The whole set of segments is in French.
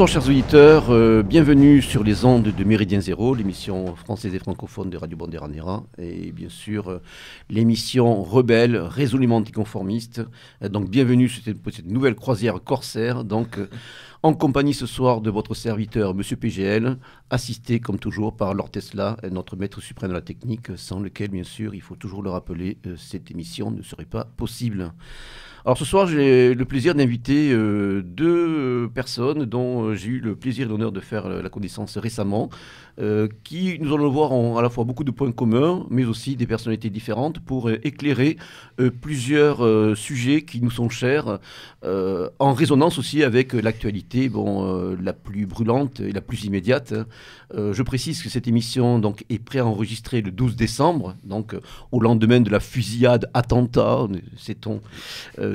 Bonsoir chers auditeurs, euh, bienvenue sur les ondes de Méridien Zéro, l'émission française et francophone de Radio Bandeira et bien sûr euh, l'émission rebelle, résolument anticonformiste. Euh, donc bienvenue sur cette, nouvelle croisière corsaire, donc en compagnie ce soir de votre serviteur Monsieur PGL, assisté comme toujours par Lord Tesla, notre maître suprême de la technique, sans lequel bien sûr il faut toujours le rappeler, cette émission ne serait pas possible. Alors ce soir, j'ai le plaisir d'inviter euh, deux euh, personnes dont euh, j'ai eu le plaisir et l'honneur de faire la connaissance récemment. Euh, qui, nous allons le voir, ont à la fois beaucoup de points communs, mais aussi des personnalités différentes pour euh, éclairer euh, plusieurs sujets qui nous sont chers, en résonance aussi avec l'actualité bon, la plus brûlante et la plus immédiate. je précise que cette émission donc, est préenregistrée le 12 décembre, donc au lendemain de la fusillade attentat, on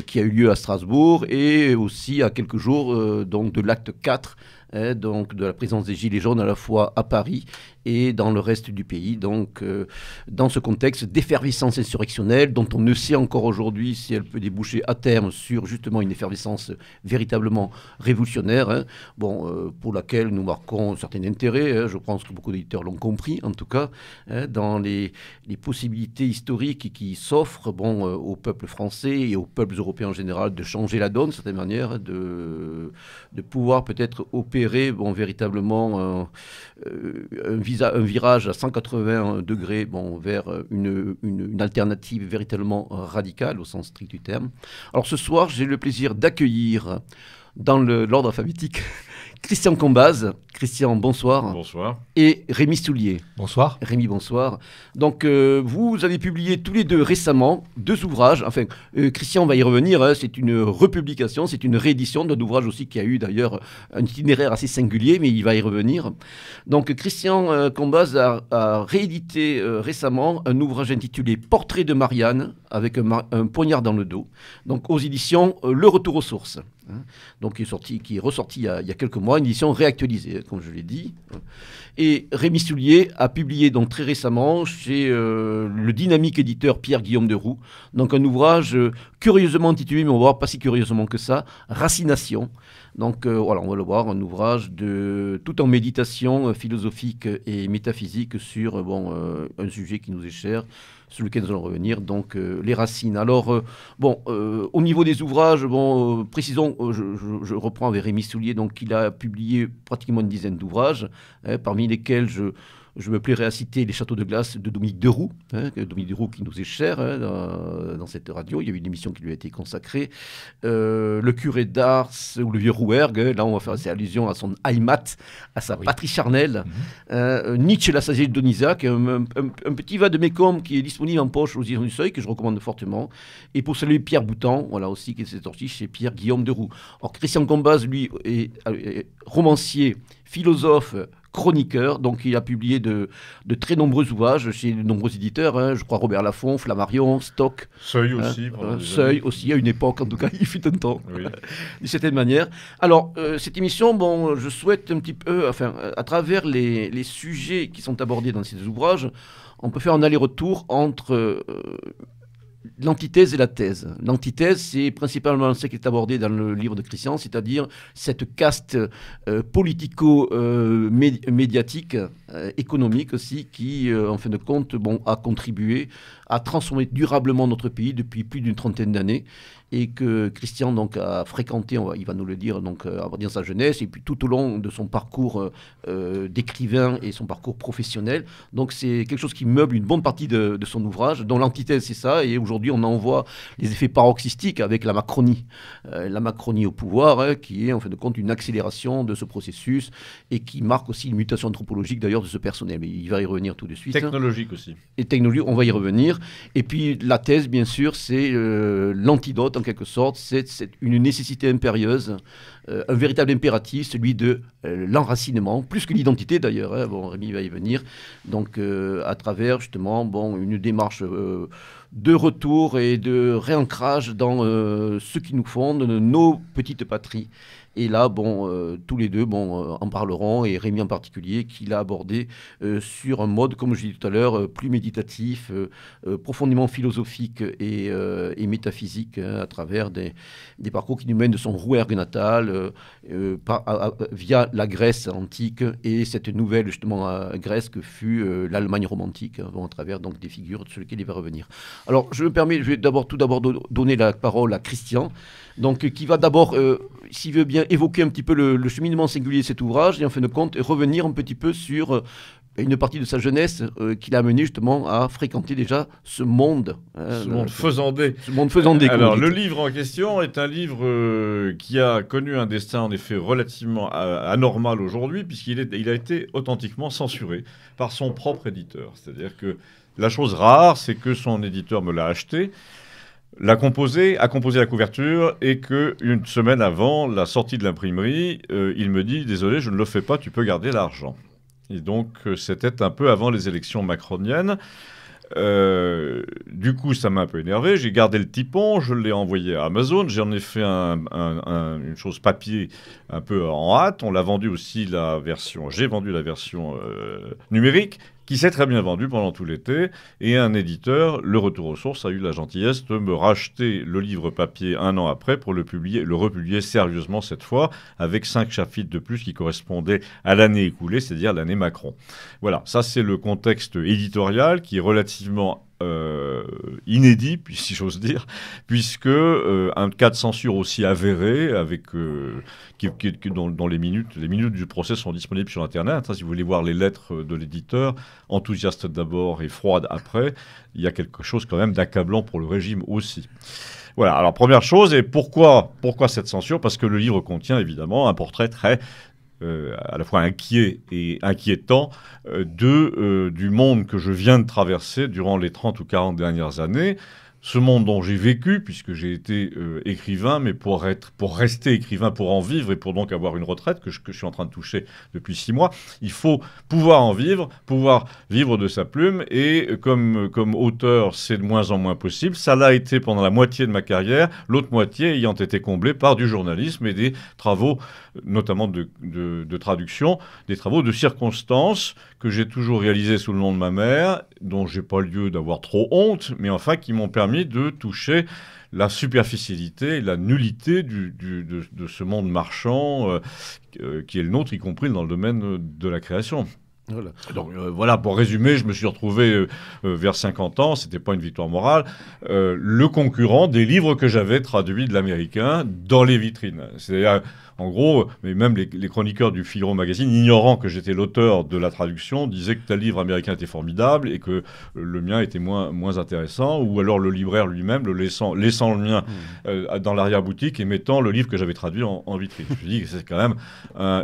qui a eu lieu à Strasbourg, et aussi à quelques jours donc, de l'acte 4 Hein, donc de la présence des Gilets jaunes à la fois à Paris et dans le reste du pays. Donc, euh, dans ce contexte d'effervescence insurrectionnelle, dont on ne sait encore aujourd'hui si elle peut déboucher à terme sur justement une effervescence véritablement révolutionnaire, hein, bon, euh, pour laquelle nous marquons un certain intérêt. Hein. je pense que beaucoup d'éditeurs l'ont compris, en tout cas, hein, dans les, possibilités historiques qui s'offrent bon, euh, au peuple français et aux peuples européens en général de changer la donne, de certaine manière, de, de pouvoir peut-être opérer bon, véritablement euh, un, virage à 180 degrés bon, vers euh, une, une, alternative véritablement radicale au sens strict du terme. Alors ce soir, j'ai le plaisir d'accueillir dans l'ordre alphabétique Christian Combaz. Christian, bonsoir. Bonsoir. Et Rémi Soulier. Bonsoir. Rémi, bonsoir. Donc, euh, vous avez publié tous les deux récemment deux ouvrages. Enfin, euh, Christian va y revenir. Hein. c'est une republication, c'est une réédition d'un ouvrage aussi qui a eu d'ailleurs un itinéraire assez singulier, mais il va y revenir. Donc, Christian euh, Combaz a, réédité récemment un ouvrage intitulé Portrait de Marianne, avec un, poignard dans le dos. Donc, aux éditions Le Retour aux sources. Hein. donc qui est, sorti, qui ressorti il y, a, quelques mois, une édition réactualisée, comme je l'ai dit. Hein. Et Rémi Soulier a publié donc très récemment chez euh, le dynamique éditeur Pierre-Guillaume de Roux, donc un ouvrage euh, curieusement intitulé, mais on va voir pas si curieusement que ça, Racination. Donc euh, voilà, on va le voir, un ouvrage de tout en méditation philosophique et métaphysique sur bon, un sujet qui nous est cher, sur lequel nous allons revenir, donc euh, les racines. Alors, euh, bon, euh, au niveau des ouvrages, bon, précisons, je, reprends avec Rémi Soulier, donc il a publié pratiquement une dizaine d'ouvrages, hein, parmi lesquels je, je me plairais à citer les châteaux de glace de Dominique Deroux, hein, Dominique Deroux qui nous est cher hein, dans, cette radio. Il y a eu une émission qui lui a été consacrée. Euh, le curé d'Ars ou le vieux Rouergue, là on va faire ses allusions à son Heimat, à sa patrie charnelle. Mhm. Euh, Nietzsche, la de Donizac. un, petit vin de Mécombe qui est disponible en poche aux Irons du Seuil, que je recommande fortement. Et pour saluer Pierre Boutan, voilà aussi qui est sorti chez Pierre Guillaume Deroux. Or, Christian Combaz, lui, est euh, romancier philosophe, chroniqueur. Donc, il a publié de, de très nombreux ouvrages chez de nombreux éditeurs. Hein. je crois Robert Laffont, Flammarion, Stock. Seuil hein. aussi. Euh, Seuil aussi, à une époque, en tout cas, il fut un temps. Oui. de certaine manière. Alors, euh, cette émission, bon, je souhaite un petit peu, enfin, à travers les, sujets qui sont abordés dans ces ouvrages, on peut faire un aller-retour entre euh, l'antithèse et la thèse. L'antithèse, c'est principalement ce qui est abordé dans le livre de Christian, c'est-à-dire cette caste euh, politico-médiatique, euh, euh, économique aussi, qui, en fin de compte, bon, a contribué à transformer durablement notre pays depuis plus d'une trentaine d'années et que Christian donc a fréquenté, il va nous le dire, donc euh, dans sa jeunesse et puis tout au long de son parcours euh, euh, d'écrivain et son parcours professionnel. Donc c'est quelque chose qui meuble une bonne partie de, son ouvrage, dont l'antithèse c'est ça. Et aujourd'hui on en voit les effets paroxystiques avec la Macronie, la Macronie au pouvoir, hein, qui est en fin de compte une accélération de ce processus et qui marque aussi une mutation anthropologique d'ailleurs de ce personnel. Mais il va y revenir tout de suite. Hein. Technologique aussi. Et technologique, on va y revenir. Et puis la thèse bien sûr c'est l'antidote quelque sorte, c'est une nécessité impérieuse, euh, un véritable impératif, celui de euh, l'enracinement, plus que l'identité d'ailleurs. Hein, Rémi va y venir. Donc, euh, à travers justement, bon, une démarche de retour et de réancrage dans ce qui nous fonde, nos petites patries. Et là, bon, euh, tous les deux bon, euh, en parleront, et Rémi en particulier, qui l'a abordé euh, sur un mode, comme je dit tout à l'heure, plus méditatif, profondément philosophique et, métaphysique, hein, à travers des, des, parcours qui nous mènent de son Rouergue natal, via la Grèce antique, et cette nouvelle, justement, Grèce que fut l'Allemagne romantique, hein, à travers donc, des figures sur lesquelles il va revenir. Alors, je me permets, je vais d'abord, tout d'abord donner la parole à Christian, donc, qui va d'abord s'il veut bien évoquer un petit peu le, cheminement singulier de cet ouvrage et en fin de compte revenir un petit peu sur euh, une partie de sa jeunesse euh, qui l'a amené justement à fréquenter déjà ce monde. Hein, euh, ce, monde faisandé. ce Alors, le livre en question est un livre qui a connu un destin en effet relativement anormal aujourd'hui, puisqu'il a été authentiquement censuré par son propre éditeur. C'est-à-dire que la chose rare, c'est que son éditeur me l'a acheté l'a composé, a composé la couverture, et que une semaine avant la sortie de l'imprimerie, euh, il me dit désolé, je ne le fais pas, tu peux garder l'argent. Et donc euh, c'était un peu avant les élections macroniennes. Euh, du coup, ça m'a un peu énervé. J'ai gardé le typon, je l'ai envoyé à Amazon. J'en ai fait une chose papier un peu en hâte. On l'a vendu aussi la version. J'ai vendu la version numérique qui s'est très bien vendu pendant tout l'été. Et un éditeur, le retour aux sources, a eu la gentillesse de me racheter le livre papier un an après pour le publier, le republier sérieusement cette fois, avec cinq chapitres de plus qui correspondaient à l'année écoulée, c'est-à-dire l'année Macron. Voilà, ça c'est le contexte éditorial qui est relativement euh, inédit, si j'ose dire, puisque euh, un cas de censure aussi avéré, avec, euh, qui, dont, les, minutes, les minutes du procès sont disponibles sur Internet. Hein. si vous voulez voir les lettres de l'éditeur, enthousiaste d'abord et froide après, il y a quelque chose quand même d'accablant pour le régime aussi. Voilà, alors première chose, et pourquoi, pourquoi cette censure Parce que le livre contient évidemment un portrait très euh, à la fois inquiet et inquiétant euh, de, euh, du monde que je viens de traverser durant les 30 ou 40 dernières années, ce monde dont j'ai vécu, puisque j'ai été euh, écrivain, mais pour, être, pour rester écrivain, pour en vivre et pour donc avoir une retraite que je, suis en train de toucher depuis six mois, il faut pouvoir en vivre, pouvoir vivre de sa plume. Et comme, auteur, c'est de moins en moins possible. Ça l'a été pendant la moitié de ma carrière, l'autre moitié ayant été comblée par du journalisme et des travaux, euh, notamment de, de traduction, des travaux de circonstances que j'ai toujours réalisé sous le nom de ma mère, dont j'ai pas lieu d'avoir trop honte, mais enfin qui m'ont permis de toucher la superficialité, la nullité de, ce monde marchand euh, euh, qui est le nôtre, y compris dans le domaine de la création. Donc euh, voilà, pour résumer, je me suis retrouvé vers 50 ans, c'était pas une victoire morale, le concurrent des livres que j'avais traduits de l'américain dans les vitrines. C'est-à-dire en gros, mais même les, chroniqueurs du Figaro Magazine, ignorant que j'étais l'auteur de la traduction, disaient que le livre américain était formidable et que le mien était moins, moins intéressant, ou alors le libraire lui-même, le laissant, laissant le mien hmm. euh, dans l'arrière-boutique et mettant le livre que j'avais traduit en, vitrine. je me dis que c'est quand même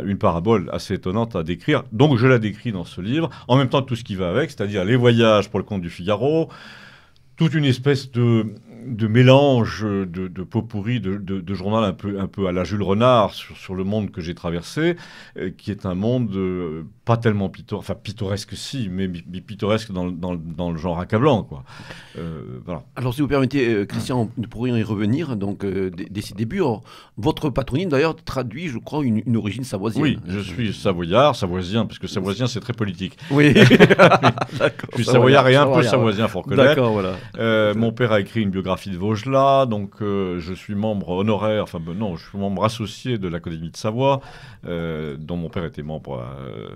une parabole assez étonnante à décrire. Donc je la décris dans ce livre, en même temps tout ce qui va avec, c'est-à-dire les voyages pour le compte du Figaro, toute une espèce de de mélange de, de pot pourri de, journal un peu, un peu à la Jules Renard sur, le monde que j'ai traversé, euh, qui est un monde euh, pas tellement pittoresque, enfin pittoresque si, mais, pittoresque dans, dans, dans, le genre accablant. Quoi. Euh, Alors si vous permettez, Christian, nous pourrions y revenir donc, dès, ses débuts. votre patronyme d'ailleurs traduit, je crois, une, origine savoisienne. Oui, je suis savoyard, savoisien, parce que savoisien c'est très politique. Oui, je suis savoyard et un peu savoisien, fort que D'accord, voilà. mon père a écrit une biographie fille de là donc euh, je suis membre honoraire, enfin ben non, je suis membre associé de l'Académie de Savoie, euh, dont mon père était membre euh,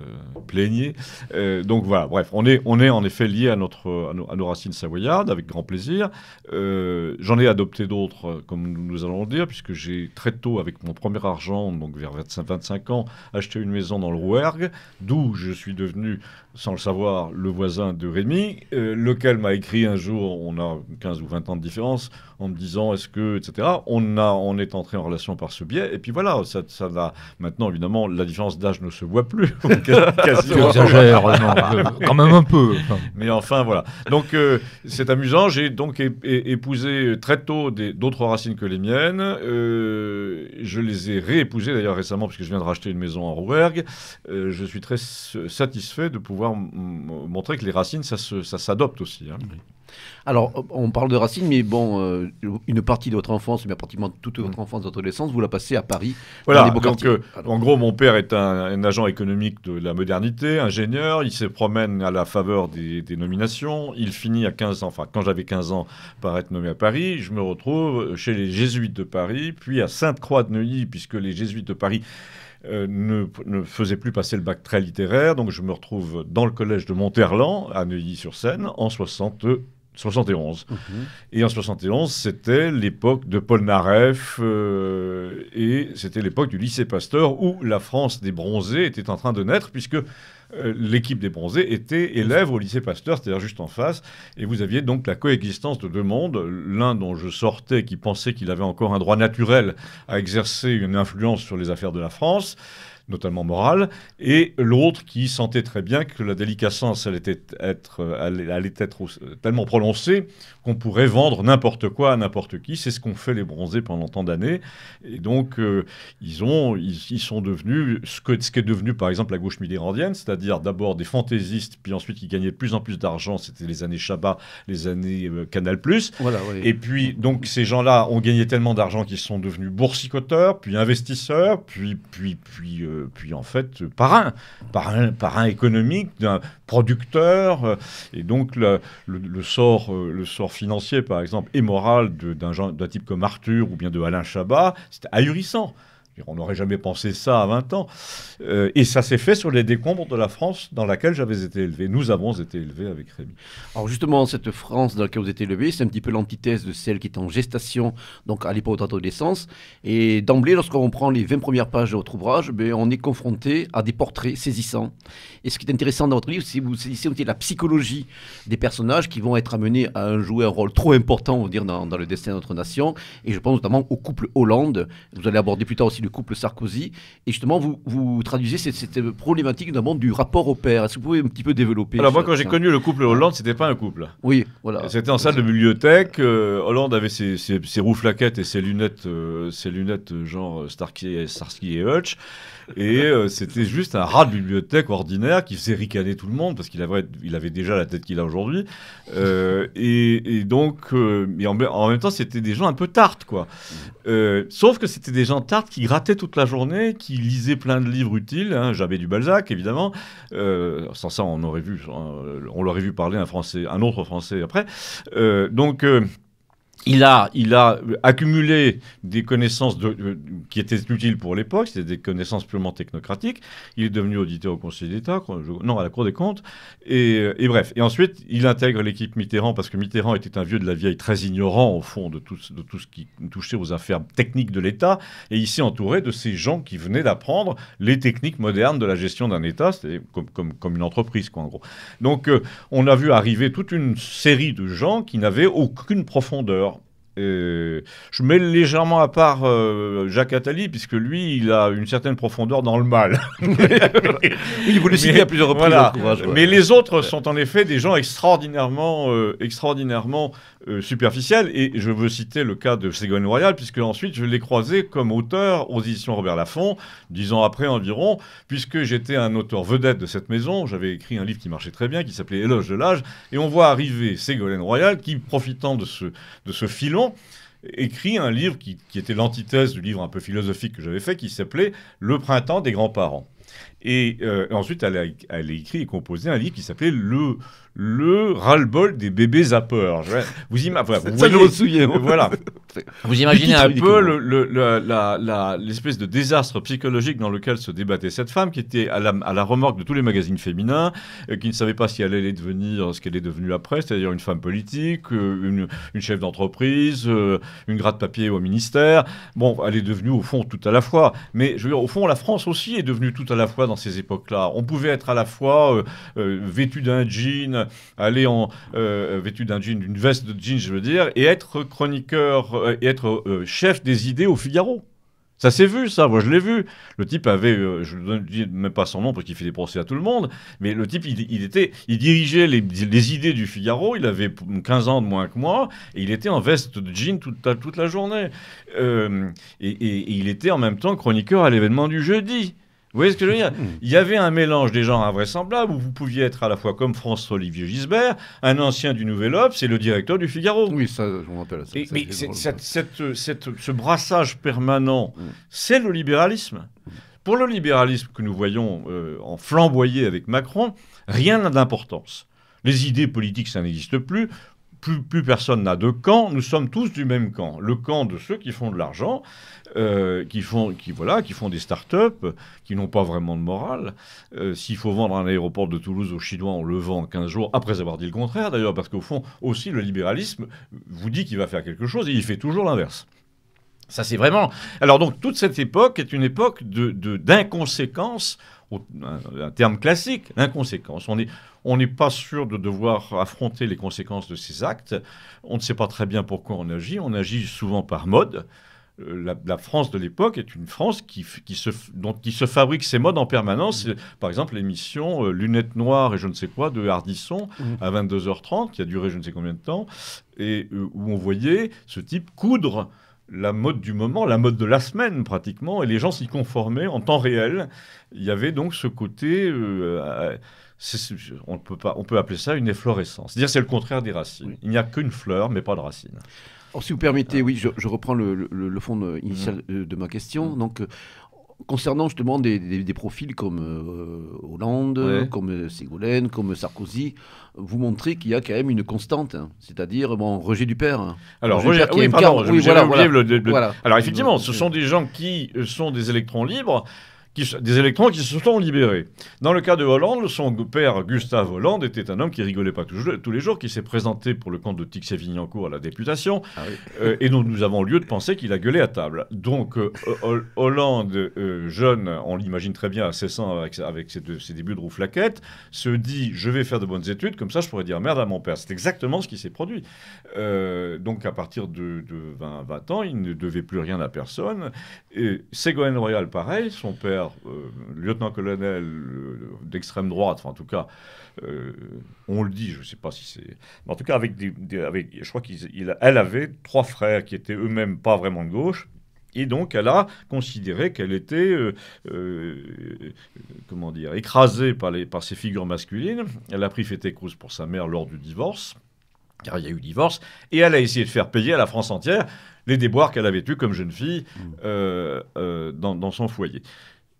plénier. donc voilà, bref, on est, on est en effet lié à, notre, à, nos, racines savoyardes, avec grand plaisir. J'en ai adopté d'autres, comme nous allons le dire, puisque j'ai très tôt, avec mon premier argent, donc vers 25, 25 ans, acheté une maison dans le Rouergue, d'où je suis devenu sans le savoir, le voisin de Rémi, euh, lequel m'a écrit un jour, on a 15 ou 20 ans de différence, en me disant est-ce que, etc. On, a, on est entré en relation par ce biais. Et puis voilà, ça, ça maintenant, évidemment, la différence d'âge ne se voit plus. quasiment. quand même un peu. Mais enfin, voilà. Donc, euh, c'est amusant. J'ai donc épousé très tôt d'autres racines que les miennes. Euh, je les ai réépousées d'ailleurs récemment, puisque je viens de racheter une maison en Rouergue. Euh, je suis très satisfait de pouvoir montrer que les racines, ça s'adopte aussi. Hein. Alors, on parle de racines, mais bon, euh, une partie de votre enfance, mais pratiquement toute votre mm. enfance, votre adolescence, vous la passez à Paris. Voilà, donc euh, en gros, mon père est un, agent économique de la modernité, ingénieur, il se promène à la faveur des, nominations, il finit à 15 ans, enfin quand j'avais 15 ans, par être nommé à Paris, je me retrouve chez les jésuites de Paris, puis à Sainte-Croix de Neuilly, puisque les jésuites de Paris... Euh, ne, ne, plus passer le bac très littéraire. Donc je me retrouve dans le collège de Monterland, à Neuilly-sur-Seine, en 60. 71. Mhm. Et en 71, c'était l'époque de Paul Naref euh, et c'était l'époque du lycée Pasteur où la France des bronzés était en train de naître puisque euh, l'équipe des bronzés était élève au lycée Pasteur, c'est-à-dire juste en face. Et vous aviez donc la coexistence de deux mondes. L'un dont je sortais qui pensait qu'il avait encore un droit naturel à exercer une influence sur les affaires de la France notamment morale, et l'autre qui sentait très bien que la délicatesse euh, allait être euh, tellement prononcée qu'on pourrait vendre n'importe quoi à n'importe qui. C'est ce qu'on fait les bronzés pendant tant d'années. Et donc, euh, ils, ont, ils, sont devenus ce, que, ce qu'est devenu, par exemple, la gauche millérandienne, c'est-à-dire d'abord des fantaisistes, puis ensuite qui gagnaient de plus en plus d'argent. C'était les années Chabat, les années euh, Canal+. Et puis, donc, ces gens-là ont gagné tellement d'argent qu'ils sont devenus boursicoteurs, puis investisseurs, puis, puis, puis, euh, puis en fait, parrains. Parrains, parrains économiques d'un producteurs. Euh, et donc, le, sort, euh, le sort financier, par exemple, et moral d'un type comme Arthur ou bien de Alain Chabat, c'est ahurissant. On n'aurait jamais pensé ça à 20 ans. Euh, et ça s'est fait sur les décombres de la France dans laquelle j'avais été élevé. Nous avons été élevés avec Rémi. Alors justement, cette France dans laquelle vous été élevé, c'est un petit peu l'antithèse de celle qui est en gestation, donc à l'époque de l'adolescence. Et d'emblée, lorsqu'on prend les 20 premières pages de votre ouvrage, ben, on est confronté à des portraits saisissants. Et ce qui est intéressant dans votre livre, c'est que vous saisissez la psychologie des personnages qui vont être amenés à jouer un rôle trop important, on dire, dans, dans le destin de notre nation. Et je pense notamment au couple Hollande. Vous allez aborder plus tard aussi le couple Sarkozy. Et justement, vous, vous traduisez cette, problématique notamment du rapport au père. Est-ce que vous pouvez un petit peu développer Alors, moi, quand j'ai connu le couple Hollande, c'était pas un couple. Oui, voilà. C'était en salle de bibliothèque. Euh, Hollande avait ses, ses, et ses lunettes, euh, ses lunettes genre euh, Starkey, Starsky et Hutch. Et euh, c'était juste un rat de bibliothèque ordinaire qui faisait ricaner tout le monde parce qu'il avait, déjà la tête qu'il a aujourd'hui. Euh, et, donc, euh, Mais en, même temps, c'était des gens un peu tartes, quoi. sauf que c'était des gens tartes qui grattaient toute la journée, qui lisaient plein de livres utiles, hein, J'avais du Balzac, évidemment. sans ça, on aurait vu, on l'aurait vu parler un français, un autre français après. donc il a, il a accumulé des connaissances de, euh, qui étaient utiles pour l'époque, c'était des connaissances purement technocratiques. Il est devenu auditeur au Conseil d'État, non, à la Cour des comptes. Et, euh, et bref. Et ensuite, il intègre l'équipe Mitterrand parce que Mitterrand était un vieux de la vieille, très ignorant au fond de tout, de tout ce qui touchait aux affaires techniques de l'État. Et il s'est entouré de ces gens qui venaient d'apprendre les techniques modernes de la gestion d'un État, c'était comme, comme, comme, une entreprise, quoi, en gros. Donc, euh, on a vu arriver toute une série de gens qui n'avaient aucune profondeur je mets légèrement à part euh, Jacques Attali, puisque lui, il a une certaine profondeur dans le mal. il vous le à plusieurs reprises. Voilà. Mais les autres sont en effet des gens extraordinairement, euh, extraordinairement euh, superficiels. Et je veux citer le cas de Ségolène Royal, puisque ensuite je l'ai croisé comme auteur aux éditions Robert Laffont, dix ans après environ, puisque j'étais un auteur vedette de cette maison. J'avais écrit un livre qui marchait très bien, qui s'appelait Éloge de l'âge. Et on voit arriver Ségolène Royal, qui, profitant de ce, de ce filon, écrit un livre qui, était l'antithèse du livre un peu philosophique que j'avais fait, qui s'appelait Le printemps des grands-parents. Et euh, ensuite, elle a, écrit et composé un livre qui s'appelait Le le ras-le-bol des bébés à Vous, euh, vous, imaginez un peu l'espèce de désastre psychologique dans lequel se débattait cette femme qui était à la, à la remorque de tous les magazines féminins, euh, qui ne savait pas si elle allait devenir ce qu'elle est devenue après, c'est-à-dire une femme politique, euh, une, chef d'entreprise, une gratte papier au ministère. Bon, elle est devenue au fond tout à la fois. Mais je veux dire, au fond, la France aussi est devenue tout à la fois dans ces époques-là. On pouvait être à la fois vêtu d'un jean, aller en euh, vêtu d'un jean, d'une veste de jean, je veux dire, et être chroniqueur euh, et être euh, chef des idées au Figaro. Ça s'est vu, ça. Moi, je l'ai vu. Le type avait, je ne dis même pas son nom parce qu'il fait des procès à tout le monde, mais le type, il, était, il dirigeait les, idées du Figaro. Il avait 15 ans de moins que moi et il était en veste de jean toute, la journée. et, il était en même temps chroniqueur à l'événement du jeudi. Vous voyez ce que je veux dire hmm. Il y avait un mélange des genres invraisemblables où vous pouviez être à la fois comme François-Olivier Gisbert, un ancien du Nouvel Obs et le directeur du Figaro. Oui, ça, je vous rappelle. mais ce brassage permanent, hmm. c'est le libéralisme. Pour le libéralisme que nous voyons euh, en flamboyer avec Macron, rien n'a d'importance. Les idées politiques, ça n'existe plus plus, personne n'a de camp, nous sommes tous du même camp. Le camp de ceux qui font de l'argent, euh, qui, font, qui, voilà, qui font des start-up, qui n'ont pas vraiment de morale. Euh, s'il faut vendre un aéroport de Toulouse aux Chinois, on le vend en 15 jours, après avoir dit le contraire d'ailleurs, parce qu'au fond, aussi, le libéralisme vous dit qu'il va faire quelque chose et il fait toujours l'inverse. Ça, c'est vraiment. Alors, donc, toute cette époque est une époque d'inconséquence, de, de un, un terme classique, d'inconséquence. On est, on n'est pas sûr de devoir affronter les conséquences de ces actes. On ne sait pas très bien pourquoi on agit. On agit souvent par mode. Euh, la, France de l'époque est une France qui, qui, se, dont, qui se fabrique ses modes en permanence. Mm. Par exemple, l'émission euh, Lunettes noires et je ne sais quoi de Hardisson mm. à 22h30, qui a duré je ne sais combien de temps, et euh, où on voyait ce type coudre la mode du moment, la mode de la semaine pratiquement, et les gens s'y conformaient en temps réel. Il y avait donc ce côté on peut, pas, on peut appeler ça une efflorescence. C'est-à-dire c'est le contraire des racines. Il n'y a qu'une fleur, mais pas de racines. Alors, si vous permettez, ah. oui, je, reprends le, fond initial mm-hmm. de ma question. Mm-hmm. Donc, euh, concernant justement des, profils comme euh, Hollande, comme euh, Ségolène, comme Sarkozy, vous montrez qu'il y a quand même une constante, hein. c'est-à-dire bon Roger du père. Hein. Alors Alors effectivement, ce sont des gens qui sont des électrons libres des électrons qui se sont libérés. Dans le cas de Hollande, son père Gustave Hollande était un homme qui rigolait pas toujours, tous les jours, qui s'est présenté pour le compte de tixé vignancourt à la députation, ah euh, et dont nous avons lieu de penser qu'il a gueulé à table. Donc euh, Hollande, euh, jeune, on l'imagine très bien à 16 avec, ses, débuts de rouflaquette, se dit je vais faire de bonnes études, comme ça je pourrais dire merde à mon père. C'est exactement ce qui s'est produit. donc à partir de, 20, ans, il ne devait plus rien à personne. Et Ségolène Royal, pareil, son père euh, lieutenant-colonel euh, d'extrême droite, en tout cas, euh, on le dit, je ne sais pas si c'est... en tout cas, avec, avec je crois qu'elle avait trois frères qui étaient eux-mêmes pas vraiment de gauche, et donc, elle a considéré qu'elle était, comment dire, écrasée par, les, par ces figures masculines. Elle a pris et cause pour sa mère lors du divorce, car il y a eu divorce, et elle a essayé de faire payer à la France entière les déboires qu'elle avait eus comme jeune fille mmh. dans, son foyer.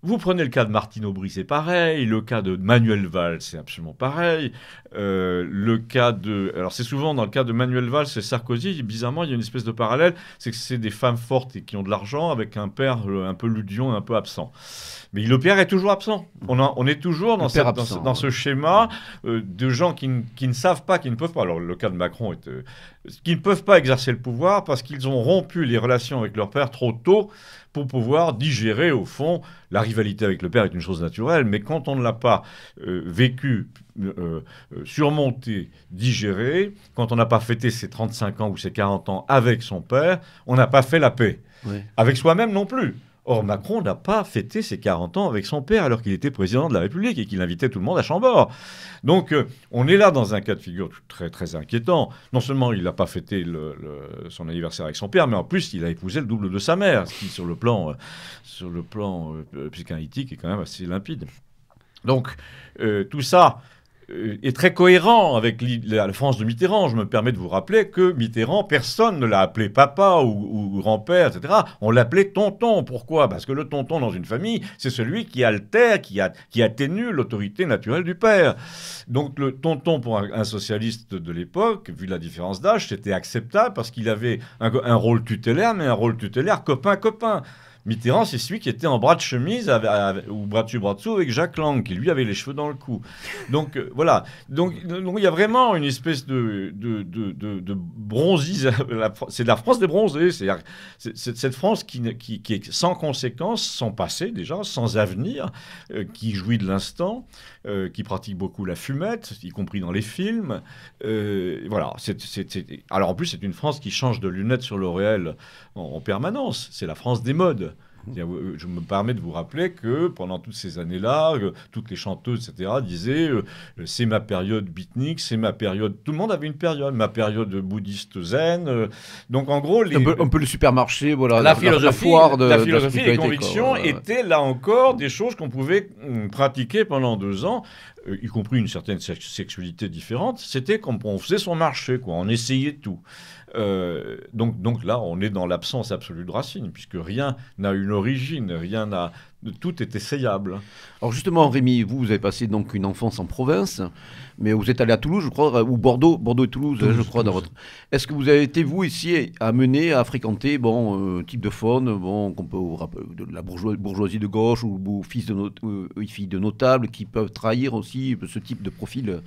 Vous prenez le cas de Martine Aubry, c'est pareil. Le cas de Manuel Valls, c'est absolument pareil. Euh, le cas de. Alors, c'est souvent dans le cas de Manuel Valls et Sarkozy, bizarrement, il y a une espèce de parallèle c'est que c'est des femmes fortes et qui ont de l'argent avec un père euh, un peu ludion un peu absent. Mais le père est toujours absent. On, on est toujours dans, dans, ce, schéma euh, de gens qui, ne savent pas, qui ne peuvent pas. Alors, le cas de Macron est. qui ne peuvent pas exercer le pouvoir parce qu'ils ont rompu les relations avec leur père trop tôt pour pouvoir digérer, au fond, la rivalité avec le père est une chose naturelle, mais quand on ne l'a pas vécu euh, euh, surmonté, digéré. Quand on n'a pas fêté ses 35 ans ou ses 40 ans avec son père, on n'a pas fait la paix. Avec soi-même non plus. Or, Macron n'a pas fêté ses 40 ans avec son père alors qu'il était président de la République et qu'il invitait tout le monde à Chambord. Donc, euh, on est là dans un cas de figure très, très inquiétant. Non seulement il n'a pas fêté son anniversaire avec son père, mais en plus, il a épousé le double de sa mère, ce qui, sur le plan, plan psychanalytique, est quand même assez limpide. Donc, tout ça, est très cohérent avec la France de Mitterrand. Je me permets de vous rappeler que Mitterrand, personne ne l'a appelé papa ou, grand-père, etc. On l'appelait tonton. Pourquoi Parce que le tonton dans une famille, c'est celui qui altère, qui, a, atténue l'autorité naturelle du père. Donc le tonton pour un, socialiste de l'époque, vu la différence d'âge, c'était acceptable parce qu'il avait un rôle tutélaire, mais un rôle tutélaire copain-copain. Mitterrand, c'est celui qui était en bras de chemise ou bras dessus, bras dessous avec Jacques Lang, qui lui avait les cheveux dans le cou. Donc euh, voilà. Donc il y a vraiment une espèce de, de, de, de, bronzise. C'est la France des bronzés. C'est cette France qui, qui, qui, est sans conséquences, sans passé déjà, sans avenir, euh, qui jouit de l'instant. Euh, qui pratique beaucoup la fumette, y compris dans les films. Euh, voilà. Alors en plus, c'est une France qui change de lunettes sur le réel en permanence. C'est la France des modes. Euh, euh, je me permets de vous rappeler que pendant toutes ces années-là, euh, toutes les chanteuses, etc., disaient c'est ma période beatnik, c'est ma période. Tout le monde avait une période, ma période bouddhiste zen. donc en gros, les... un, peu, le supermarché, voilà. La, philosophie, la, de, la philosophie, les convictions étaient là encore des choses qu'on pouvait mm, pratiquer pendant deux ans. Euh, y compris une certaine sexualité différente, c'était comme on faisait son marché, quoi. On essayait tout. Euh, donc, donc là, on est dans l'absence absolue de racine, puisque rien n'a une origine, rien n'a tout est essayable. Alors justement, Rémi, vous, avez passé donc une enfance en province, mais vous êtes allé à Toulouse, je crois, euh, ou Bordeaux, Bordeaux et Toulouse, je crois, dans Est-ce que vous avez été vous ici amené à fréquenter bon euh, type de faune, bon peut de la bourgeoisie de gauche ou, fils de euh, filles de notables qui peuvent trahir aussi ce type de profil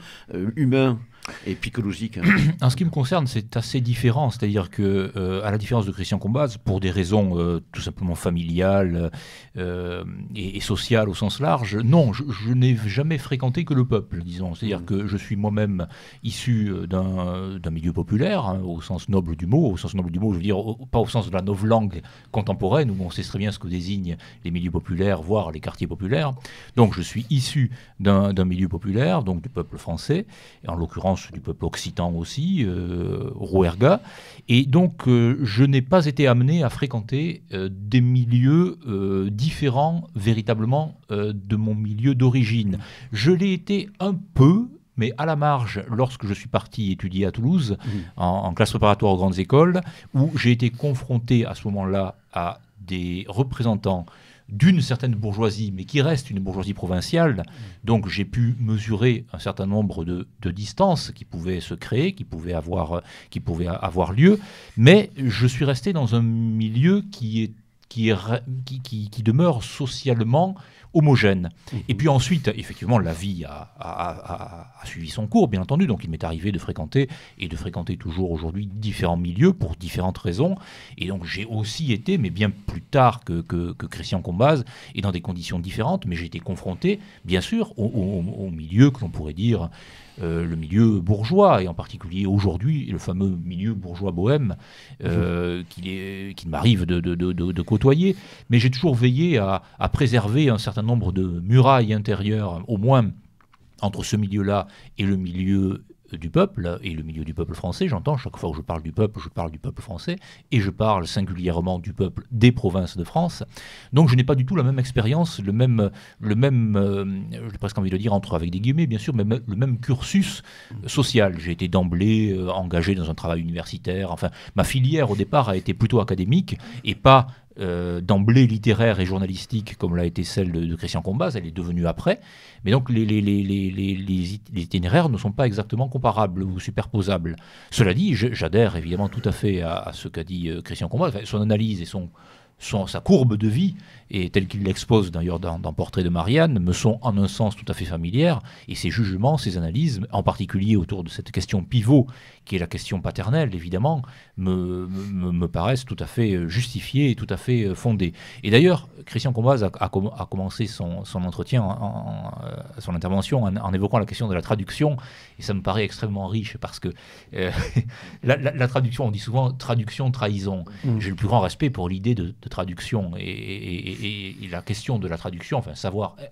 humain et psychologique. Hein. en ce qui me concerne, c'est assez différent. C'est-à-dire que, euh, à la différence de Christian Combaz, pour des raisons euh, tout simplement familiales euh, et, sociales au sens large, non, je, n'ai jamais fréquenté que le peuple, disons. C'est-à-dire mm. que je suis moi-même issu d'un milieu populaire, hein, au sens noble du mot. Au sens noble du mot, je veux dire, pas au sens de la novlangue contemporaine, où on sait très bien ce que désignent les milieux populaires, voire les quartiers populaires. Donc, je suis issu d'un milieu populaire, donc du peuple français, et en l'occurrence, du peuple occitan aussi, euh, Rouerga. Et donc, euh, je n'ai pas été amené à fréquenter euh, des milieux différents véritablement de mon milieu d'origine. Je l'ai été un peu, mais à la marge, lorsque je suis parti étudier à Toulouse, mmh. en classe préparatoire aux grandes écoles, où j'ai été confronté à ce moment-là à des représentants d'une certaine bourgeoisie, mais qui reste une bourgeoisie provinciale. Donc j'ai pu mesurer un certain nombre de, distances qui pouvaient se créer, qui pouvaient, avoir, qui avoir lieu, mais je suis resté dans un milieu qui, est, qui, qui demeure socialement homogène. Mhm. Et puis ensuite, effectivement, la vie a, suivi son cours, bien entendu. Donc il m'est arrivé de fréquenter, et de fréquenter toujours aujourd'hui, différents milieux pour différentes raisons. Et donc j'ai aussi été, mais bien plus tard que, Christian Combaz, et dans des conditions différentes, mais j'ai été confronté, bien sûr, au milieu que l'on pourrait dire euh, le milieu bourgeois, et en particulier aujourd'hui le fameux milieu bourgeois bohème euh, mhm. qu'il m'arrive de, côtoyer. Mais j'ai toujours veillé à, à préserver un certain nombre de murailles intérieures, au moins entre ce milieu-là et le milieu du peuple, et le milieu du peuple français, j'entends, chaque fois que je parle du peuple, je parle du peuple français, et je parle singulièrement du peuple des provinces de France. Donc je n'ai pas du tout la même expérience, le même, le même euh, j'ai presque envie de dire entre avec des guillemets, bien sûr, mais le même cursus social. J'ai été d'emblée euh, engagé dans un travail universitaire, enfin, ma filière au départ a été plutôt académique, et pas euh, d'emblée littéraire et journalistique comme l'a été celle de, Christian Combaz, elle est devenue après. Mais donc les, itinéraires ne sont pas exactement comparables ou superposables. Cela dit, j'adhère évidemment tout à fait à, ce qu'a dit euh, Christian Combaz, son analyse et son, sa courbe de vie et tel qu'il l'expose d'ailleurs dans, Portrait de Marianne, me sont en un sens tout à fait familières, et ses jugements, ses analyses, en particulier autour de cette question pivot, qui est la question paternelle évidemment, me, me, me paraissent tout à fait euh, justifiées et tout à fait euh, fondées. Et d'ailleurs, Christian Combaz a, commencé son, son entretien, en, euh, son intervention en, évoquant la question de la traduction, et ça me paraît extrêmement riche parce que la, traduction, on dit souvent traduction, trahison. Mm. J'ai le plus grand respect pour l'idée de, traduction et et, la question de la traduction, enfin savoir, euh,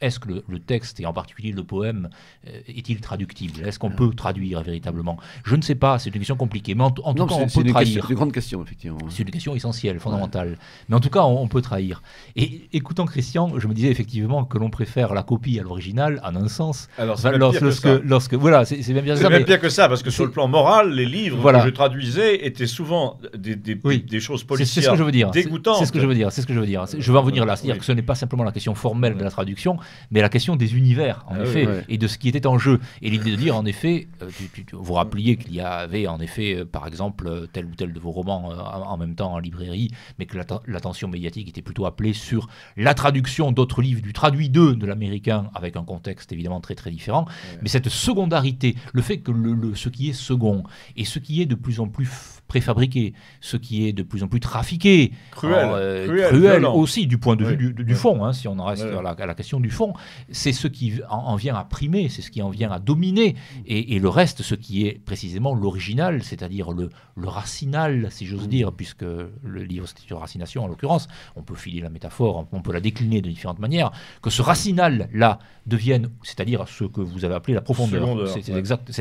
est-ce que le, texte, et en particulier le poème, euh, est-il traductible Est-ce qu'on peut traduire véritablement Je ne sais pas, c'est une question compliquée, mais en, tout cas, on peut trahir. C'est une grande question, effectivement. C'est une question essentielle, fondamentale. Mais en tout cas, on, peut trahir. Et écoutant Christian, je me disais effectivement que l'on préfère la copie à l'original, en un sens. Alors, c'est lorsque, lorsque, Voilà, c'est bien, bien ça. C'est bien que ça, parce que sur le plan moral, les livres que je traduisais étaient souvent des, des, choses policières. Dégoûtantes. C'est ce que je veux dire. C'est ce que je veux dire. Je veux en venir là. C'est-à-dire que ce n'est pas simplement la question formelle de la traduction, mais la question des univers, en ah effet, et de ce qui était en jeu. Et l'idée de dire, en effet, euh, vous rappeliez qu'il y avait, en effet, euh, par exemple, euh, tel ou tel de vos romans en même temps en librairie, mais que l'attention médiatique était plutôt appelée sur la traduction d'autres livres, du traduit 2 de l'américain, avec un contexte évidemment très très différent. Mais cette secondarité, le fait que le, ce qui est second et ce qui est de plus en plus préfabriqué, ce qui est de plus en plus trafiqué, cruel, cruel, aussi du point de vue du, fond, hein, si on en reste à, la, à, la, question du fond. C'est ce qui en, vient à primer, c'est ce qui en vient à dominer. Et, le reste, ce qui est précisément l'original, c'est-à-dire le, le, racinal, si j'ose mm. dire, puisque le livre c'est sur racination en l'occurrence, on peut filer la métaphore, on peut la décliner de différentes manières, que ce racinal-là devienne, c'est-à-dire ce que vous avez appelé la profondeur, c'est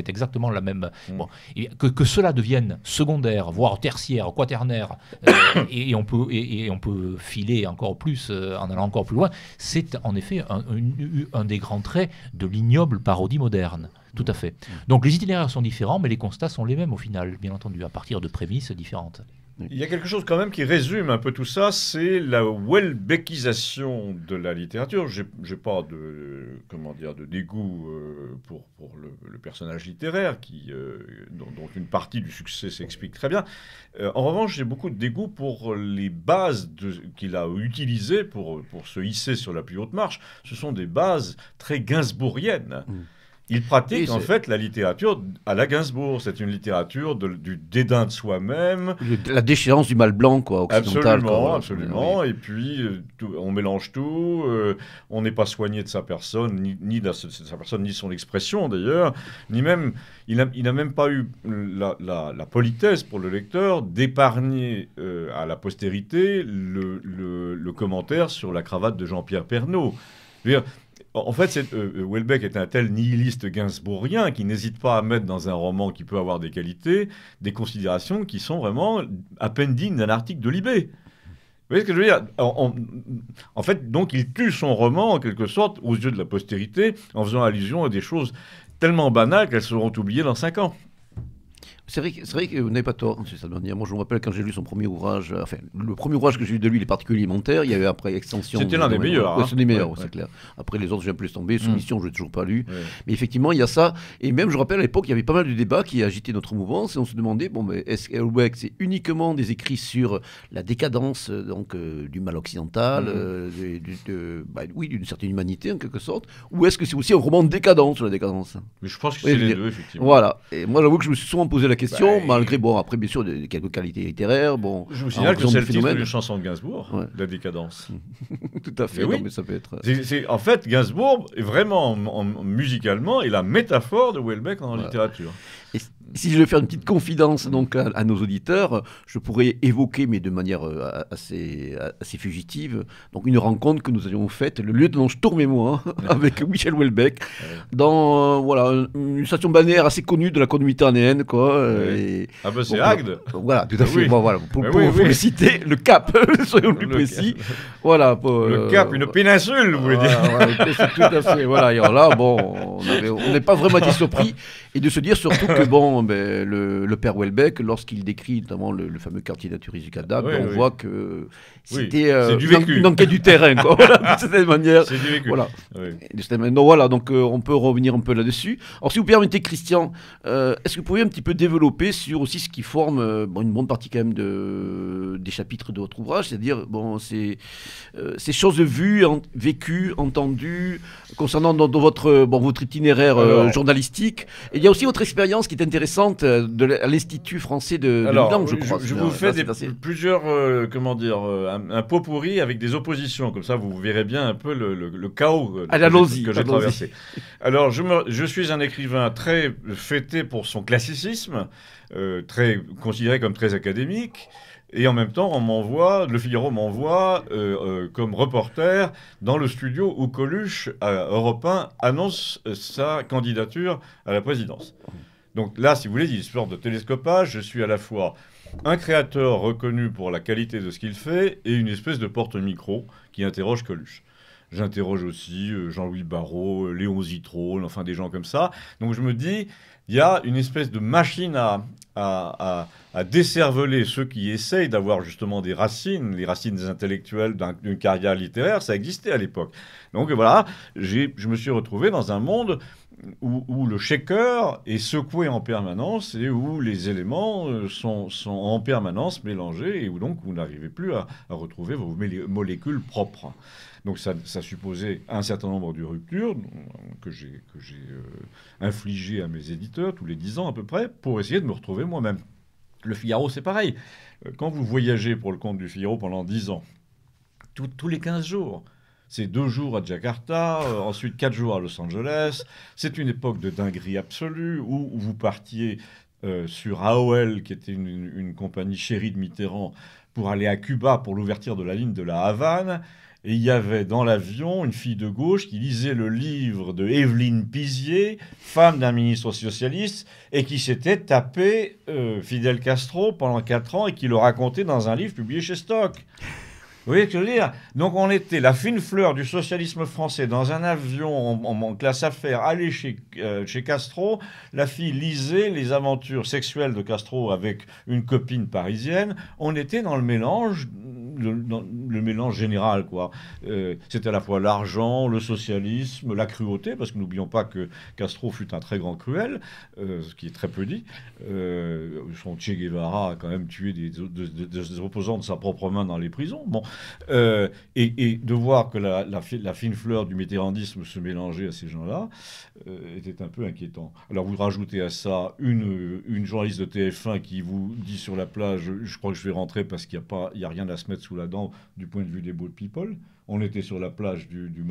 exactement la même. Mm. que, cela devienne secondaire, voire tertiaire, quaternaire, euh, et, on peut, et, on peut filer encore plus euh, en allant encore plus loin, c'est en effet un, un des grands traits de l'ignoble parodie moderne. Tout à fait. Donc les itinéraires sont différents, mais les constats sont les mêmes au final, bien entendu, à partir de prémices différentes. Il y a quelque chose quand même qui résume un peu tout ça, c'est la Welbeckisation de la littérature. Je n'ai pas de comment dire de dégoût euh, pour, le, personnage littéraire qui euh, dont, une partie du succès s'explique très bien. Euh, en revanche, j'ai beaucoup de dégoût pour les bases qu'il a utilisées pour se hisser sur la plus haute marche. Ce sont des bases très Gainsbourgiennes. Mm. Il pratique en fait la littérature à la Gainsbourg. C'est une littérature du dédain de soi-même. La déchéance du mal blanc, quoi, occidental. Absolument, absolument. Et puis, euh, on mélange tout. Euh, on n'est pas soigné de sa personne, ni, de, sa, personne, ni son expression d'ailleurs. Ni même, il n'a même pas eu la, politesse pour le lecteur d'épargner euh, à la postérité le, commentaire sur la cravate de Jean-Pierre Pernaud. Je veux dire, en fait, euh, euh, Welbeck est un tel nihiliste gainsbourgien qui n'hésite pas à mettre dans un roman qui peut avoir des qualités, des considérations qui sont vraiment à peine dignes d'un article de Libé. Vous voyez ce que je veux dire en, en, fait, donc, il tue son roman, en quelque sorte, aux yeux de la postérité, en faisant allusion à des choses tellement banales qu'elles seront oubliées dans cinq ans. C'est vrai, vrai, que vous n'avez pas tort, c'est ça de manière. Moi, je me rappelle quand j'ai lu son premier ouvrage, euh, enfin, le premier ouvrage que j'ai lu de lui, Les particulièrement Alimentaires, il y avait après Extension. C'était l'un des meilleurs. Hein. c'est des meilleurs, c'est clair. Après, les autres, j'ai un peu laissé tomber. Soumission, mm. je je l'ai toujours pas lu. Mais effectivement, il y a ça. Et même, je rappelle, à l'époque, il y avait pas mal de débats qui agitaient notre mouvance et on se demandait, bon, mais est-ce que c'est uniquement des écrits sur la décadence euh, donc, euh, du mal occidental, mm. du, de, bah, oui, d'une certaine humanité, en quelque sorte, ou est-ce que c'est aussi un roman décadent sur la décadence Mais je pense que c'est les deux, effectivement. Voilà. Et moi, j'avoue que je me suis souvent posé la question bah, malgré, bon, après, bien sûr, de, quelques qualités littéraires. Bon, je vous signale que c'est le titre d'une chanson de Gainsbourg, La décadence. Tout à fait, oui. mais ça peut être. Euh, c'est en fait, Gainsbourg, vraiment, musicalement, est la métaphore de Welbeck en littérature. Et si je vais faire une petite confidence donc à, nos auditeurs, je pourrais évoquer, mais de manière euh, assez, assez fugitive, donc une rencontre que nous avions faite, le lieutenant Sturm et moi, hein, avec Michel Houellebecq, dans euh, voilà, une station balnéaire assez connue de la côte méditerranéenne. Quoi, ah ben c'est Agde Voilà, tout à ah fait. pour, ah pour, citer, le Cap, soyons plus précis. Voilà, le euh, Cap, une péninsule, vous voulez dire. Voilà, tout à fait. Voilà, et alors là, bon, on n'est pas vraiment été surpris. Et de se dire surtout que bon, ben, le, père Welbeck, lorsqu'il décrit notamment le, fameux quartier naturiste du Cadabre, on voit que c'était euh, une, enquête du terrain, quoi, de manière. C'est du vécu. Voilà. donc, voilà, donc euh, on peut revenir un peu là-dessus. Alors si vous permettez, Christian, euh, est-ce que vous pourriez un petit peu développer sur aussi ce qui forme une bonne partie quand même de, des chapitres de votre ouvrage, c'est-à-dire bon, ces, choses vues, vécues, entendues, concernant dans, votre, bon, votre itinéraire journalistique il y a aussi autre expérience qui est intéressante euh, de l'Institut français de, Alors, je vous fais plusieurs, euh, comment dire, euh, un, pot pourri avec des oppositions. Comme ça, vous verrez bien un peu le, chaos ah, que, j'ai traversé. Alors, je, suis un écrivain très fêté pour son classicisme, très considéré comme très académique. Et en même temps, on m'envoie, Le Figaro m'envoie euh, euh, comme reporter dans le studio où Coluche, à euh, annonce sa candidature à la présidence. Donc là, si vous voulez, il y a une sorte de télescopage. Je suis à la fois un créateur reconnu pour la qualité de ce qu'il fait et une espèce de porte-micro qui interroge Coluche. J'interroge aussi Jean-Louis Barrault, Léon Zitrone, enfin des gens comme ça. Donc je me dis, il y a une espèce de machine à, à, décerveler ceux qui essayent d'avoir justement des racines, les racines intellectuelles d'une carrière littéraire, ça existait à l'époque. Donc voilà, je me suis retrouvé dans un monde où, le shaker est secoué en permanence et où les éléments euh, sont, en permanence mélangés et où donc vous n'arrivez plus à, à retrouver vos molécules propres. Donc ça, supposait un certain nombre de ruptures euh, que j'ai euh, infligées à mes éditeurs tous les dix ans à peu près pour essayer de me retrouver moi-même. Le Figaro, c'est pareil. Euh, quand vous voyagez pour le compte du Figaro pendant dix ans, tous les 15 jours, c'est deux jours à Jakarta, ensuite quatre jours à Los Angeles. C'est une époque de dinguerie absolue où, vous partiez sur AOL, qui était une, compagnie chérie de Mitterrand, pour aller à Cuba pour l'ouverture de la ligne de la Havane il y avait dans l'avion une fille de gauche qui lisait le livre de Evelyne Pizier, femme d'un ministre socialiste, et qui s'était tapé euh, Fidel Castro pendant quatre ans et qui le racontait dans un livre publié chez Stock. Vous voyez ce que je veux dire Donc on était la fine fleur du socialisme français dans un avion en, classe affaires, aller chez, euh, chez Castro. La fille lisait les aventures sexuelles de Castro avec une copine parisienne. On était dans le mélange le, le mélange général. quoi. Euh, c'est à la fois l'argent, le socialisme, la cruauté, parce que n'oublions pas que Castro fut un très grand cruel, euh, ce qui est très peu dit. Euh, son Che Guevara a quand même tué des, des, opposants de sa propre main dans les prisons. Bon, euh, et, de voir que la, la, fine fleur du métérandisme se mélangeait à ces gens-là était un peu inquiétant. Alors vous rajoutez à ça une, une journaliste de TF1 qui vous dit sur la plage, je crois que je vais rentrer parce qu'il n'y a, pas, y a rien à se mettre sous la dent du point de vue des boat people. On était sur la plage du, du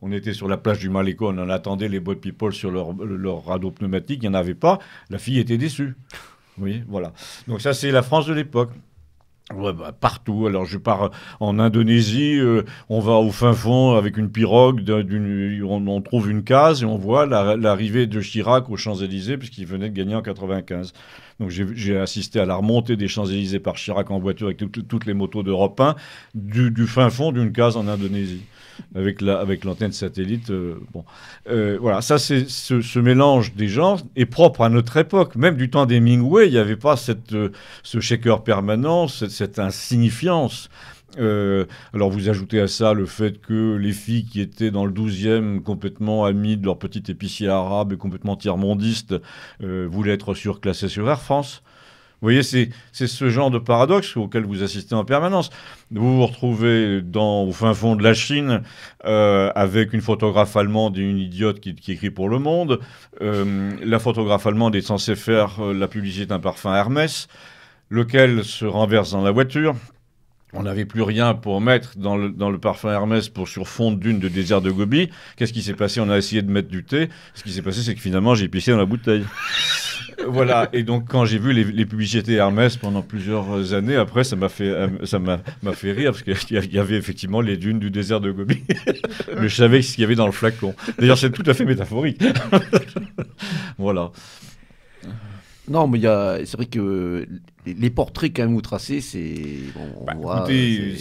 On était sur la plage du Malécon, on attendait les de people sur leur, leur radeau pneumatique, il n'y en avait pas. La fille était déçue. Oui, voilà. Donc ça, c'est la France de l'époque. Bah, partout. Alors, je pars en Indonésie, euh, on va au fin fond avec une pirogue, on, trouve une case et on voit l'arrivée de Chirac aux Champs-Élysées, puisqu'il venait de gagner en 95. Donc, j'ai assisté à la remontée des Champs-Élysées par Chirac en voiture avec toutes les motos d'Europe 1, du fin fond d'une case en Indonésie avec l'antenne satellite. Euh, bon, euh, voilà, ça c'est ce, mélange des genres est propre à notre époque. Même du temps des Ming-Wei, il n'y avait pas cette euh, ce shaker permanent, cette, insignifiance. alors vous ajoutez à ça le fait que les filles qui étaient dans le 12e complètement amies de leur petit épicier arabe et complètement tiers-mondistes voulaient être surclassées sur Air France voyez, c'est ce genre de paradoxe auquel vous assistez en permanence. Vous vous retrouvez dans, au fin fond de la Chine euh, avec une photographe allemande et une idiote qui, écrit pour Le Monde. Euh, la photographe allemande est censée faire euh, la publicité d'un parfum Hermès, lequel se renverse dans la voiture. On n'avait plus rien pour mettre dans le, parfum Hermès pour sur fond dune de désert de Gobi. Qu'est-ce qui s'est passé On a essayé de mettre du thé. Ce qui s'est passé, c'est que finalement, j'ai pissé dans la bouteille voilà. Et donc, quand j'ai vu les, publicités Hermès pendant plusieurs années, après, ça m'a fait, euh, ça m'a, fait rire parce qu'il y avait effectivement les dunes du désert de Gobi. Mais je savais ce qu'il y avait dans le flacon. D'ailleurs, c'est tout à fait métaphorique. voilà. Non, mais c'est vrai que les portraits quand même tracez, c'est. Bon, bah, écoutez,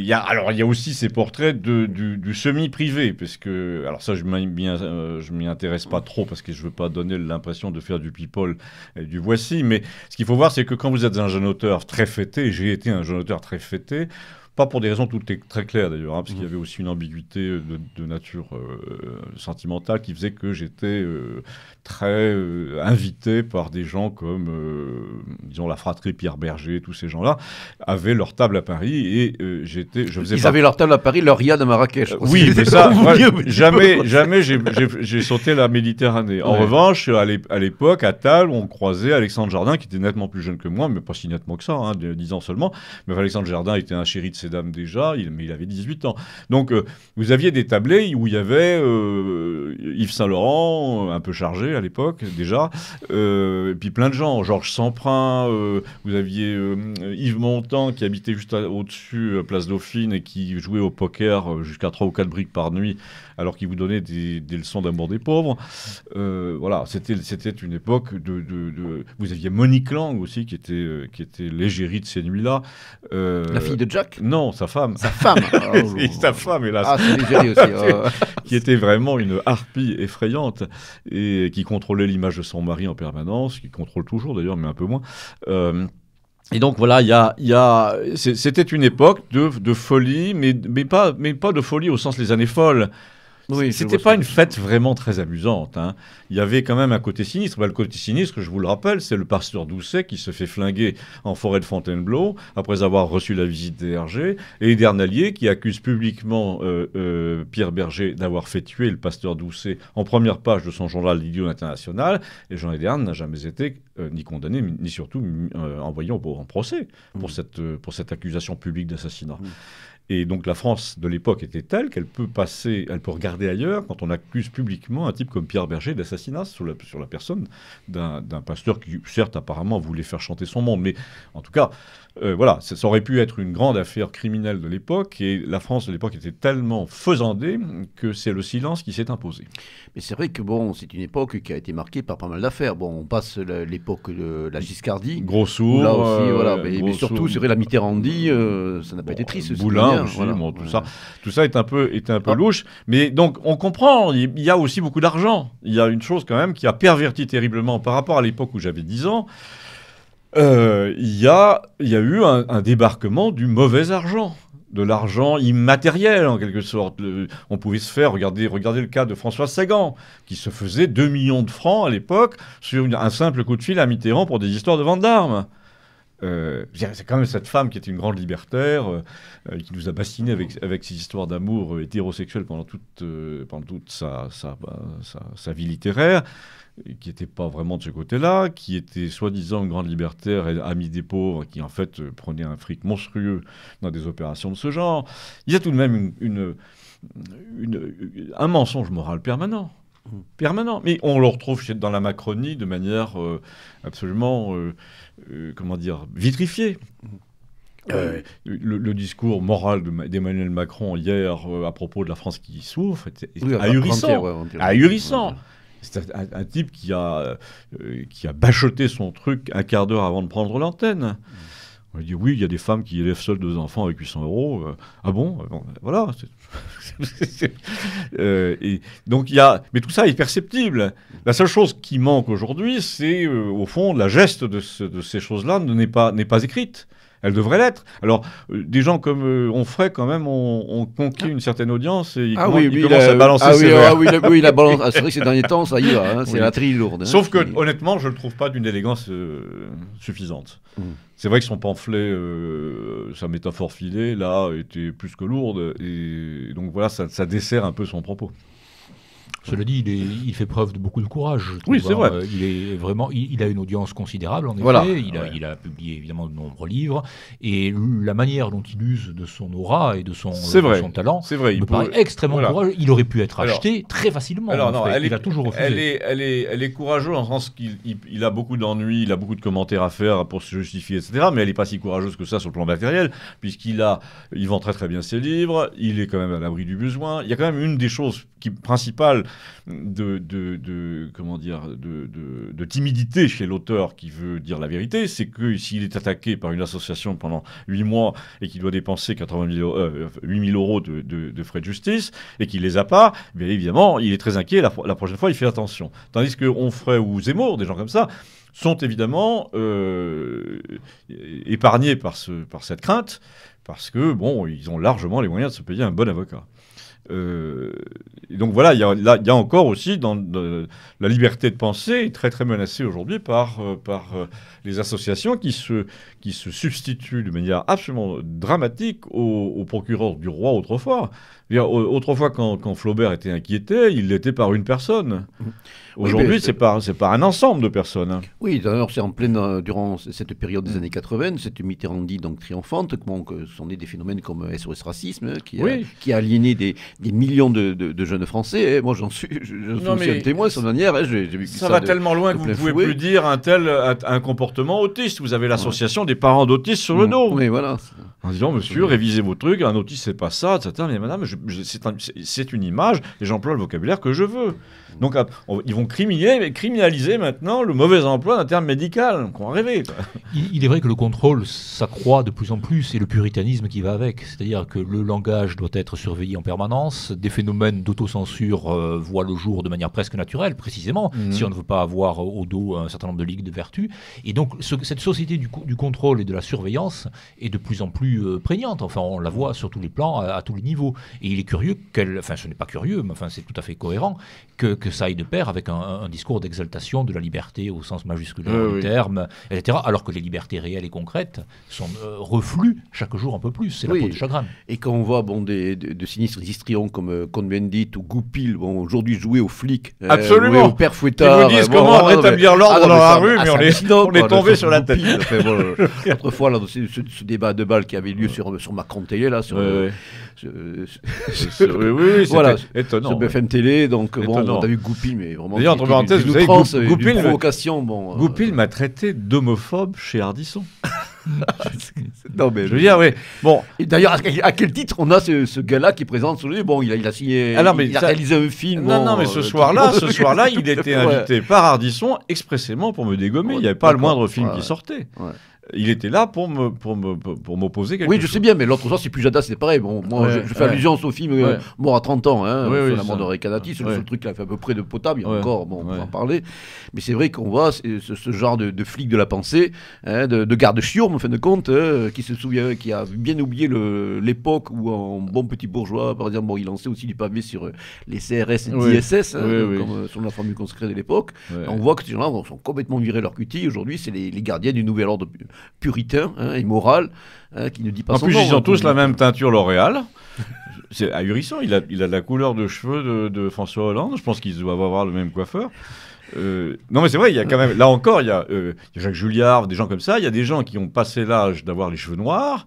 y a, alors il y a aussi ces portraits de, du, semi-privé, parce que alors ça je ne euh, je m'y intéresse pas trop parce que je veux pas donner l'impression de faire du people et du voici, mais ce qu'il faut voir, c'est que quand vous êtes un jeune auteur très fêté, j'ai été un jeune auteur très fêté. Pas pour des raisons toutes très claires d'ailleurs, hein, parce qu'il y mm. avait aussi une ambiguïté euh, de, nature euh, sentimentale qui faisait que j'étais euh, très invité par des gens comme, disons, la fratrie Pierre Berger, tous ces gens-là avaient leur table à Paris et j'étais, je faisais. Ils avaient leur table à Paris, leur de à Marrakech. oui, mais ça, jamais, jamais j'ai sauté la Méditerranée. En revanche, à l'époque, à Tal, on croisait Alexandre Jardin, qui était nettement plus jeune que moi, mais pas si nettement que ça, hein, 10 ans seulement. Mais Alexandre Jardin était un chéri de ces dames déjà, il, mais il avait 18 ans. Donc euh, vous aviez des tablés où il y avait euh, Yves Saint-Laurent, euh, un peu chargé à l'époque déjà, et puis plein de gens, Georges Semprin, vous aviez Yves Montand qui habitait juste au-dessus, place Dauphine, et qui jouait au poker jusqu'à 3 ou 4 briques par nuit, alors qu'il vous donnait des, leçons d'amour des pauvres. voilà, c'était une époque de, Vous aviez Monique Lang aussi qui était, qui était l'égérie de ces nuits-là. La fille de Jack non, sa femme. Sa femme. Oh. sa femme, hélas. Ah, c'est aussi. Oh. qui était vraiment une harpie effrayante et qui contrôlait l'image de son mari en permanence, qui contrôle toujours d'ailleurs, mais un peu moins. Euh, et donc voilà, il y a, c'était une époque de, folie, mais, mais, pas, mais pas de folie au sens des années folles. Oui, c'était pas une fête vraiment très amusante. Hein. Il y avait quand même un côté sinistre. Bah, le côté sinistre, je vous le rappelle, c'est le pasteur Doucet qui se fait flinguer en forêt de Fontainebleau après avoir reçu la visite des RG. et Dernalier qui accuse publiquement euh, euh, Pierre Berger d'avoir fait tuer le pasteur Doucet en première page de son journal L'Idiot International. Et Jean Ederne n'a jamais été euh, ni condamné, ni surtout envoyé en, procès pour, mmh. cette, pour cette accusation publique d'assassinat. Mmh. Et donc la France de l'époque était telle qu'elle peut passer, elle peut regarder ailleurs quand on accuse publiquement un type comme Pierre Berger d'assassinat sur la, sur la personne d'un pasteur qui, certes, apparemment voulait faire chanter son monde. Mais en tout cas, euh, voilà, ça, aurait pu être une grande affaire criminelle de l'époque, et la France de l'époque était tellement faisandée que c'est le silence qui s'est imposé. Mais c'est vrai que bon, c'est une époque qui a été marquée par pas mal d'affaires. Bon, on passe l'époque de la Giscardie. Gros sourd. Là aussi, voilà. Mais, surtout, c'est la Mitterrandi, euh, ça n'a pas été triste. Boulin aussi, tout, ça, tout ça est un peu, est un peu ah. louche. Mais donc, on comprend, il y a aussi beaucoup d'argent. Il y a une chose quand même qui a perverti terriblement par rapport à l'époque où j'avais 10 ans. Euh, il y, a, y a eu un, débarquement du mauvais argent de l'argent immatériel en quelque sorte. on pouvait se faire, regardez, regardez le cas de François Sagan, qui se faisait 2 millions de francs à l'époque sur un simple coup de fil à Mitterrand pour des histoires de vente d'armes. Euh, c'est quand même cette femme qui est une grande libertaire, euh, qui nous a bassinés avec, ses histoires d'amour hétérosexuel pendant toute, pendant toute sa, sa bah, vie littéraire qui n'était pas vraiment de ce côté-là, qui était soi-disant grande libertaire et ami des pauvres, qui en fait euh, prenait un fric monstrueux dans des opérations de ce genre. Il y a tout de même une, un mensonge moral permanent. Mm. Permanent. Mais on le retrouve chez, dans la Macronie de manière euh, absolument, euh, comment dire, vitrifiée. Mm. le, discours moral d'Emmanuel Macron hier à propos de la France qui souffre était, ahurissant. ahurissant. C'est un, type qui a, euh, qui a bachoté son truc un quart d'heure avant de prendre l'antenne. Mm. On lui dit oui, il y a des femmes qui élèvent seules deux enfants avec 800 euros. Euh, ah bon, euh, ben Voilà. donc y a, mais tout ça est perceptible. La seule chose qui manque aujourd'hui, c'est au fond la geste de, de ces choses-là n'est pas n'est pas écrite. Elle devrait l'être. Alors, euh, des gens comme euh, on Onfray, quand même, on conquis ah. une certaine audience et ils, ah commencent à balancer ah oui, ah oui, oui, ah, c'est vrai que ces derniers temps, ça y va. Hein, c'est la trille lourde. Hein, Sauf que, honnêtement, je ne le trouve pas d'une élégance euh, suffisante. Mm. C'est vrai que son pamphlet, sa métaphore filée, là, était plus que lourde. Et donc voilà, ça, ça dessert un peu son propos. Cela dit, il, fait preuve de beaucoup de courage. Oui, c'est vrai. Euh, il est vraiment, il, a une audience considérable en effet. Voilà, il, a, publié évidemment de nombreux livres et la manière dont il use de son aura et de son, vrai, son talent, c'est vrai, me paraît extrêmement voilà. Il aurait pu être acheté très facilement. Alors elle il est, a toujours refusé. Elle est, elle est, elle est courageuse en sens qu'il a beaucoup d'ennuis, il a beaucoup de commentaires à faire pour se justifier, etc. Mais elle n'est pas si courageuse que ça sur le plan matériel, puisqu'il a, il vend très très bien ses livres, il est quand même à l'abri du besoin. Il y a quand même une des choses qui, principales de, de, comment dire, de, timidité chez l'auteur qui veut dire la vérité, c'est que s'il est attaqué par une association pendant 8 mois et qu'il doit dépenser 80 8 000 euros euh, de, frais de justice et qu'il les a pas, bien évidemment, il est très inquiet. La, prochaine fois, il fait attention. Tandis que Onfray ou Zemmour, des gens comme ça, sont évidemment euh, épargnés par, ce, par cette crainte, parce que, bon, ils ont largement les moyens de se payer un bon avocat. Euh, donc voilà, il y a, encore aussi dans la liberté de penser très très menacée aujourd'hui par, euh, euh, les associations qui se, substituent de manière absolument dramatique au, aux procureurs du roi autrefois autrefois, quand, Flaubert était inquiété, il l'était par une personne. Aujourd'hui, c'est par, un ensemble de personnes. Hein. Oui, d'ailleurs, c'est en pleine, euh, durant cette période des années 80, cette Mitterrandi donc triomphante, bon, sont des phénomènes comme SOS euh, Racisme, euh, qui, a, qui a, aliéné des, millions de, jeunes Français. Et hein. moi, j'en suis, un témoin cette manière. Hein. ça, va tellement loin que vous ne pouvez plus dire un tel un, comportement autiste. Vous avez l'association des parents d'autistes sur le mmh. dos. Oui, voilà. En disant, monsieur, révisez vos trucs, un autiste, c'est pas ça, etc. Mais madame, je c'est une image et j'emploie le vocabulaire que je veux. Donc ah, ils vont criminaliser, criminaliser, maintenant le mauvais emploi d'un terme médical qu'on rêvait. Il, il, est vrai que le contrôle s'accroît de plus en plus et le puritanisme qui va avec. C'est-à-dire que le langage doit être surveillé en permanence, des phénomènes d'autocensure euh, voient le jour de manière presque naturelle, précisément, mhm. si on ne veut pas avoir au dos un certain nombre de ligues de vertu. Et donc cette société du, contrôle et de la surveillance est de plus en plus euh, prégnante. Enfin, on la voit sur tous les plans, à, tous les niveaux. Et il est curieux qu'elle, enfin ce n'est pas curieux, mais enfin c'est tout à fait cohérent, que que ça aille de pair avec un, discours d'exaltation de la liberté au sens majuscule du terme, etc. Alors que les libertés réelles et concrètes sont euh, chaque jour un peu plus. C'est la peau de chagrin. Et quand on voit bon, des, de, sinistres histrions comme euh, cohn ou Goupil, bon, aujourd'hui jouer aux flics, euh, Absolument. au père Fouettard. Ils nous disent euh, comment ah, rétablir l'ordre ah, dans la rue, mais ah, on, est, on tombé sur la tête. Euh, autrefois, là, ce, débat de balle qui avait lieu sur, sur Macron Télé, là, sur... BFM Télé, donc bon, Goupil, mais vraiment. D'ailleurs, entre parenthèses, vous savez, Goupil, euh, Goupil m'a traité d'homophobe chez Ardisson. non, mais je veux dire, oui. Bon. D'ailleurs, à quel titre on a ce, ce gars-là qui présente son Bon, il a, il a signé. Alors, ah mais il a réalisé un film. Non, non, mais ce euh, soir-là, ce soir-là, il était invité par Ardisson expressément pour me dégommer. il n'y avait pas le moindre film qui sortait il était là pour me pour me pour m'opposer quelque Oui, je sais bien, mais l'autre soir, c'est plus Jada c'est pareil. Bon, moi, je, fais allusion au film euh, Mort à 30 ans, hein, la mort de c'est le truc qui a fait à peu près de potable, il y a encore, bon, on va en parler. Mais c'est vrai qu'on voit ce, ce, genre de, flic de la pensée, hein, de, garde chiourme, en fin de compte, euh, qui se souvient, qui a bien oublié l'époque où en bon petit bourgeois, par exemple, bon, il lançait aussi du pavé sur euh, les CRS et ISS, comme sur la formule conscrite de l'époque. On voit que ces gens-là sont complètement viré leur cutie. Aujourd'hui, c'est les, les gardiens du nouvel ordre puritain hein, et moral, hein, qui ne dit pas en son nom. En plus, ils ont hein, tous la même teinture L'Oréal. C'est ahurissant. Il a, il a la couleur de cheveux de, François Hollande. Je pense qu'ils doivent avoir le même coiffeur. Euh, non, mais c'est vrai, il y a quand même. Là encore, euh, il y, a, Jacques Julliard, des gens comme ça. Il y a des gens qui ont passé l'âge d'avoir les cheveux noirs.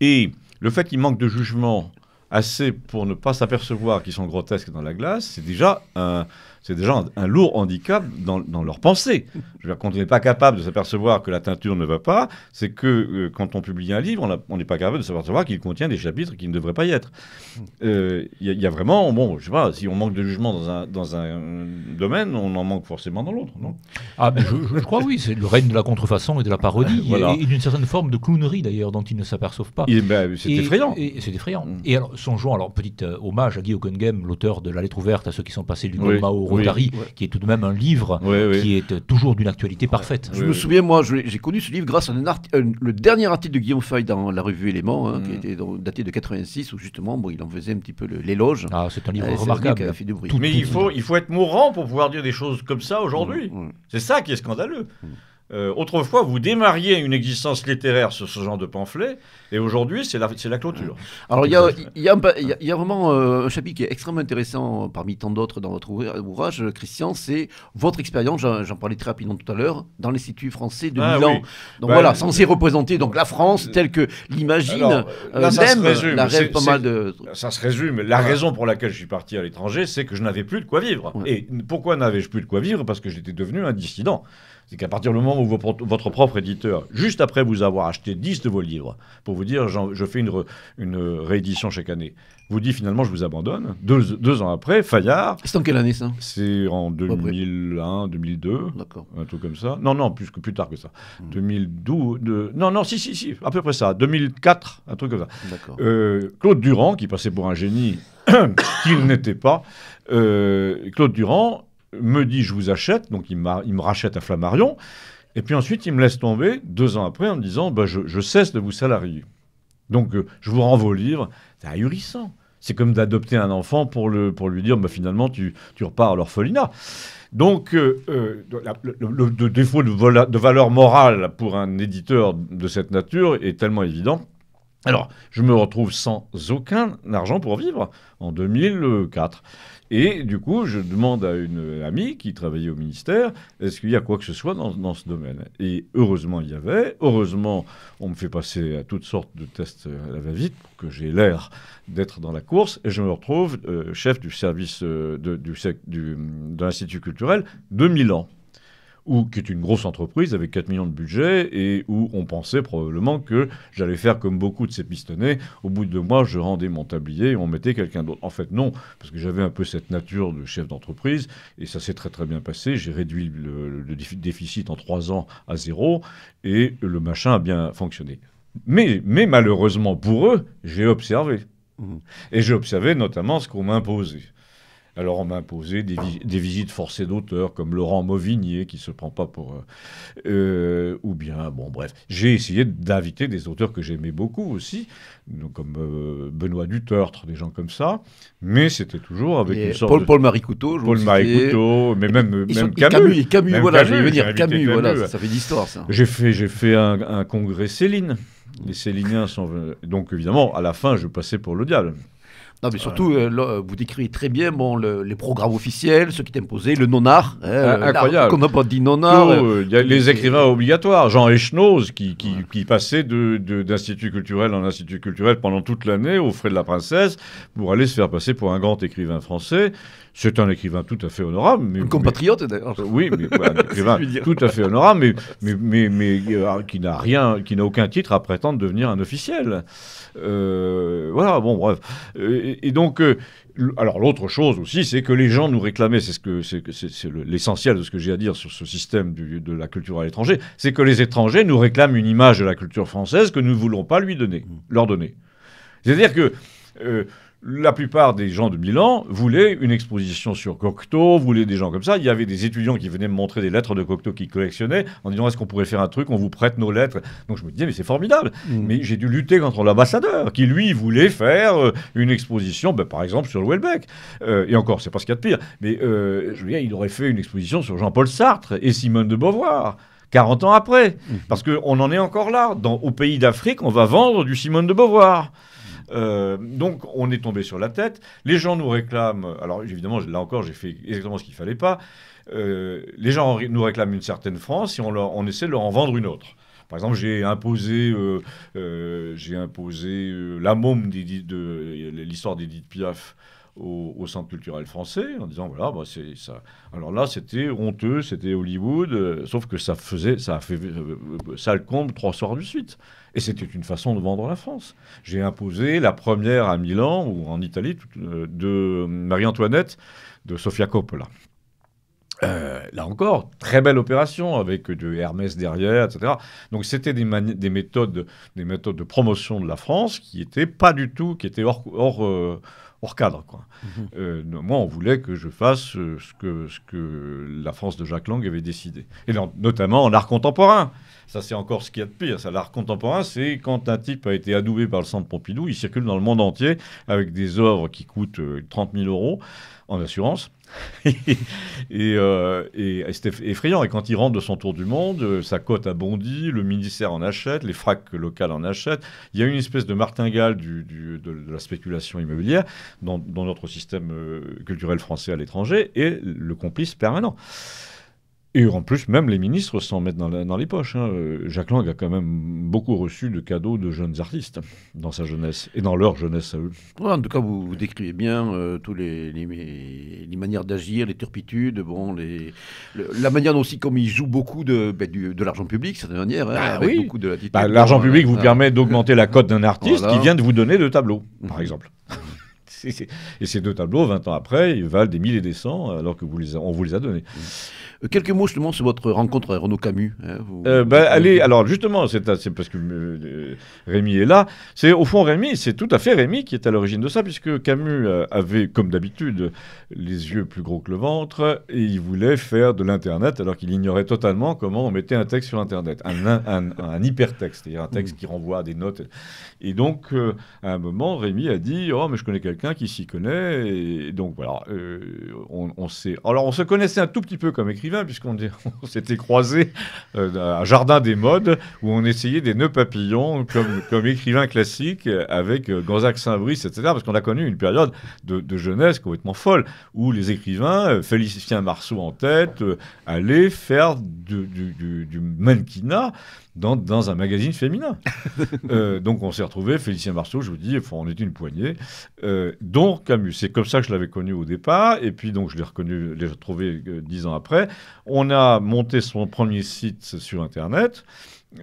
Et le fait qu'il manque de jugement assez pour ne pas s'apercevoir qu'ils sont grotesques dans la glace, c'est déjà un c'est déjà un, lourd handicap dans, leur pensée. Je veux dire, quand on n'est pas capable de s'apercevoir que la teinture ne va pas, c'est que euh, quand on publie un livre, on n'est pas capable de s'apercevoir qu'il contient des chapitres qui ne devraient pas y être. Il euh, y, a vraiment, bon, je sais pas, si on manque de jugement dans un, dans un domaine, on en manque forcément dans l'autre, non Ah, mais je, crois oui, c'est le règne de la contrefaçon et de la parodie, et, d'une certaine forme de clownerie d'ailleurs, dont ils ne s'aperçoivent pas. Eh ben, c'est effrayant. Et, c'est effrayant. Mm. Et alors, songeons, alors, petit euh, hommage à Guy Ockenghem, l'auteur de La lettre ouverte, à ceux qui sont passés du oui. Mao qui est tout de même un livre qui est euh, toujours d'une actualité parfaite. Je me souviens, moi, j'ai connu ce livre grâce à un le dernier article de Guillaume Feuille dans la revue Éléments, hein, qui mm. était daté de 86, où justement, il en faisait un petit peu l'éloge. Ah, c'est un livre ah, remarquable. fait bruit. Mais il, faut, il faut être mourant pour pouvoir dire des choses comme ça aujourd'hui. Mm. Mm. C'est ça qui est scandaleux. Euh, autrefois, vous démarriez une existence littéraire sur ce genre de pamphlet, et aujourd'hui, c'est la, la, clôture. Alors, il y a, y, vraiment un chapitre qui est extrêmement intéressant euh, parmi tant d'autres dans votre ouvrage, Christian, c'est votre expérience, j'en parlais très rapidement tout à l'heure, dans l'Institut français de ah Milan. Donc bah, voilà, censé euh, représenter donc, la France telle que l'imagine la rêve pas mal de... Ça se résume. La raison pour laquelle je suis parti à l'étranger, c'est que je n'avais plus de quoi vivre. Et pourquoi n'avais-je plus de quoi vivre Parce que j'étais devenu un dissident c'est qu'à partir du moment où votre propre éditeur, juste après vous avoir acheté 10 de vos livres, pour vous dire je fais une, réédition chaque année, vous dit finalement je vous abandonne, deux, ans après, Fayard... C'est en quelle année ça C'est en 2001, 2002, un truc comme ça. Non, non, plus, plus tard que ça. 2012... Hmm. non, non, si, si, si, à peu près ça. 2004, un truc comme ça. Euh, Claude Durand, qui passait pour un génie, qu'il n'était pas, euh, Claude Durand me dit je vous achète, donc il, me rachète à Flammarion, et puis ensuite il me laisse tomber deux ans après en me disant bah, je, cesse de vous salarier. Donc euh, je vous rends vos livres », c'est ahurissant. C'est comme d'adopter un enfant pour, le, pour lui dire mais bah, finalement tu, repars à l'orphelinat. Donc, euh, euh, le, défaut de valeur morale pour un éditeur de cette nature est tellement évident alors, je me retrouve sans aucun argent pour vivre en 2004. Et du coup, je demande à une amie qui travaillait au ministère, est-ce qu'il y a quoi que ce soit dans, ce domaine Et heureusement, il y avait. Heureusement, on me fait passer à toutes sortes de tests à la va-vite pour que j'ai l'air d'être dans la course. Et je me retrouve euh, chef du service euh, de, de l'Institut culturel de Milan ou qui est une grosse entreprise avec 4 millions de budget, et où on pensait probablement que j'allais faire comme beaucoup de ces pistonnés, au bout de deux mois, je rendais mon tablier et on mettait quelqu'un d'autre. En fait, non, parce que j'avais un peu cette nature de chef d'entreprise, et ça s'est très très bien passé. J'ai réduit le, déficit en trois ans à zéro, et le machin a bien fonctionné. Mais, mais malheureusement pour eux, j'ai observé. Mmh. Et j'ai observé notamment ce qu'on m'imposait. Alors on m'a imposé des, visites forcées d'auteurs comme Laurent Mauvignier, qui se prend pas pour... Euh, euh, ou bien, bon bref, j'ai essayé d'inviter des auteurs que j'aimais beaucoup aussi, comme euh, Benoît Dutertre, des gens comme ça, mais c'était toujours avec une sorte Paul, Paul Marie Couteau, je Paul Marie Couteau, mais même, Camus. Camus, Camus voilà, je venir, Camus, voilà, ça, fait l'histoire ça. J'ai fait, fait un, congrès Céline. Les Céliniens sont... Donc évidemment, à la fin, je passais pour le diable. Non, mais surtout, euh, euh, vous décrivez très bien bon, les programmes officiels, ce qui est imposé, le non-art. Hein, ah, euh, incroyable. Qu'on n'a pas dit non-art. y a les écrivains obligatoires. Jean Echnoz, qui, qui, passait d'institut de, culturel en institut culturel pendant toute l'année, aux frais de la princesse, pour aller se faire passer pour un grand écrivain français. C'est un écrivain tout à fait honorable. Mais, un compatriote d'ailleurs. Euh, oui, mais un écrivain tout à fait honorable, mais, mais, mais, euh, qui n'a rien, qui n'a aucun titre à prétendre devenir un officiel. Euh, voilà, bon, bref. Et, donc, alors l'autre chose aussi, c'est que les gens nous réclamaient, c'est ce que c'est l'essentiel de ce que j'ai à dire sur ce système du, de la culture à l'étranger, c'est que les étrangers nous réclament une image de la culture française que nous ne voulons pas lui donner, mmh. leur donner. C'est-à-dire que la plupart des gens de Milan voulaient une exposition sur Cocteau, voulaient des gens comme ça. Il y avait des étudiants qui venaient me montrer des lettres de Cocteau qu'ils collectionnaient en disant est-ce qu'on pourrait faire un truc, on vous prête nos lettres. Donc je me disais mais c'est formidable. Mmh. Mais j'ai dû lutter contre l'ambassadeur qui lui voulait faire euh, une exposition, ben, par exemple sur le Welbeck. Euh, et encore, c'est pas ce qu'il y a de pire. Mais euh, je veux dire, il aurait fait une exposition sur Jean-Paul Sartre et Simone de Beauvoir. 40 ans après, mmh. parce qu'on en est encore là. Dans, au pays d'Afrique, on va vendre du Simone de Beauvoir. Euh, donc on est tombé sur la tête. Les gens nous réclament, alors évidemment là encore j'ai fait exactement ce qu'il fallait pas, euh, les gens nous réclament une certaine France et on, essaie de leur en vendre une autre. Par exemple, j'ai imposé, euh, j'ai imposé la môme de l'histoire d'Edith Piaf au, Centre culturel français en disant voilà, bah, c'est ça. Alors là, c'était honteux, c'était Hollywood, euh, sauf que ça faisait, ça a fait euh, euh, ça le comble trois soirs de suite. Et c'était une façon de vendre la France. J'ai imposé la première à Milan ou en Italie de Marie-Antoinette de Sofia Coppola. là encore, très belle opération avec de Hermès derrière, etc. Donc c'était des, des, méthodes, des méthodes de promotion de la France qui n'étaient pas du tout, qui étaient hors, hors cadre. Quoi. Mhm. Euh, moi, on voulait que je fasse euh, ce, que, ce que la France de Jacques Lang avait décidé. Et notamment en art contemporain. Ça, c'est encore ce qu'il y a de pire. l'art contemporain, c'est quand un type a été adoubé par le centre Pompidou, il circule dans le monde entier avec des œuvres qui coûtent 30 euh, 000 euros en assurance. Euh, et, c'était effrayant. Et quand il rentre de son tour du monde, euh, sa cote a bondi, le ministère en achète, les fracs locales en achètent. Il y a une espèce de martingale de, la spéculation immobilière dans notre système euh, culturel français à l'étranger et le complice permanent. Et en plus, même les ministres s'en mettent dans, les poches. Hein. Euh, Jacques Lang a quand même beaucoup reçu de cadeaux de jeunes artistes dans sa jeunesse et dans leur jeunesse à eux. en tout cas, vous, décrivez bien toutes euh, tous les, les, manières d'agir, les turpitudes, bon, les, la manière aussi comme ils jouent beaucoup de, ben, de l'argent public, de cette manière, hein, bah avec beaucoup de bah, l'argent public vous permet d'augmenter la cote d'un artiste qui vient de vous donner deux tableaux, par mhm. exemple. Et ces deux tableaux, 20 ans après, ils valent des milliers et des cents, alors que vous les on vous les a donnés. Mhm. Euh, quelques mots justement sur votre rencontre avec Renaud Camus. Hein, euh, ben, allez, alors justement, c'est parce que euh, Rémi est là. C'est au fond Rémi, c'est tout à fait Rémi qui est à l'origine de ça, puisque Camus avait, comme d'habitude, les yeux plus gros que le ventre, et il voulait faire de l'Internet, alors qu'il ignorait totalement comment on mettait un texte sur Internet, un, hypertexte, c'est-à-dire un texte qui renvoie à des notes. Et donc, à un moment, Rémi a dit, oh, mais je connais quelqu'un qui s'y connaît, et donc voilà, on, on sait. Alors, on se connaissait un tout petit peu comme écrit puisqu'on s'était croisé dans euh, à Jardin des Modes, où on essayait des nœuds papillons comme, écrivain classique avec euh, Gonzague Saint-Brice, etc. Parce qu'on a connu une période de, jeunesse complètement folle, où les écrivains, euh, Félicien Marceau en tête, allaient faire du, du mannequinat dans, un magazine féminin. Euh, donc on s'est retrouvé. Félicien Marceau, je vous dis, on était une poignée, euh, Camus. C'est comme ça que je l'avais connu au départ, et puis donc je l'ai reconnu, l'ai retrouvé euh, dix ans après. On a monté son premier site sur Internet.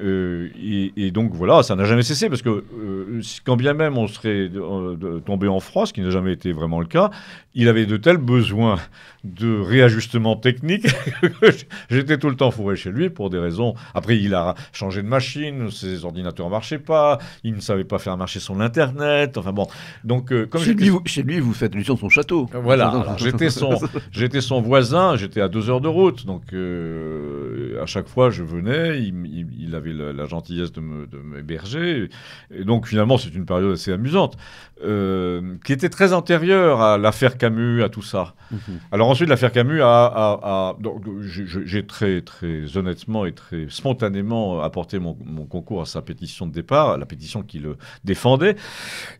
Euh, et, donc voilà, ça n'a jamais cessé parce que euh, quand bien même on serait euh, tombé en froid, ce qui n'a jamais été vraiment le cas, il avait de tels besoins de réajustement technique que j'étais tout le temps fourré chez lui pour des raisons. Après, il a changé de machine, ses ordinateurs ne marchaient pas, il ne savait pas faire marcher son internet. Enfin bon, donc comme chez lui, vous, faites lui, vous faites son château. Voilà, j'étais son, j'étais son voisin, j'étais à deux heures de route, donc à chaque fois je venais, il, il, il avait la, gentillesse de m'héberger. Et donc finalement, c'est une période assez amusante, euh, qui était très antérieure à l'affaire Camus, à tout ça. Mhm. Alors ensuite, l'affaire Camus a... j'ai très, très honnêtement et très spontanément apporté mon, concours à sa pétition de départ, à la pétition qui le défendait.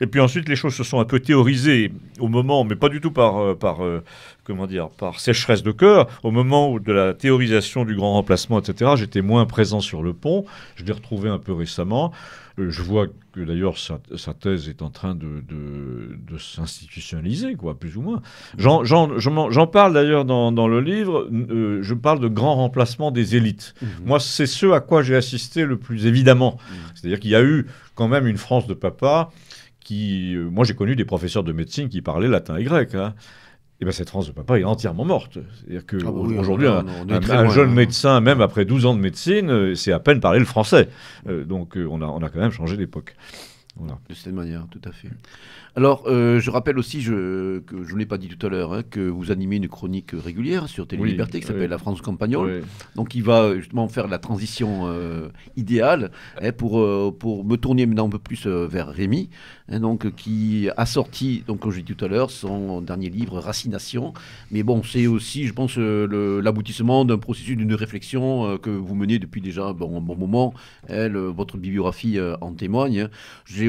Et puis ensuite, les choses se sont un peu théorisées au moment, mais pas du tout par euh, euh, comment dire, par sécheresse de cœur, au moment de la théorisation du grand remplacement, etc., j'étais moins présent sur le pont. Je l'ai retrouvé un peu récemment. Euh, je vois que d'ailleurs sa, thèse est en train de, de, s'institutionnaliser, quoi, plus ou moins. J'en parle d'ailleurs dans, le livre. Euh, je parle de grand remplacement des élites. Mmh. Moi, c'est ce à quoi j'ai assisté le plus évidemment. Mmh. C'est-à-dire qu'il y a eu quand même une France de papa qui. Euh, moi, j'ai connu des professeurs de médecine qui parlaient latin et grec. Hein. Et eh bien, cette France de papa est entièrement morte. C'est-à-dire qu'aujourd'hui, ah bah un, jeune médecin, même après 12 ans de médecine, c'est euh, à peine parler le français. Euh, donc euh, on a, on a quand même changé d'époque. De cette manière, tout à fait. Alors, euh, je rappelle aussi, je, que je ne l'ai pas dit tout à l'heure, hein, que vous animez une chronique régulière sur Télé Liberté qui s'appelle La France Campagnole. Donc, il va justement faire la transition euh, idéale hein, pour, euh, pour me tourner maintenant un peu plus vers Rémi, hein, donc, qui a sorti, donc, comme je l'ai dit tout à l'heure, son dernier livre, Racination. Mais bon, c'est aussi, je pense, l'aboutissement d'un processus, d'une réflexion que vous menez depuis déjà bon, un bon moment. votre bibliographie en témoigne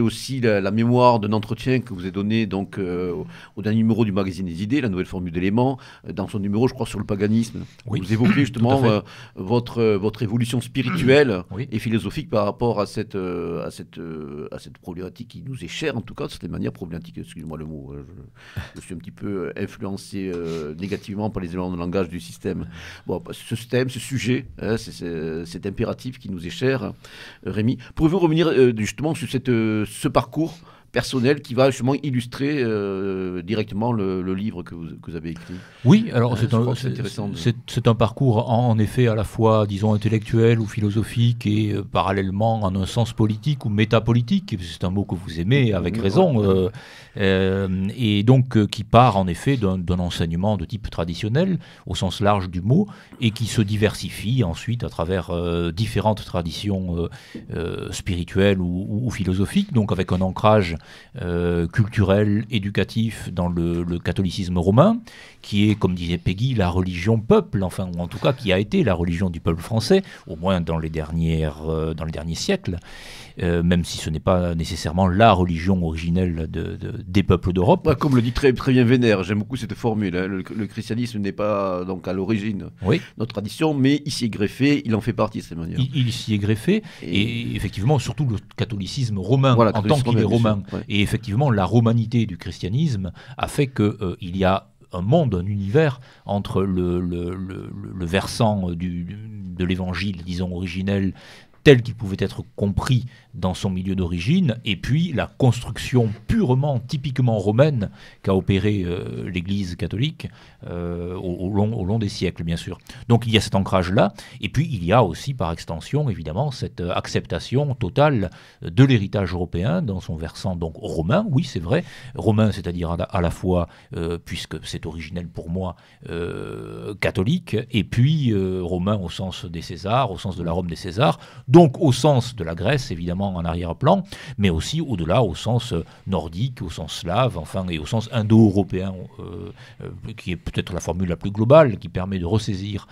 aussi la, mémoire d'un entretien que vous avez donné donc, euh, au dernier numéro du magazine Les idées, la nouvelle formule d'éléments, euh, dans son numéro, je crois, sur le paganisme. Vous évoquez justement euh, votre, votre évolution spirituelle et philosophique par rapport à cette, à, cette, à cette problématique qui nous est chère, en tout cas, de cette manière problématique, excusez-moi le mot. Je, suis un petit peu influencé négativement par les éléments de langage du système. Bon, bah, ce thème ce sujet, hein, c'est cet impératif qui nous est cher, hein. Rémi. Pouvez-vous revenir justement sur cette ce parcours personnel qui va justement illustrer euh, directement le, livre que vous, avez écrit. Oui, alors euh, c'est un, un, parcours en, effet à la fois, disons, intellectuel ou philosophique et euh, parallèlement en un sens politique ou métapolitique, c'est un mot que vous aimez avec raison, et donc qui part en effet d'un enseignement de type traditionnel au sens large du mot et qui se diversifie ensuite à travers différentes traditions spirituelles ou philosophiques, donc avec un ancrage euh, culturel, éducatif dans le, catholicisme romain, qui est, comme disait Peggy, la religion peuple, enfin, ou en tout cas qui a été la religion du peuple français, au moins dans les, dernières, euh, dans les derniers siècles. Euh, même si ce n'est pas nécessairement la religion originelle des peuples d'Europe. Bah, comme le dit très, très bien Vénère, j'aime beaucoup cette formule, hein. le, christianisme n'est pas donc à l'origine de notre tradition, mais il s'y est greffé, il en fait partie de cette manière. Il, s'y est greffé, et, effectivement, surtout le catholicisme romain, en tant qu'il est romain. Et effectivement, la romanité du christianisme a fait qu'il euh, y a un monde, un univers entre le, le, versant du, de l'évangile, disons, originel tel qu'il pouvait être compris dans son milieu d'origine, et puis la construction purement, typiquement romaine qu'a opérée euh, l'Église catholique euh, au, long, des siècles, bien sûr. Donc il y a cet ancrage-là, et puis il y a aussi, par extension, évidemment, cette euh, acceptation totale de l'héritage européen dans son versant donc romain, oui, c'est vrai, romain, c'est-à-dire à, la fois, puisque c'est originel pour moi, catholique, et puis romain au sens des Césars, au sens de la Rome des Césars donc au sens de la Grèce, évidemment en arrière-plan, mais aussi au-delà, au sens euh, nordique, au sens slave, enfin, et au sens indo-européen, euh, euh, qui est peut-être la formule la plus globale, qui permet de ressaisir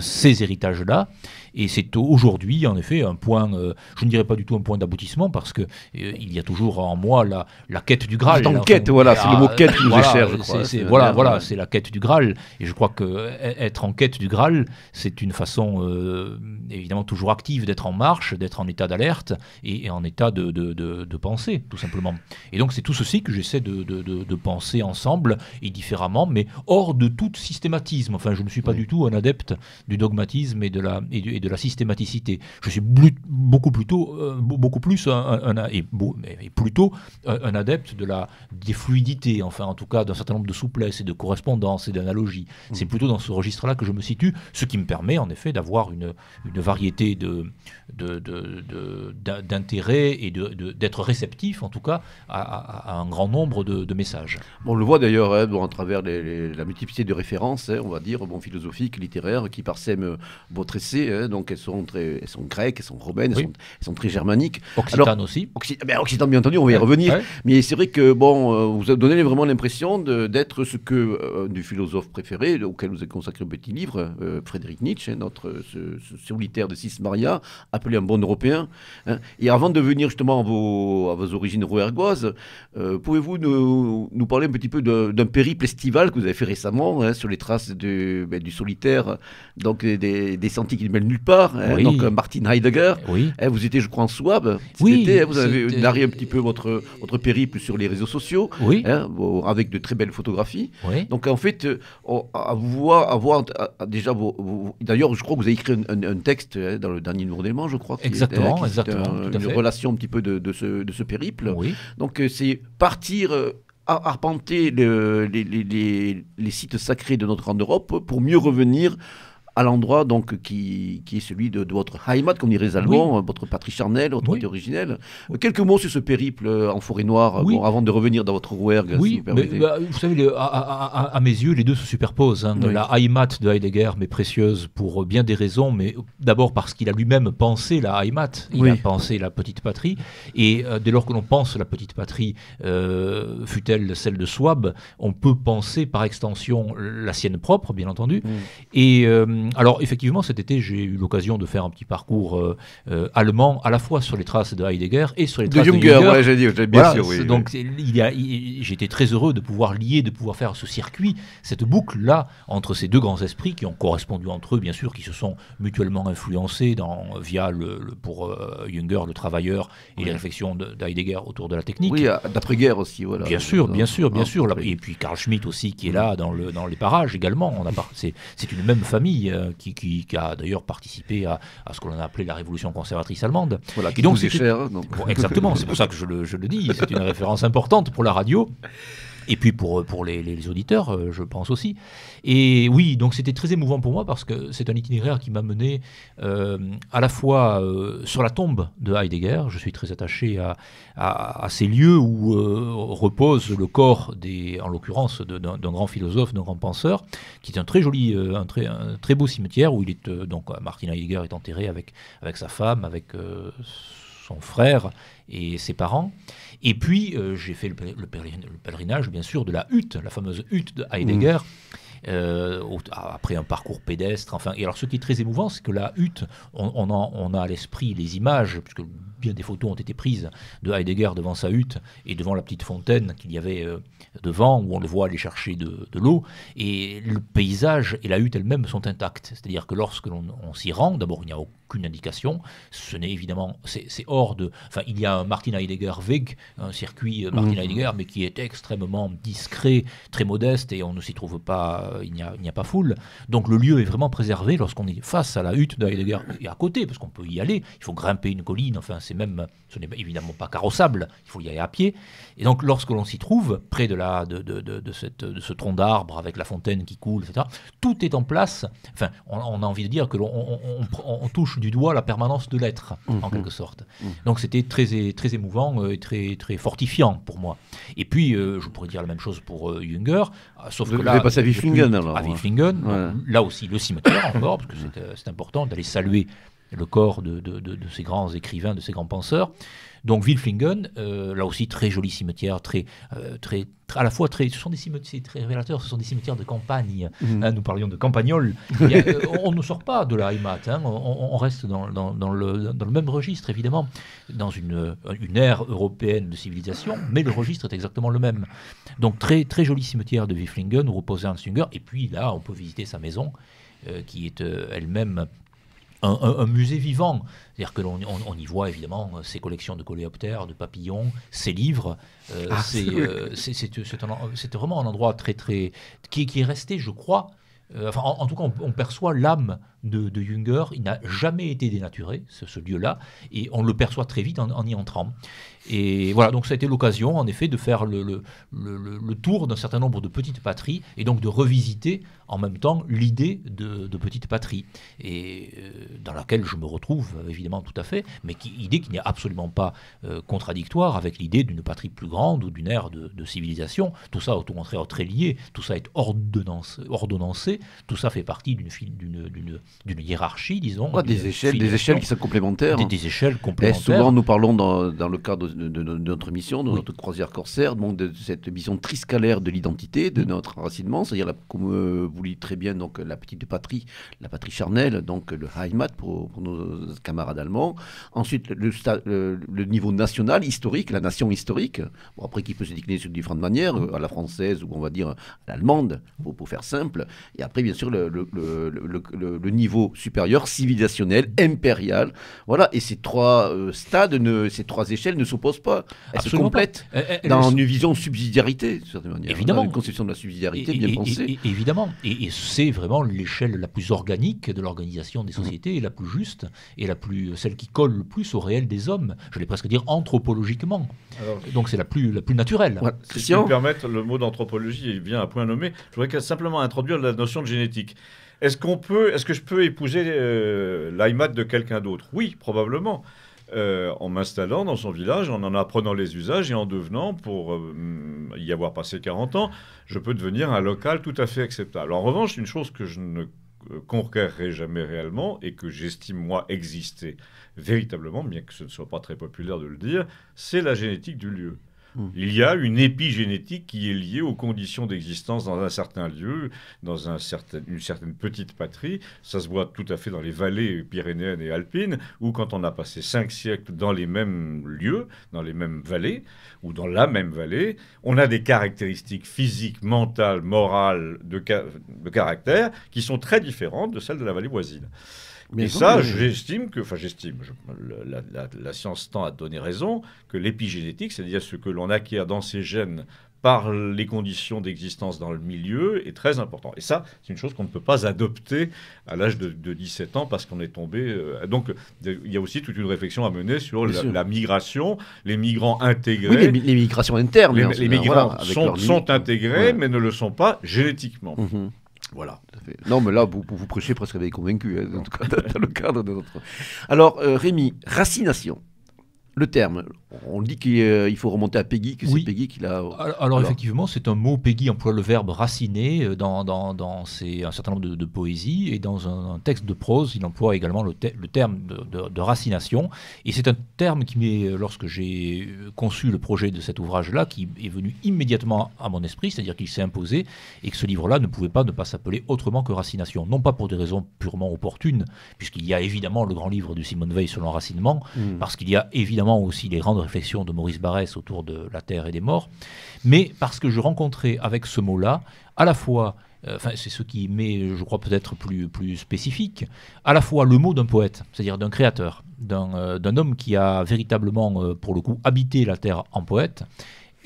ces héritages-là. Et c'est aujourd'hui, en effet, un point, euh, je ne dirais pas du tout un point d'aboutissement, parce qu'il euh, il y a toujours en moi la, la quête du Graal. Hein, en quête, voilà, c'est le mot ah, quête qui voilà, voilà, c'est la quête du Graal. Et je crois que euh, être en quête du Graal, c'est une façon évidemment toujours active d'être en marche, d'être en état d'alerte et, en état de, de, de, penser, tout simplement. Et donc c'est tout ceci que j'essaie de, penser ensemble et différemment, mais hors de tout systématisme. Enfin, je ne suis pas du tout un adepte du dogmatisme et de la et, de la systématicité. Je suis beaucoup, plutôt, euh, beaucoup plus un, et, plutôt un, adepte de la, des fluidités, enfin en tout cas d'un certain nombre de souplesse et de correspondance et d'analogie. Mmh. C'est plutôt dans ce registre-là que je me situe, ce qui me permet en effet d'avoir une, une variété de, de, d'intérêts et de, d'être réceptif en tout cas à, un grand nombre de, messages. on le voit d'ailleurs hein, à travers la multiplicité de références, hein, on va dire, bon, philosophiques, littéraires, qui parsèment euh, votre essai. Hein, donc elles sont, très, elles sont grecques, elles sont romaines, elles, sont, très germaniques. Occitane aussi. Occ... Eh bien entendu, on va y revenir. Mais c'est vrai que, bon, euh, vous donné vraiment l'impression d'être ce que, euh, du philosophe préféré, auquel vous avez consacré un petit livre, euh, Frédéric Nietzsche, hein, notre solitaire de Sismaria, appelé un bon européen. Hein. Et avant de venir justement à vos, à vos origines rouergoises, pouvez-vous nous, parler un petit peu d'un périple estival que vous avez fait récemment hein, sur les traces du, ben, du solitaire, donc des, des sentiers qui mêlent part. Hein. donc euh, Martin Heidegger, hein, vous étiez, je crois, en Souabe. Hein, vous avez narré un petit peu votre, votre périple sur les réseaux sociaux, avec de très belles photographies. Donc en fait, euh, à voir, voir déjà D'ailleurs, je crois que vous avez écrit un, texte dans le dernier numéro Délément je crois. Exactement, est, une relation un petit peu de, ce, de ce périple. Donc euh, c'est partir arpenter les, les, sites sacrés de notre grande Europe pour mieux revenir à l'endroit donc qui, est celui de, votre Heimat, comme dirait les Allemands, votre patrie charnelle, votre oui. originelle. Quelques mots sur ce périple euh, en forêt noire, euh, avant de revenir dans votre Rouergue, bah, vous savez, à, mes yeux, les deux se superposent. Hein, la Heimat de Heidegger mais précieuse pour euh, bien des raisons, mais d'abord parce qu'il a lui-même pensé la Heimat, il a pensé la petite patrie, et dès lors que l'on pense la petite patrie, fut-elle celle de Swab, on peut penser par extension la sienne propre, bien entendu, mm. et... Euh, alors effectivement, cet été, j'ai eu l'occasion de faire un petit parcours euh, euh, allemand, à la fois sur les traces de Heidegger et sur les traces de Junger. De j'ai bien sûr, oui. Donc j'étais très heureux de pouvoir lier, de pouvoir faire ce circuit, cette boucle-là entre ces deux grands esprits qui ont correspondu entre eux, bien sûr, qui se sont mutuellement influencés dans, via, le, pour euh, Junger, le travailleur et les réflexions d'Heidegger autour de la technique. Oui, d'après-guerre aussi, voilà. Bien sûr, bien sûr, bien sûr. et puis Karl Schmitt aussi, qui est là dans, le, dans les parages également. C'est une même famille. Euh, qui, a d'ailleurs participé à, ce qu'on a appelé la révolution conservatrice allemande. Voilà, qui donc, nous est cher. Donc. exactement, c'est pour ça que je le dis, c'est une référence importante pour la radio. Et puis pour, pour les, auditeurs, euh, je pense aussi. Et oui, donc c'était très émouvant pour moi parce que c'est un itinéraire qui m'a mené euh, à la fois euh, sur la tombe de Heidegger, je suis très attaché à, à, ces lieux où repose le corps, des, en l'occurrence, d'un grand philosophe, d'un grand penseur, qui est un très joli, un très, très beau cimetière où il est, donc Martin Heidegger est enterré avec, avec sa femme, avec son frère et ses parents. Et puis, euh, j'ai fait le, pèlerinage, bien sûr, de la hutte, la fameuse hutte de Heidegger. Mm. Euh, ah, après un parcours pédestre. Enfin, et alors ce qui est très émouvant, c'est que la hutte, on, on, a à l'esprit les images, puisque bien des photos ont été prises de Heidegger devant sa hutte et devant la petite fontaine qu'il y avait euh, devant, où on le voit aller chercher de, l'eau. Et le paysage et la hutte elle-même sont intactes. C'est-à-dire que lorsque l'on s'y rend, d'abord il n'y a aucune indication. Ce n'est évidemment, c'est hors de. Enfin, il y a un Martin Heidegger Weg, un circuit euh, Martin mmh. Heidegger, mais qui est extrêmement discret, très modeste, et on ne s'y trouve pas euh, il n'y a, pas foule. Donc le lieu est vraiment préservé lorsqu'on est face à la hutte de et à côté, parce qu'on peut y aller. Il faut grimper une colline, enfin, c'est même, ce n'est évidemment pas carrossable, il faut y aller à pied. Et donc lorsque l'on s'y trouve, près de, la, de, de, de, ce tronc d'arbre avec la fontaine qui coule, etc., tout est en place. Enfin, on, a envie de dire que l'on touche du doigt la permanence de l'être, en mhm. quelque sorte. Mhm. Donc c'était très, très émouvant euh, et très, très fortifiant pour moi. Et puis, euh, je pourrais dire la même chose pour Junger, sauf que là, à hein. là aussi le cimetière encore, parce que c'est euh, important d'aller saluer le corps de, ces grands écrivains, de ces grands penseurs. Donc Wilflingen, euh, là aussi très joli cimetière, très, euh, très, à la fois très, ce sont des cimetières révélateurs, ce sont des cimetières de campagne. Hein. Mhm. nous parlions de campagnol. Euh, on, ne sort pas de la Heimat, hein. on, reste dans, le, même registre évidemment, dans une, une ère européenne de civilisation, mais le registre est exactement le même. Donc très très joli cimetière de Wilflingen où reposait Hans Jünger. Et puis là, on peut visiter sa maison qui est elle-même un, musée vivant. C'est-à-dire que l'on on, y voit évidemment ses euh, collections de coléoptères, de papillons, ses livres. c'est vraiment un endroit très très qui, est resté, je crois. Euh, enfin, en, tout cas, on, perçoit l'âme de, de, Il n'a jamais été dénaturé, ce, lieu-là, et on le perçoit très vite en y entrant. Et voilà, donc ça a été l'occasion, en effet, de faire le, le, tour d'un certain nombre de petites patries et donc de revisiter en même temps l'idée de, de, petite patrie, et euh, dans laquelle je me retrouve euh, évidemment tout à fait, mais qui, idée qui n'est absolument pas euh, contradictoire avec l'idée d'une patrie plus grande ou d'une ère de, civilisation. Tout ça, au contraire, très lié, tout ça est ordonnancé, tout ça fait partie d'une hiérarchie, disons. des, échelles, des échelles qui sont complémentaires. Des, hein. échelles eh, complémentaires. Et souvent, nous parlons dans, dans le cadre de, notre mission, de notre croisière corsaire, donc de cette vision triscalaire de l'identité, de notre enracinement, c'est-à-dire, comme euh, vous le très bien, donc, la petite patrie, la patrie charnelle, donc le Heimat pour, nos camarades allemands. Ensuite, le, niveau national, historique, la nation historique, après qui peut se décliner sur différentes manières, euh, à la française ou on va dire à l'allemande, pour, pour, faire simple. Et après, bien sûr, le, niveau supérieur, civilisationnel, impérial. Voilà, et ces trois euh, stades, ces trois échelles ne sont pas. Elle se complète dans une vision de subsidiarité, d'une certaine manière. Hein, évidemment. Une conception de la subsidiarité bien pensée. évidemment. Et, c'est vraiment l'échelle la plus organique de l'organisation des mmh. sociétés, la plus juste, et la plus, celle qui colle le plus au réel des hommes. Je vais presque dire anthropologiquement. Donc c'est la plus, la plus naturelle. Si Christian. me permettre, le mot d'anthropologie est bien à point nommé. Je voudrais simplement introduire la notion de génétique. Est-ce qu'on peut, est-ce que je peux épouser euh, de quelqu'un d'autre Oui, probablement. Euh, en m'installant dans son village, en en apprenant les usages et en devenant, pour euh, y avoir passé 40 ans, je peux devenir un local tout à fait acceptable. En revanche, une chose que je ne euh, conquerrai jamais réellement et que j'estime moi exister véritablement, bien que ce ne soit pas très populaire de le dire, c'est la génétique du lieu. Hmm. Il y a une épigénétique qui est liée aux conditions d'existence dans un certain lieu, dans une certaine petite patrie. Ça se voit tout à fait dans les vallées pyrénéennes et alpines, où quand on a passé cinq siècles dans les mêmes lieux, dans les mêmes vallées, ou dans la même vallée, on a des caractéristiques physiques, mentales, morales, de caractère, qui sont très différentes de celles de la vallée voisine. Mais et ça, j'estime que, enfin j'estime, la, science tend à donner raison, que l'épigénétique, c'est-à-dire ce que l'on acquiert dans ses gènes par les conditions d'existence dans le milieu, est très important. Et ça, c'est une chose qu'on ne peut pas adopter à l'âge de, 17 ans parce qu'on est tombé... Euh, donc, il y a aussi toute une réflexion à mener sur la, migration, les migrants intégrés... Oui, les, migrations internes. Les, les ben migrants sont, intégrés, mais ne le sont pas génétiquement. Mm-hmm. Voilà. Non, mais là, vous, vous prêchez presque avec convaincu, hein. en tout cas, dans le cadre de notre. Alors, euh, Rémi, racination le terme. On dit qu'il euh, faut remonter à Peggy, que c'est Peggy qui l'a. Euh, alors, effectivement, c'est un mot. Peggy emploie le verbe raciner euh, dans, dans, un certain nombre de, poésies et dans un, texte de prose, il emploie également le, terme de, racination. Et c'est un terme qui m'est, lorsque j'ai conçu le projet de cet ouvrage-là, qui est venu immédiatement à mon esprit, c'est-à-dire qu'il s'est imposé et que ce livre-là ne pouvait pas ne pas s'appeler autrement que racination. Non pas pour des raisons purement opportunes, puisqu'il y a évidemment le grand livre de Simone Veil sur l'enracinement, hmm. parce qu'il y a évidemment aussi les grandes réflexions de Maurice Barrès autour de la terre et des morts, mais parce que je rencontrais avec ce mot-là à la fois euh, c'est ce qui met, je crois, peut-être plus, plus spécifique, à la fois le mot d'un poète, c'est-à-dire d'un créateur, d'un euh, homme qui a véritablement, euh, pour le coup, habité la terre en poète,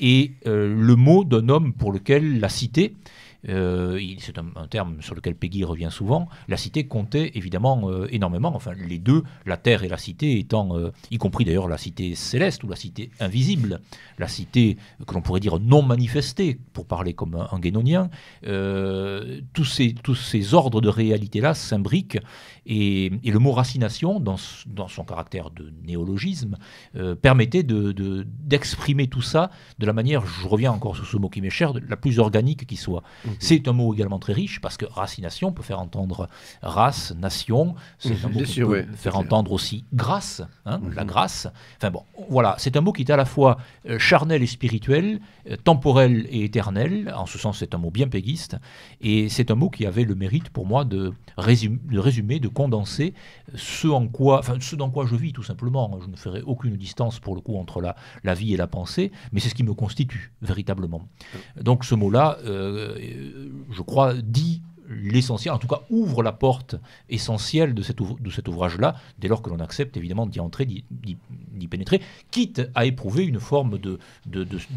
et le mot d'un homme pour lequel la cité, euh, c'est un, terme sur lequel Peggy revient souvent, la cité comptait évidemment euh, énormément, enfin les deux, la terre et la cité étant, euh, y compris d'ailleurs la cité céleste ou la cité invisible, la cité que l'on pourrait dire non manifestée, pour parler comme un, guénonien, tous, ces, ordres de réalité-là s'imbriquent et, le mot racination, dans, son caractère de néologisme, permettait d'exprimer tout ça de la manière, je reviens encore sur ce mot qui m'est cher, la plus organique qui soit. Mhm. C'est un mot également très riche parce que racination peut faire entendre race, nation. C'est un mhm. mot qui peut faire entendre aussi grâce, hein, mhm. la grâce. Enfin bon, voilà, c'est un mot qui est à la fois euh, charnel et spirituel, euh, temporel et éternel. En ce sens, c'est un mot bien péguiste. Et c'est un mot qui avait le mérite pour moi de résumer, de, de condenser ce, en quoi, enfin, ce dans quoi je vis tout simplement. Je ne ferai aucune distance pour le coup entre la, la vie et la pensée, mais c'est ce qui me constitue véritablement. Donc ce mot-là, euh, je crois, dit l'essentiel, en tout cas ouvre la porte essentielle de, cet ouvrage-là, dès lors que l'on accepte évidemment d'y entrer, d'y pénétrer, quitte à éprouver une forme de,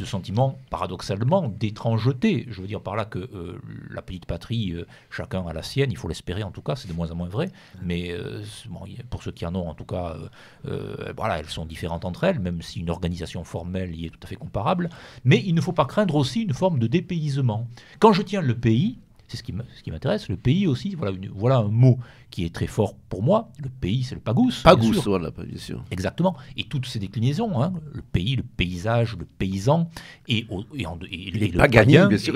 sentiment, paradoxalement, d'étrangeté. Je veux dire par là que euh, la petite patrie, euh, chacun a la sienne, il faut l'espérer en tout cas, c'est de moins en moins vrai, mais euh, pour ceux qui en ont en tout cas, voilà, elles sont différentes entre elles, même si une organisation formelle y est tout à fait comparable, mais il ne faut pas craindre aussi une forme de dépaysement. Quand je tiens le pays, c'est ce qui m'intéresse, le pays aussi. Voilà, voilà un mot qui est très fort pour moi. Le pays, c'est le pagus. pagus, voilà, bien sûr. Exactement. Et toutes ces déclinaisons, hein, le pays, le paysage, le paysan, et, et, et les bien sûr.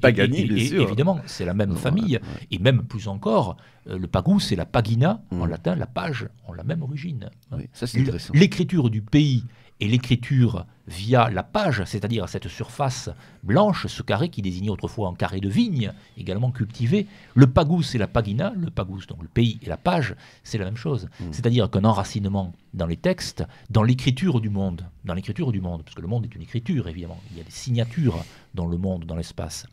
pagani, bien sûr. Évidemment, c'est la même famille. Et même plus encore, euh, le pagus et la pagina, en mm. latin, la page, ont la même origine. Oui, ça, c'est intéressant. L'écriture du pays et l'écriture via la page, c'est-à-dire cette surface blanche, ce carré qui désignait autrefois un carré de vigne, également cultivé. Le pagus et la pagina, le pagus donc le pays et la page, c'est la même chose. Hmm. C'est-à-dire qu'un enracinement dans les textes, dans l'écriture du monde, dans l'écriture du monde, parce que le monde est une écriture évidemment, il y a des signatures dans le monde, dans l'espace.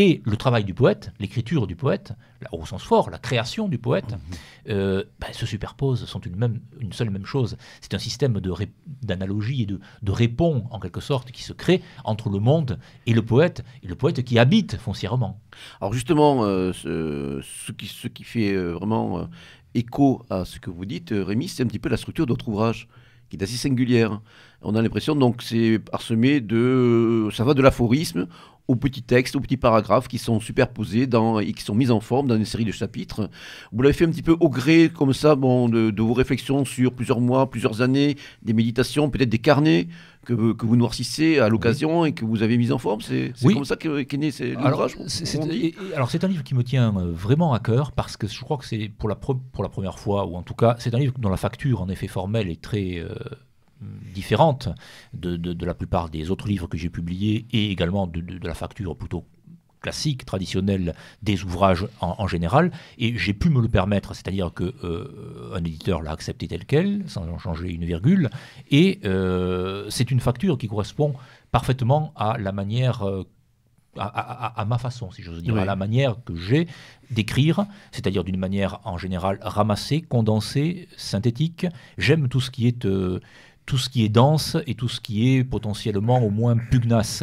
Et le travail du poète, l'écriture du poète, au sens fort, la création du poète, mhm. euh, bah, se superposent, sont une, même, une seule et même chose. C'est un système d'analogie et de, de répond, en quelque sorte, qui se crée entre le monde et le poète, et le poète qui habite foncièrement. Alors justement, euh, ce, qui, ce, qui, fait euh, vraiment écho à ce que vous dites, Rémi, c'est un petit peu la structure de votre ouvrage qui est assez singulière. On a l'impression donc c'est parsemé de ça va de l'aphorisme aux petits textes, aux petits paragraphes qui sont superposés dans, et qui sont mis en forme dans une série de chapitres. Vous l'avez fait un petit peu au gré, comme ça, bon, de, vos réflexions sur plusieurs mois, plusieurs années, des méditations, peut-être des carnets que, que, vous noircissez à l'occasion et que vous avez mis en forme. C'est comme ça qu'est né l'ouvrage Alors, c'est un livre qui me tient euh, vraiment à cœur parce que je crois que c'est pour la, pour la première fois, ou en tout cas, c'est un livre dont la facture, en effet formelle, est très... Euh, différente de, de, la plupart des autres livres que j'ai publiés et également de, la facture plutôt classique, traditionnelle des ouvrages en, général. Et j'ai pu me le permettre, c'est-à-dire que euh, un éditeur l'a accepté tel quel, sans en changer une virgule. Et euh, c'est une facture qui correspond parfaitement à la manière... Euh, à, ma façon, si j'ose dire, à la manière que j'ai d'écrire, c'est-à-dire d'une manière en général ramassée, condensée, synthétique. J'aime tout ce qui est tout ce qui est dense et tout ce qui est potentiellement au moins pugnace.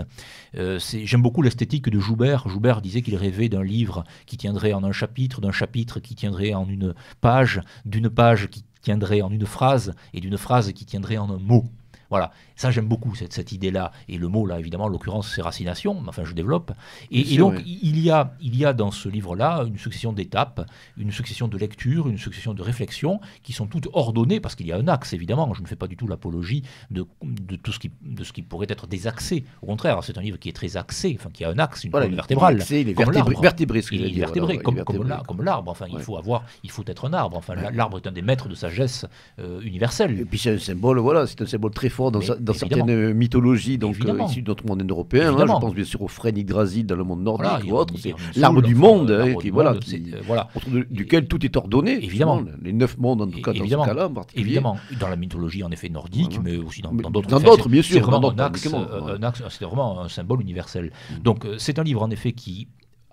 Euh, j'aime beaucoup l'esthétique de Joubert. Joubert disait qu'il rêvait d'un livre qui tiendrait en un chapitre, d'un chapitre qui tiendrait en une page, d'une page qui tiendrait en une phrase et d'une phrase qui tiendrait en un mot. Voilà, ça j'aime beaucoup cette, idée-là. Et le mot, là, évidemment, en l'occurrence, c'est racination, enfin je développe. Et, donc, il, y a, il y a dans ce livre-là une succession d'étapes, une succession de lectures, une succession de réflexions qui sont toutes ordonnées, parce qu'il y a un axe, évidemment. Je ne fais pas du tout l'apologie de, de, tout ce qui, de ce qui pourrait être désaxé. Au contraire, c'est un livre qui est très axé, enfin qui a un axe, une voilà, colonne vertébrale. il est vertébré, ce est vertébré, comme, l'arbre. Enfin, il faut avoir, il faut être un arbre. Enfin, l'arbre est un des maîtres de sagesse euh, universelle. Et puis c'est un symbole, voilà, c'est un symbole très dans, certaines euh, mythologies donc, euh, de notre monde européen. Hein. je pense bien sûr au frêne dans le monde nordique ou autre. C'est l'arbre du monde, hein, voilà, euh, voilà. duquel tout est ordonné. Évidemment. Les neuf mondes, en tout cas, dans ce cas-là, en particulier. Évidemment. Dans la mythologie, en effet, nordique, mais aussi dans d'autres. Dans d'autres, bien sûr. C'est vraiment un symbole universel. Mm. Donc, euh, c'est un livre, en effet, qui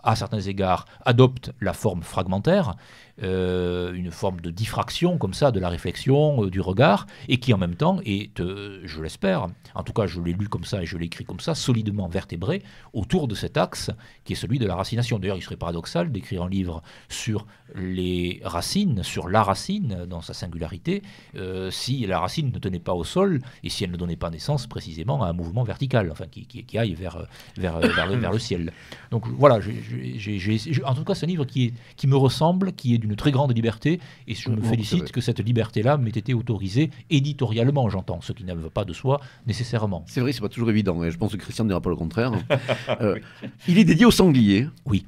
à certains égards, adopte la forme fragmentaire, euh, une forme de diffraction comme ça de la réflexion, euh, du regard, et qui en même temps est, euh, je l'espère, en tout cas je l'ai lu comme ça et je l'écris comme ça, solidement vertébré autour de cet axe qui est celui de la racination. D'ailleurs, il serait paradoxal d'écrire un livre sur les racines, sur la racine dans sa singularité, si la racine ne tenait pas au sol et si elle ne donnait pas naissance précisément à un mouvement vertical, enfin qui, qui, aille vers, vers, vers, le, ciel. Donc voilà, en tout cas c'est un livre qui, qui me ressemble, qui est d'une une très grande liberté, et je mm, me félicite que cette liberté-là m'ait été autorisée éditorialement, j'entends, ce qui ne pas de soi nécessairement. C'est vrai, c'est pas toujours évident, et je pense que Christian ne dira pas le contraire. Euh, il est dédié au sanglier. Oui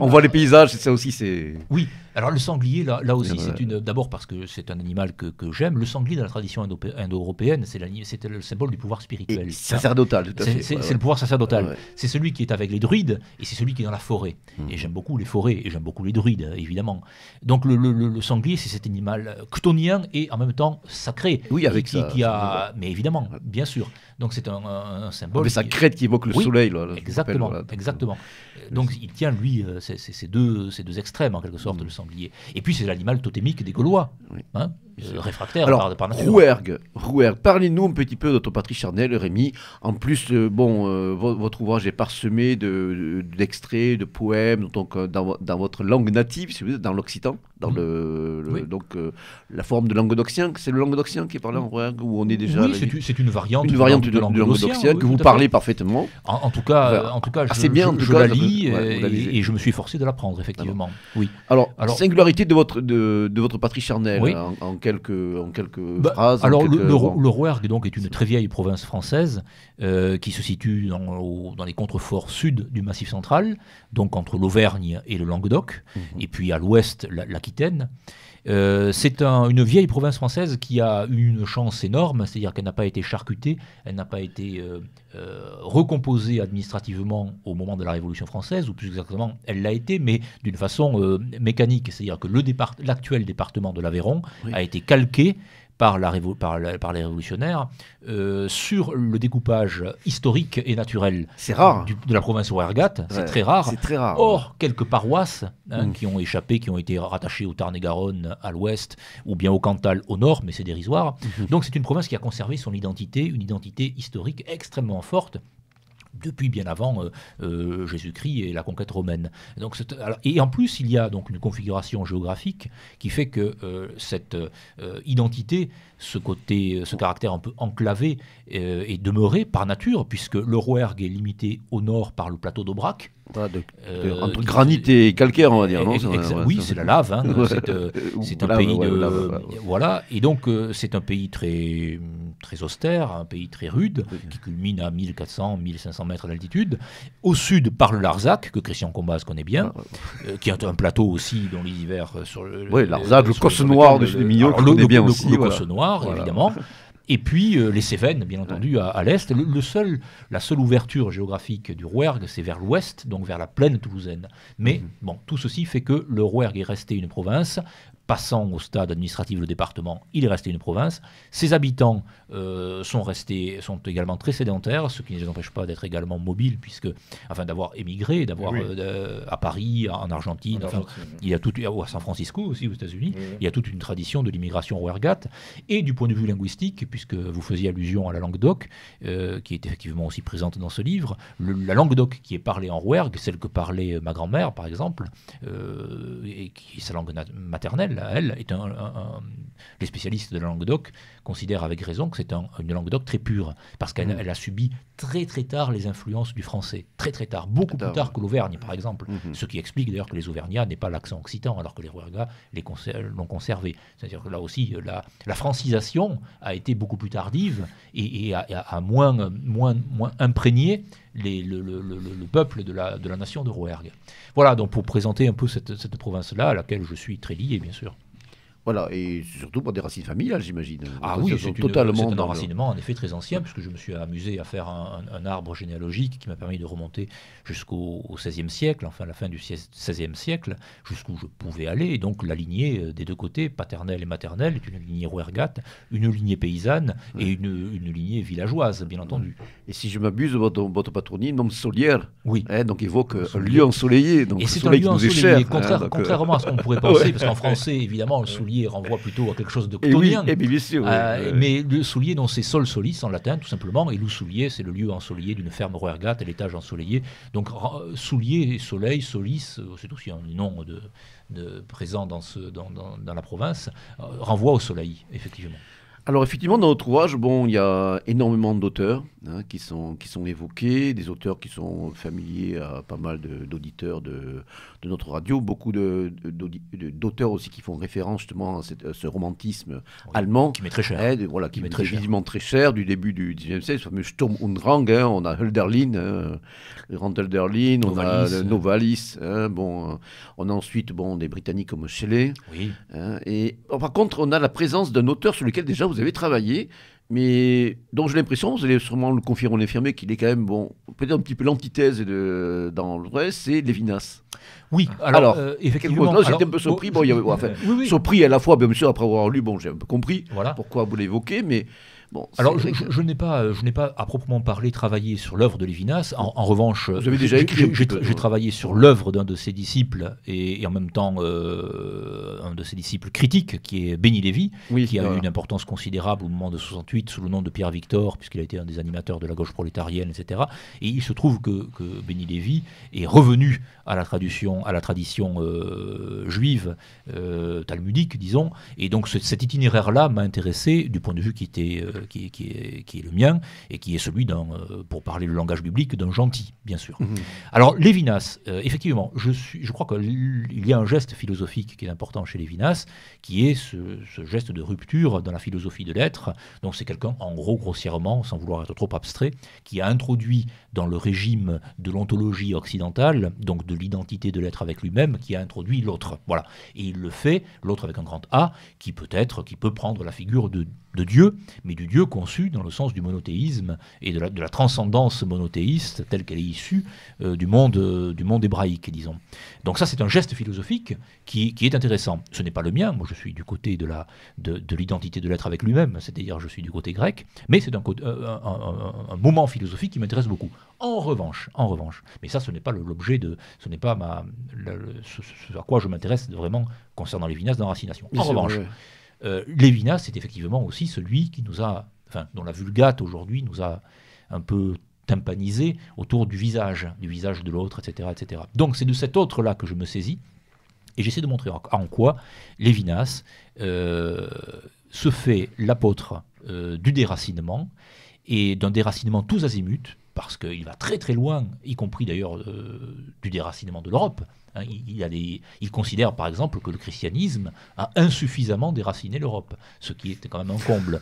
on voit les paysages, ça aussi c'est. Oui, alors le sanglier, là, aussi, c'est une. D'abord parce que c'est un animal que, j'aime. Le sanglier, dans la tradition indo-européenne, c'est c'était le symbole du pouvoir spirituel. sacerdotal, tout à fait. C'est le pouvoir sacerdotal. C'est celui qui est avec les druides et c'est celui qui est dans la forêt. Mmh. Et j'aime beaucoup les forêts et j'aime beaucoup les druides, hein, évidemment. Donc le, sanglier, c'est cet animal euh, chthonien et en même temps sacré. Oui, avec qui, ça. Qui a... Mais évidemment, bien sûr. Donc c'est un, symbole. Mais ça qui... crête qui évoque le soleil, là, Exactement. Exactement. Euh, donc il tient, lui, euh, ces deux, ces deux extrêmes, en quelque sorte, de mm. le sanglier. Et puis c'est l'animal totémique des Gaulois, hein, euh, réfractaire Alors, par, par nature. Rouergue, Rouergue parlez-nous un petit peu de votre patrie charnelle, Rémi. En plus, bon, votre ouvrage est parsemé d'extraits, de, poèmes, donc dans, votre langue native, si vous dans l'occitan dans mhm. le, donc euh, la forme de languedocien. C'est le languedocien qui est parlé en Rouergue hein, où on est déjà. Oui, c'est une variante. Une variante de, de, languedocien, que vous parlez parfaitement. En, tout cas, en tout cas, ah, je, bien. Je, la lis et, je me suis forcé de l'apprendre effectivement. oui. Alors, singularité de votre de, votre patrie charnelle en, quelques en quelques bah, phrases. Alors le, Rouergue donc est une très vieille province française euh, qui se situe dans, les contreforts sud du Massif central, donc entre l'Auvergne et le Languedoc, mhm. et puis à l'ouest la, la euh, c'est une vieille province française qui a eu une chance énorme, c'est-à-dire qu'elle n'a pas été charcutée, elle n'a pas été euh, euh, recomposée administrativement au moment de la Révolution française, ou plus exactement, elle l'a été, mais d'une façon mécanique, c'est-à-dire que le l'actuel département de l'Aveyron a été calqué par, les révolutionnaires euh, sur le découpage historique et naturel de la province Ouergat. c'est très rare. très rare. Or, quelques paroisses hein, mm. qui ont échappé, qui ont été rattachées au Tarn-et-Garonne à l'ouest ou bien au Cantal au nord, mais c'est dérisoire. Mm-hmm. Donc c'est une province qui a conservé son identité, une identité historique extrêmement forte depuis bien avant euh, euh, Jésus-Christ et la conquête romaine. Donc, et en plus, il y a donc une configuration géographique qui fait que euh, cette identité, ce côté, ce caractère un peu enclavé, est demeuré par nature, puisque le Rouergue est limité au nord par le plateau d'Aubrac, de, euh, entre granit et calcaire, on va dire. Non oui, c'est la lave. Hein, c'est euh, un pays de. voilà. Et donc, euh, c'est un pays très, très austère, un pays très rude, qui culmine à 1400-1500 mètres d'altitude. Au sud, par le Larzac, que Christian Combas connaît bien, ah, qui est un plateau aussi dont les hivers. sur le, oui, Larzac, le, Cosse Noir de chez les connaît bien aussi. Le, Cosse Noir, évidemment. Et puis euh, les Cévennes, bien entendu, à, l'est. Le, seul, la seule ouverture géographique du Rouergue, c'est vers l'ouest, donc vers la plaine toulousaine. Mais mhm. bon, tout ceci fait que le Rouergue est resté une province passant au stade administratif le département, il est resté une province. Ses habitants euh, sont restés, sont également très sédentaires, ce qui ne les empêche pas d'être également mobiles, puisque, enfin, d'avoir émigré, d'avoir euh, à Paris, en Argentine, enfin, il y a à San Francisco aussi aux États-Unis, il y a toute une tradition de l'immigration Rouergate. Et du point de vue linguistique, puisque vous faisiez allusion à la langue doc, euh, qui est effectivement aussi présente dans ce livre, la langue doc qui est parlée en Rouergue, celle que parlait ma grand-mère, par exemple, et qui est sa langue maternelle elle, est un, spécialiste les spécialistes de la langue d'Oc considère avec raison que c'est une langue d'oc très pure, parce qu'elle mm. a subi très très tard les influences du français, très très tard, beaucoup plus tard que l'Auvergne par exemple, mm-hmm. ce qui explique d'ailleurs que les Auvergnats n'aient pas l'accent occitan, alors que les Rouergas l'ont conservé. C'est-à-dire que là aussi, la, francisation a été beaucoup plus tardive et, a, moins, moins, moins imprégné les, le, peuple de la, de la nation de Rouergue. Voilà, donc pour présenter un peu cette, cette province-là, à laquelle je suis très lié, bien sûr. Voilà, et surtout pour des racines familiales, j'imagine. Ah oui, c'est totalement un enracinement, en effet, très ancien, puisque je me suis amusé à faire un, arbre généalogique qui m'a permis de remonter jusqu'au XVIe siècle, enfin la fin du XVIe siècle, jusqu'où je pouvais aller. Et donc la lignée euh, des deux côtés, paternelle et maternelle, est une lignée rouergate, une lignée paysanne et une, lignée villageoise, bien entendu. Et si je m'abuse, votre, votre patronyme, Solière, oui. Hein, donc évoque euh, un lieu ensoleillé. Donc et c'est un lieu ensoleillé, ah, euh, contrairement à ce qu'on pourrait penser, parce qu'en français, évidemment, le renvoie plutôt à quelque chose de euh, mais le soulier, non, c'est sol solis en latin, tout simplement, et loup soulier, c'est le lieu ensoleillé d'une ferme roergate à l'étage ensoleillé. Donc euh, soulier soleil, solis, euh, c'est aussi un nom de, de présent dans, la province, renvoie au soleil, effectivement. Alors effectivement, dans notre ouvrage, bon, il y a énormément d'auteurs hein, qui, sont, qui sont évoqués, des auteurs qui sont familiers à pas mal d'auditeurs de, de notre radio, beaucoup d'auteurs aussi qui font référence justement à, ce romantisme allemand. Qui met très cher. Hein, voilà, qui, met très très cher du début du 19e siècle, ce fameux Sturm und Drang, hein, on a Hölderlin, hein, Hölderlin, on a Novalis, hein, bon, euh, on a ensuite bon, des Britanniques comme Shelley. et, par contre, on a la présence d'un auteur sur lequel déjà vous avez travaillé, mais dont j'ai l'impression, vous allez sûrement le confirmer, l'infirmer, qu'il est quand même, bon, peut-être un petit peu l'antithèse dans le reste, c'est Lévinas. Oui, ah. alors, euh, effectivement. J'étais un peu surpris. Bon, enfin, Surpris à la fois, bien sûr, après avoir lu, bon, j'ai un peu compris pourquoi vous l'évoquez, mais alors, je, n'ai pas, je n'ai pas à proprement parler travaillé sur l'œuvre de Lévinas. En, revanche, j'ai travaillé sur l'œuvre d'un de ses disciples et, en même temps euh, un de ses disciples critiques, qui est Benny Lévy, qui a eu une importance considérable au moment de 68 sous le nom de Pierre Victor, puisqu'il a été un des animateurs de la gauche prolétarienne, etc. Et il se trouve que, que Benny Lévy est revenu à la tradition, à la tradition euh, juive, euh, talmudique, disons. Et donc cet itinéraire-là m'a intéressé du point de vue qui était qui, est, le mien, et qui est celui, euh, pour parler le langage biblique d'un gentil, bien sûr. Mhm. Alors, Lévinas, euh, effectivement, je, suis, je crois qu'il y a un geste philosophique qui est important chez Lévinas, qui est ce, geste de rupture dans la philosophie de l'être. Donc, c'est quelqu'un, en gros, grossièrement, sans vouloir être trop abstrait, qui a introduit dans le régime de l'ontologie occidentale, donc de l'identité de l'être avec lui-même, qui a introduit l'autre. Voilà. Et il le fait, l'autre avec un grand A, qui peut être, qui peut prendre la figure de de Dieu, mais du Dieu conçu dans le sens du monothéisme et de la, transcendance monothéiste telle qu'elle est issue euh, du, monde, euh, du monde hébraïque, disons. Donc ça, c'est un geste philosophique qui, est intéressant. Ce n'est pas le mien, moi je suis du côté de, l'identité de l'être avec lui-même, c'est-à-dire je suis du côté grec, mais c'est un, euh, moment philosophique qui m'intéresse beaucoup. En revanche, en revanche, mais ça, ce n'est pas l'objet de, ce n'est pas ma, ce, à quoi je m'intéresse vraiment concernant les vinas d'enracination. En revanche, euh, Lévinas est effectivement aussi celui qui nous a, enfin, dont la Vulgate aujourd'hui nous a un peu tympanisé autour du visage, du visage de l'autre, etc., etc. Donc c'est de cet autre-là que je me saisis et j'essaie de montrer en, quoi Lévinas euh, se fait l'apôtre euh, du déracinement et d'un déracinement tout azimuts parce qu'il va très très loin, y compris d'ailleurs euh, du déracinement de l'Europe. Hein, il, il, considère par exemple que le christianisme a insuffisamment déraciné l'Europe, ce qui est quand même un comble.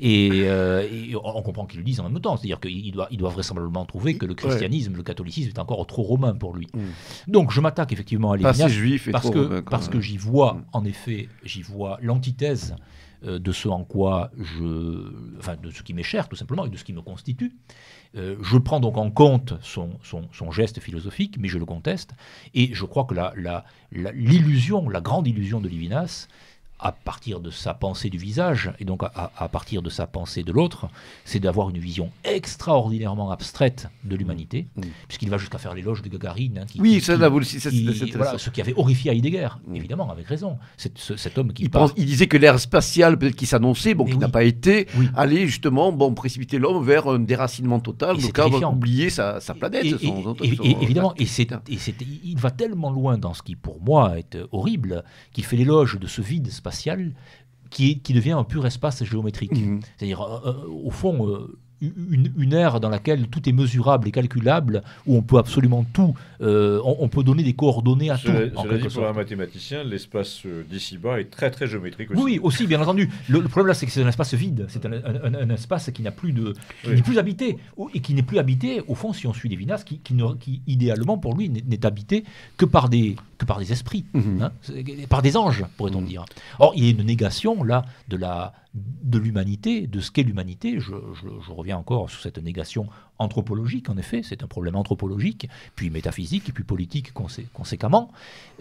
Et, euh, on comprend qu'il le dise en même temps, c'est-à-dire qu'il doit, vraisemblablement trouver que le christianisme, le catholicisme est encore trop romain pour lui. Mm. Donc je m'attaque effectivement à l'Église parce, que, parce que j'y vois, mm. en effet, j'y vois l'antithèse euh, de ce en quoi je, enfin de ce qui m'est cher tout simplement et de ce qui me constitue. Euh, je prends donc en compte son, geste philosophique, mais je le conteste, et je crois que l'illusion, la, la grande illusion de Lévinas, à partir de sa pensée du visage, et donc à, partir de sa pensée de l'autre, c'est d'avoir une vision extraordinairement abstraite de l'humanité, mm. Mm. puisqu'il va jusqu'à faire l'éloge de Gagarine. Hein, qui, oui, ça, ce qui avait horrifié Heidegger, mm. évidemment, avec raison. cet homme qui. Il, il disait que l'ère spatiale, peut-être qui s'annonçait, bon, qui n'a pas été, allait justement bon, précipiter l'homme vers un déracinement total, donc oublier sa, planète. son, et, et évidemment, et il va tellement loin dans ce qui, pour moi, est euh, horrible, qu'il fait l'éloge de ce vide spatial qui, qui devient un pur espace géométrique. Mhm. C'est-à-dire, euh, euh, au fond, euh, une, ère dans laquelle tout est mesurable et calculable, où on peut absolument tout, euh, on, peut donner des coordonnées à tout. Cela dit, sorte. pour un mathématicien, l'espace euh, d'ici-bas est très très géométrique aussi. Oui, aussi, bien entendu. Le, problème là, c'est que c'est un espace vide, c'est un, espace qui n'a plus de, qui n'est plus habité et qui n'est plus habité au fond si on suit Lévinas, qui, qui, idéalement pour lui n'est habité que par des que par des esprits, mhm. hein, par des anges, pourrait-on mhm. dire. Or, il y a une négation là de la de l'humanité, de ce qu'est l'humanité. Je, reviens encore sur cette négation anthropologique, en effet, c'est un problème anthropologique, puis métaphysique, puis politique conséquemment.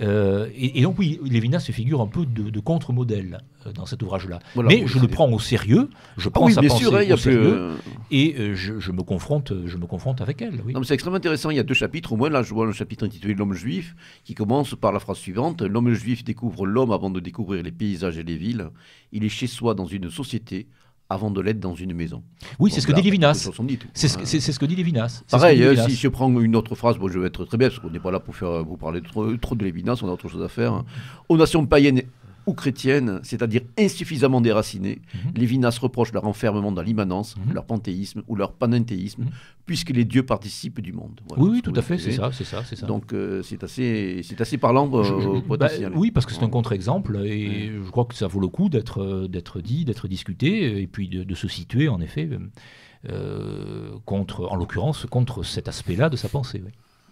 Euh, et, donc oui, Lévinas se figure un peu de, contre-modèle euh, dans cet ouvrage-là. Mais je le prends au sérieux, je prends sa au sérieux, et je, me confronte, je me confronte avec elle. Oui. C'est extrêmement intéressant, il y a deux chapitres, au moins là je vois le chapitre intitulé L'homme juif, qui commence par la phrase suivante, L'homme juif découvre l'homme avant de découvrir les paysages et les villes, il est chez soi dans une société avant de l'être dans une maison. Oui, c'est ce, que dit Lévinas. C'est ce, que dit euh, Lévinas. Pareil, si je prends une autre phrase, je vais être très bien, parce qu'on n'est pas là pour, euh, vous parler trop, trop de Lévinas, on a autre chose à faire. Hein. Aux nations païennes ou chrétienne, c'est-à-dire insuffisamment déracinée, mhm. les Lévinas reproche leur enfermement dans l'immanence, mhm. leur panthéisme ou leur panenthéisme, mhm. puisque les dieux participent du monde. oui, tout à fait, c'est ça, c'est ça, c'est ça, Donc euh, c'est assez, c'est assez parlant. Euh, potentiellement. Bah, oui, parce que c'est un contre-exemple et je crois que ça vaut le coup d'être, euh, dit, d'être discuté et puis de, se situer en effet contre, en l'occurrence, contre cet aspect-là de sa pensée.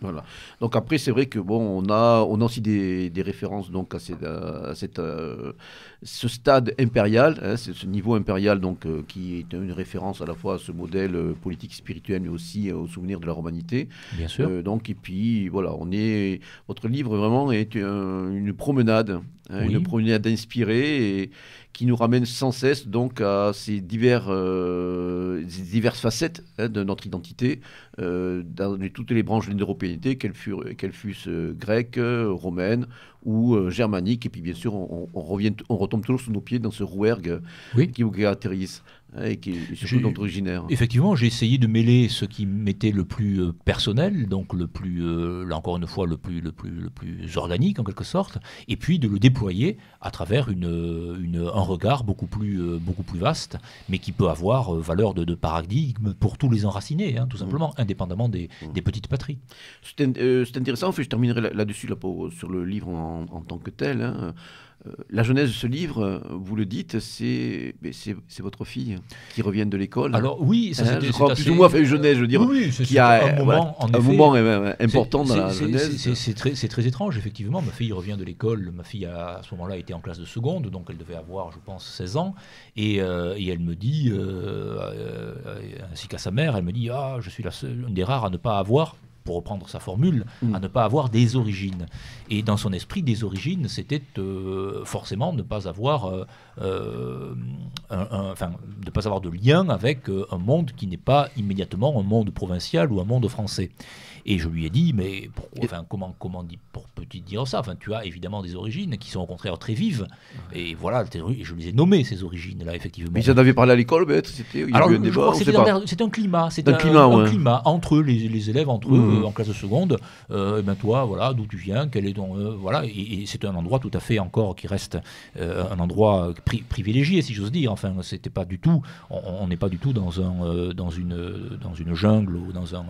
Voilà. Donc après, c'est vrai que bon, on a, on a aussi des, références donc à, cette, à cette, euh, ce stade impérial, hein, ce niveau impérial donc euh, qui est une référence à la fois à ce modèle euh, politique spirituel, mais aussi au souvenir de la romanité. Bien sûr. donc et puis voilà, on est, votre livre vraiment est une promenade, hein, une promenade inspirée et qui nous ramène sans cesse donc à ces, divers, euh, diverses facettes hein, de notre identité euh, dans toutes les branches de l'européanité, qu'elles furent, qu'elles fussent euh, grecques, euh, romaines ou germaniques. Et puis bien sûr, on, revient, on retombe toujours sous nos pieds dans ce rouergue qui vous caractérise. Ah, qui est Effectivement, j'ai essayé de mêler ce qui m'était le plus euh, personnel, donc le plus, euh, là encore une fois, le plus, le, plus, le plus organique en quelque sorte, et puis de le déployer à travers une, euh, un regard beaucoup plus, beaucoup plus vaste, mais qui peut avoir valeur de, paradigme pour tous les enracinés, hein, tout mm. simplement, indépendamment mm. des, petites patries. C'est intéressant, en je terminerai là-dessus là, sur le livre en, tant que tel. Hein. Euh, la genèse de ce livre, euh, vous le dites, c'est votre fille qui revient de l'école. Alors oui, ça hein, je moins, fait jeunesse, je veux dire, oui, qui a un, moment, un moment euh, important dans la jeunesse. C'est très, étrange, effectivement. Ma fille revient de l'école. Ma fille, à ce moment-là, était en classe de seconde, donc elle devait avoir, je pense, 16 ans. Et, elle me dit, ainsi qu'à sa mère, elle me dit, ah, je suis la seule, des rares à ne pas avoir pour reprendre sa formule, à mm. ne pas avoir des origines. Et dans son esprit, des origines, c'était euh, forcément ne pas avoir, euh, euh, enfin, ne pas avoir de lien avec un monde qui n'est pas immédiatement un monde provincial ou un monde français. Et je lui ai dit, mais enfin, comment, comment pour petit dire ça Enfin, tu as évidemment des origines qui sont au contraire très vives. Et voilà, je les ai nommées ces origines-là, effectivement. Mais ils en avaient parlé à l'école, peut-être C'était un, climat. C'est un, un, climat, un climat, entre les, élèves, entre mmh. eux, en classe de seconde. Euh, et ben toi, voilà, d'où tu viens, quel est ton. Euh, voilà, et, c'est un endroit tout à fait encore qui reste euh, un endroit privilégié, si j'ose dire. Enfin, c'était pas du tout. On n'est pas du tout dans, un, dans, une, dans une jungle ou dans un.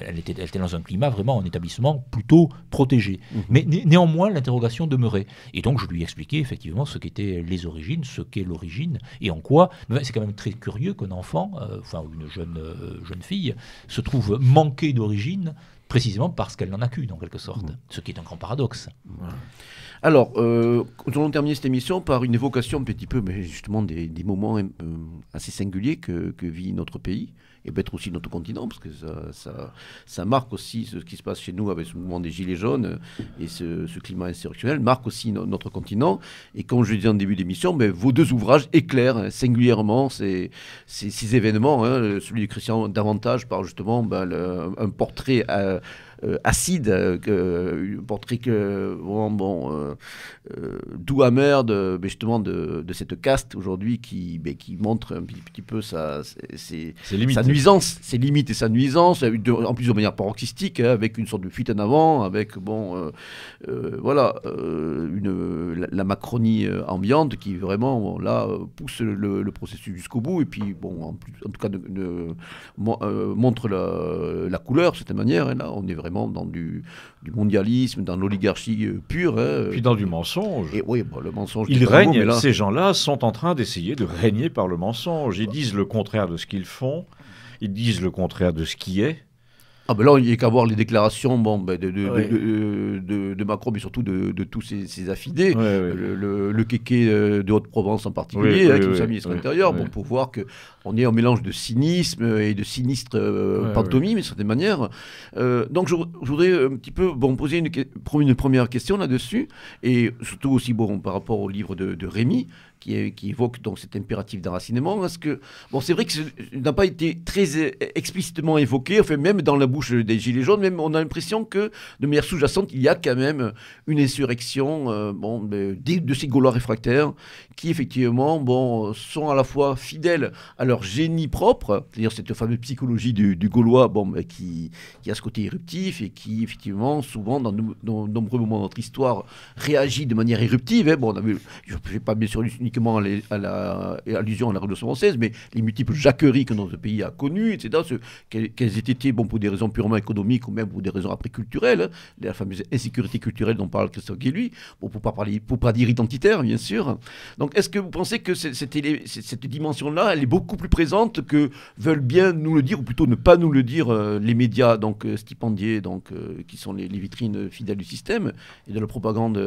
elle était dans un climat vraiment un établissement plutôt protégé. Mhm. Mais néanmoins, l'interrogation demeurait. Et donc, je lui expliquais effectivement ce qu'étaient les origines, ce qu'est l'origine et en quoi. C'est quand même très curieux qu'un enfant, euh, enfin une jeune, euh, jeune fille, se trouve manquée d'origine précisément parce qu'elle n'en a qu'une, en quelque sorte, mhm. ce qui est un grand paradoxe. Alors, euh, nous allons terminer cette émission par une évocation un petit peu, mais justement, des, moments assez singuliers que, vit notre pays et peut-être aussi notre continent, parce que ça, ça, marque aussi ce qui se passe chez nous avec ce mouvement des Gilets jaunes et ce, climat insurrectionnel, marque aussi notre continent. Et comme je le disais en début d'émission, mais ben, vos deux ouvrages éclairent hein, singulièrement ces, ces, événements, hein, celui de Christian davantage par justement ben, un portrait... Euh, euh, acide, euh, que, euh, portrait que, bon, doux amer de, ben, justement de, cette caste aujourd'hui qui, ben, qui montre un petit, peu sa, ses, nuisance, ses limites et sa nuisance, en plus de manière paroxystique, hein, avec une sorte de fuite en avant, avec, bon, voilà, une, la, Macronie ambiante qui vraiment, là, pousse le, processus jusqu'au bout et puis, bon, en, tout cas, montre la, couleur, de cette manière. Et hein, là, on est vraiment dans du, mondialisme, dans l'oligarchie euh, pure. Hein, euh. Puis dans du mensonge. Et oui, le mensonge. Ils règnent, là... ces gens-là sont en train d'essayer de régner par le mensonge. Ils disent le contraire de ce qu'ils font, ils disent le contraire de ce qui est. Ah ben là, il n'y a qu'à voir les déclarations ben, de, Macron, mais surtout de, tous ses, affidés, Le, le, kéké euh, de Haute-Provence en particulier, avec son ministre de l'intérieur, pour voir qu'on est en mélange de cynisme et de sinistre pantomie, euh, pantomime, d'une certaine manière. Euh, donc je, voudrais un petit peu poser une, première question là-dessus, et surtout aussi bon, par rapport au livre de, Rémi. Euh, qui, évoque donc cet impératif d'enracinement. parce que bon, c'est vrai que n'a pas été très euh, explicitement évoqué, enfin même dans la bouche des gilets jaunes, même on a l'impression que de manière sous-jacente, il y a quand même une insurrection euh, bon, de, ces Gaulois réfractaires qui effectivement bon sont à la fois fidèles à leur génie propre, c'est-à-dire cette fameuse psychologie du, Gaulois, bon, qui, a ce côté éruptif et qui effectivement souvent dans de nombreux moments de notre histoire réagit de manière éruptive. Hein. Bon, on je ne pas bien sûr uniquement à l'allusion à la Révolution française, mais les multiples jacqueries que notre pays a connues, etc., qu'elles étaient bon, pour des raisons purement économiques ou même pour des raisons après culturelles, hein, la fameuse insécurité culturelle dont parle Christophe lui, bon, pour ne pas, parler, pour pas dire identitaire, bien sûr. Donc est-ce que vous pensez que cette dimension-là, elle est beaucoup plus présente que veulent bien nous le dire, ou plutôt ne pas nous le dire euh, les médias, donc euh, stipendiés, donc, euh, qui sont les, vitrines fidèles du système et de la propagande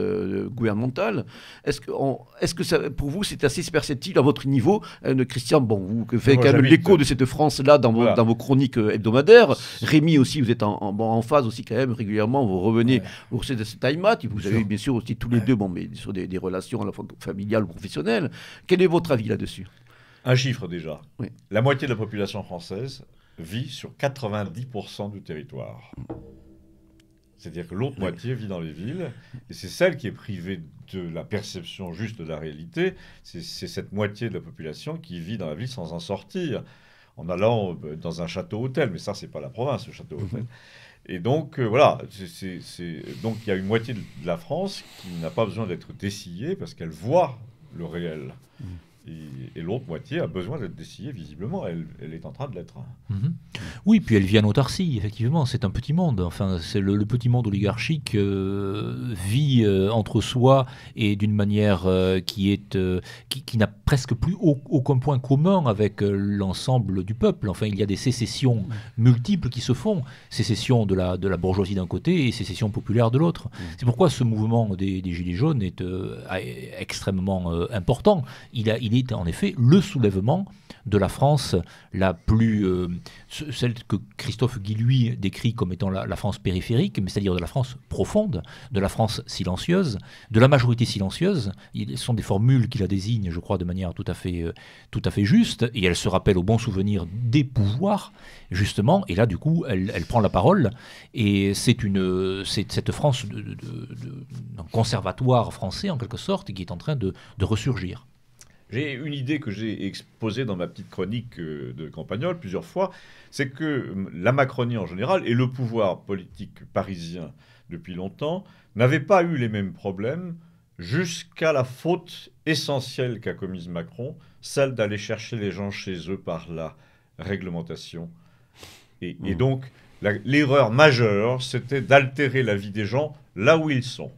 gouvernementale Est-ce que, est -ce que ça, pour vous, c'est assez perceptible à votre niveau. Euh, Christian, bon, vous faites quand l'écho de cette France-là dans, vos chroniques euh, hebdomadaires. Rémi aussi, vous êtes en, bon, phase aussi quand même régulièrement. Vous revenez au de cette time Vous avez bien sûr aussi tous les deux bon, mais sur des, relations à la fois familiales ou professionnelles. Quel est votre avis là-dessus Un chiffre déjà. La moitié de la population française vit sur 90% du territoire. C'est-à-dire que l'autre moitié vit dans les villes, et c'est celle qui est privée de la perception juste de la réalité. C'est cette moitié de la population qui vit dans la ville sans en sortir, en allant euh, bah, dans un château-hôtel. Mais ça, c'est pas la province, le château-hôtel. Mhm. Et donc, euh, voilà, donc il y a une moitié de la France qui n'a pas besoin d'être dessillée parce qu'elle voit le réel. Mhm. Et, l'autre moitié a besoin d'être décidée, visiblement. Elle, est en train de l'être. Hein. Mhm. Oui, puis elle vit en autarcie, effectivement. C'est un petit monde. Enfin, c'est le, petit monde oligarchique euh, vit euh, entre soi et d'une manière euh, qui est qui, n'a presque plus aucun point commun avec l'ensemble du peuple. Enfin, il y a des sécessions mhm. multiples qui se font. Sécession de la, de la bourgeoisie d'un côté et sécession populaire de l'autre. Mhm. C'est pourquoi ce mouvement des, des Gilets jaunes est extrêmement important. Il, a, il est en effet le soulèvement de la France la plus. Euh, celle que Christophe Guillouis décrit comme étant la, France périphérique, mais c'est-à-dire de la France profonde, de la France silencieuse, de la majorité silencieuse. Ce sont des formules qui la désignent, je crois, de manière tout à fait, euh, tout à fait juste, et elle se rappelle au bon souvenir des pouvoirs, justement, et là, du coup, elle, prend la parole, et c'est cette France d'un conservatoire français, en quelque sorte, qui est en train de ressurgir. J'ai une idée que j'ai exposée dans ma petite chronique euh, de Campagnol plusieurs fois, c'est que hum, la Macronie en général et le pouvoir politique parisien depuis longtemps n'avaient pas eu les mêmes problèmes jusqu'à la faute essentielle qu'a commise Macron, celle d'aller chercher les gens chez eux par la réglementation. Et, et mmh. donc, l'erreur majeure, c'était d'altérer la vie des gens là où ils sont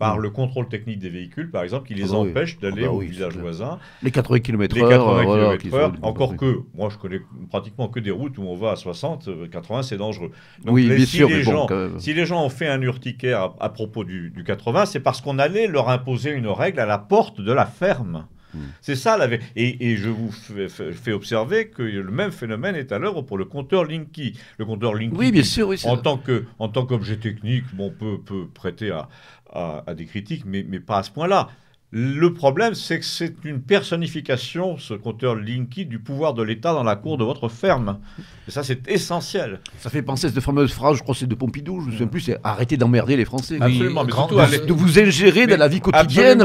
par mm. le contrôle technique des véhicules, par exemple, qui les ah bah empêche ah d'aller bah au village voisin. Les 80 km/h. Les 80 km encore que, moi, je connais pratiquement que des routes où on va à 60, 80, euh, c'est dangereux. Donc, oui, si, les gens, les gens ont fait un urticaire à, propos du, 80, c'est parce qu'on allait leur imposer une règle à la porte de la ferme. Mm. C'est ça la et, je vous fais observer que le même phénomène est à l'œuvre pour le compteur Linky. Le compteur Linky, en, tant qu'objet technique, on peut, peut prêter à, à, des critiques, mais, mais pas à ce point-là. Le problème, c'est que c'est une personnification, ce compteur Linky, du pouvoir de l'État dans la cour de votre ferme. Et ça, c'est essentiel. Ça fait penser à cette fameuse phrase, je crois c'est de Pompidou, je ne me souviens plus, c'est arrêtez d'emmerder les Français. Absolument, mais surtout, de, vous ingérer dans la vie quotidienne.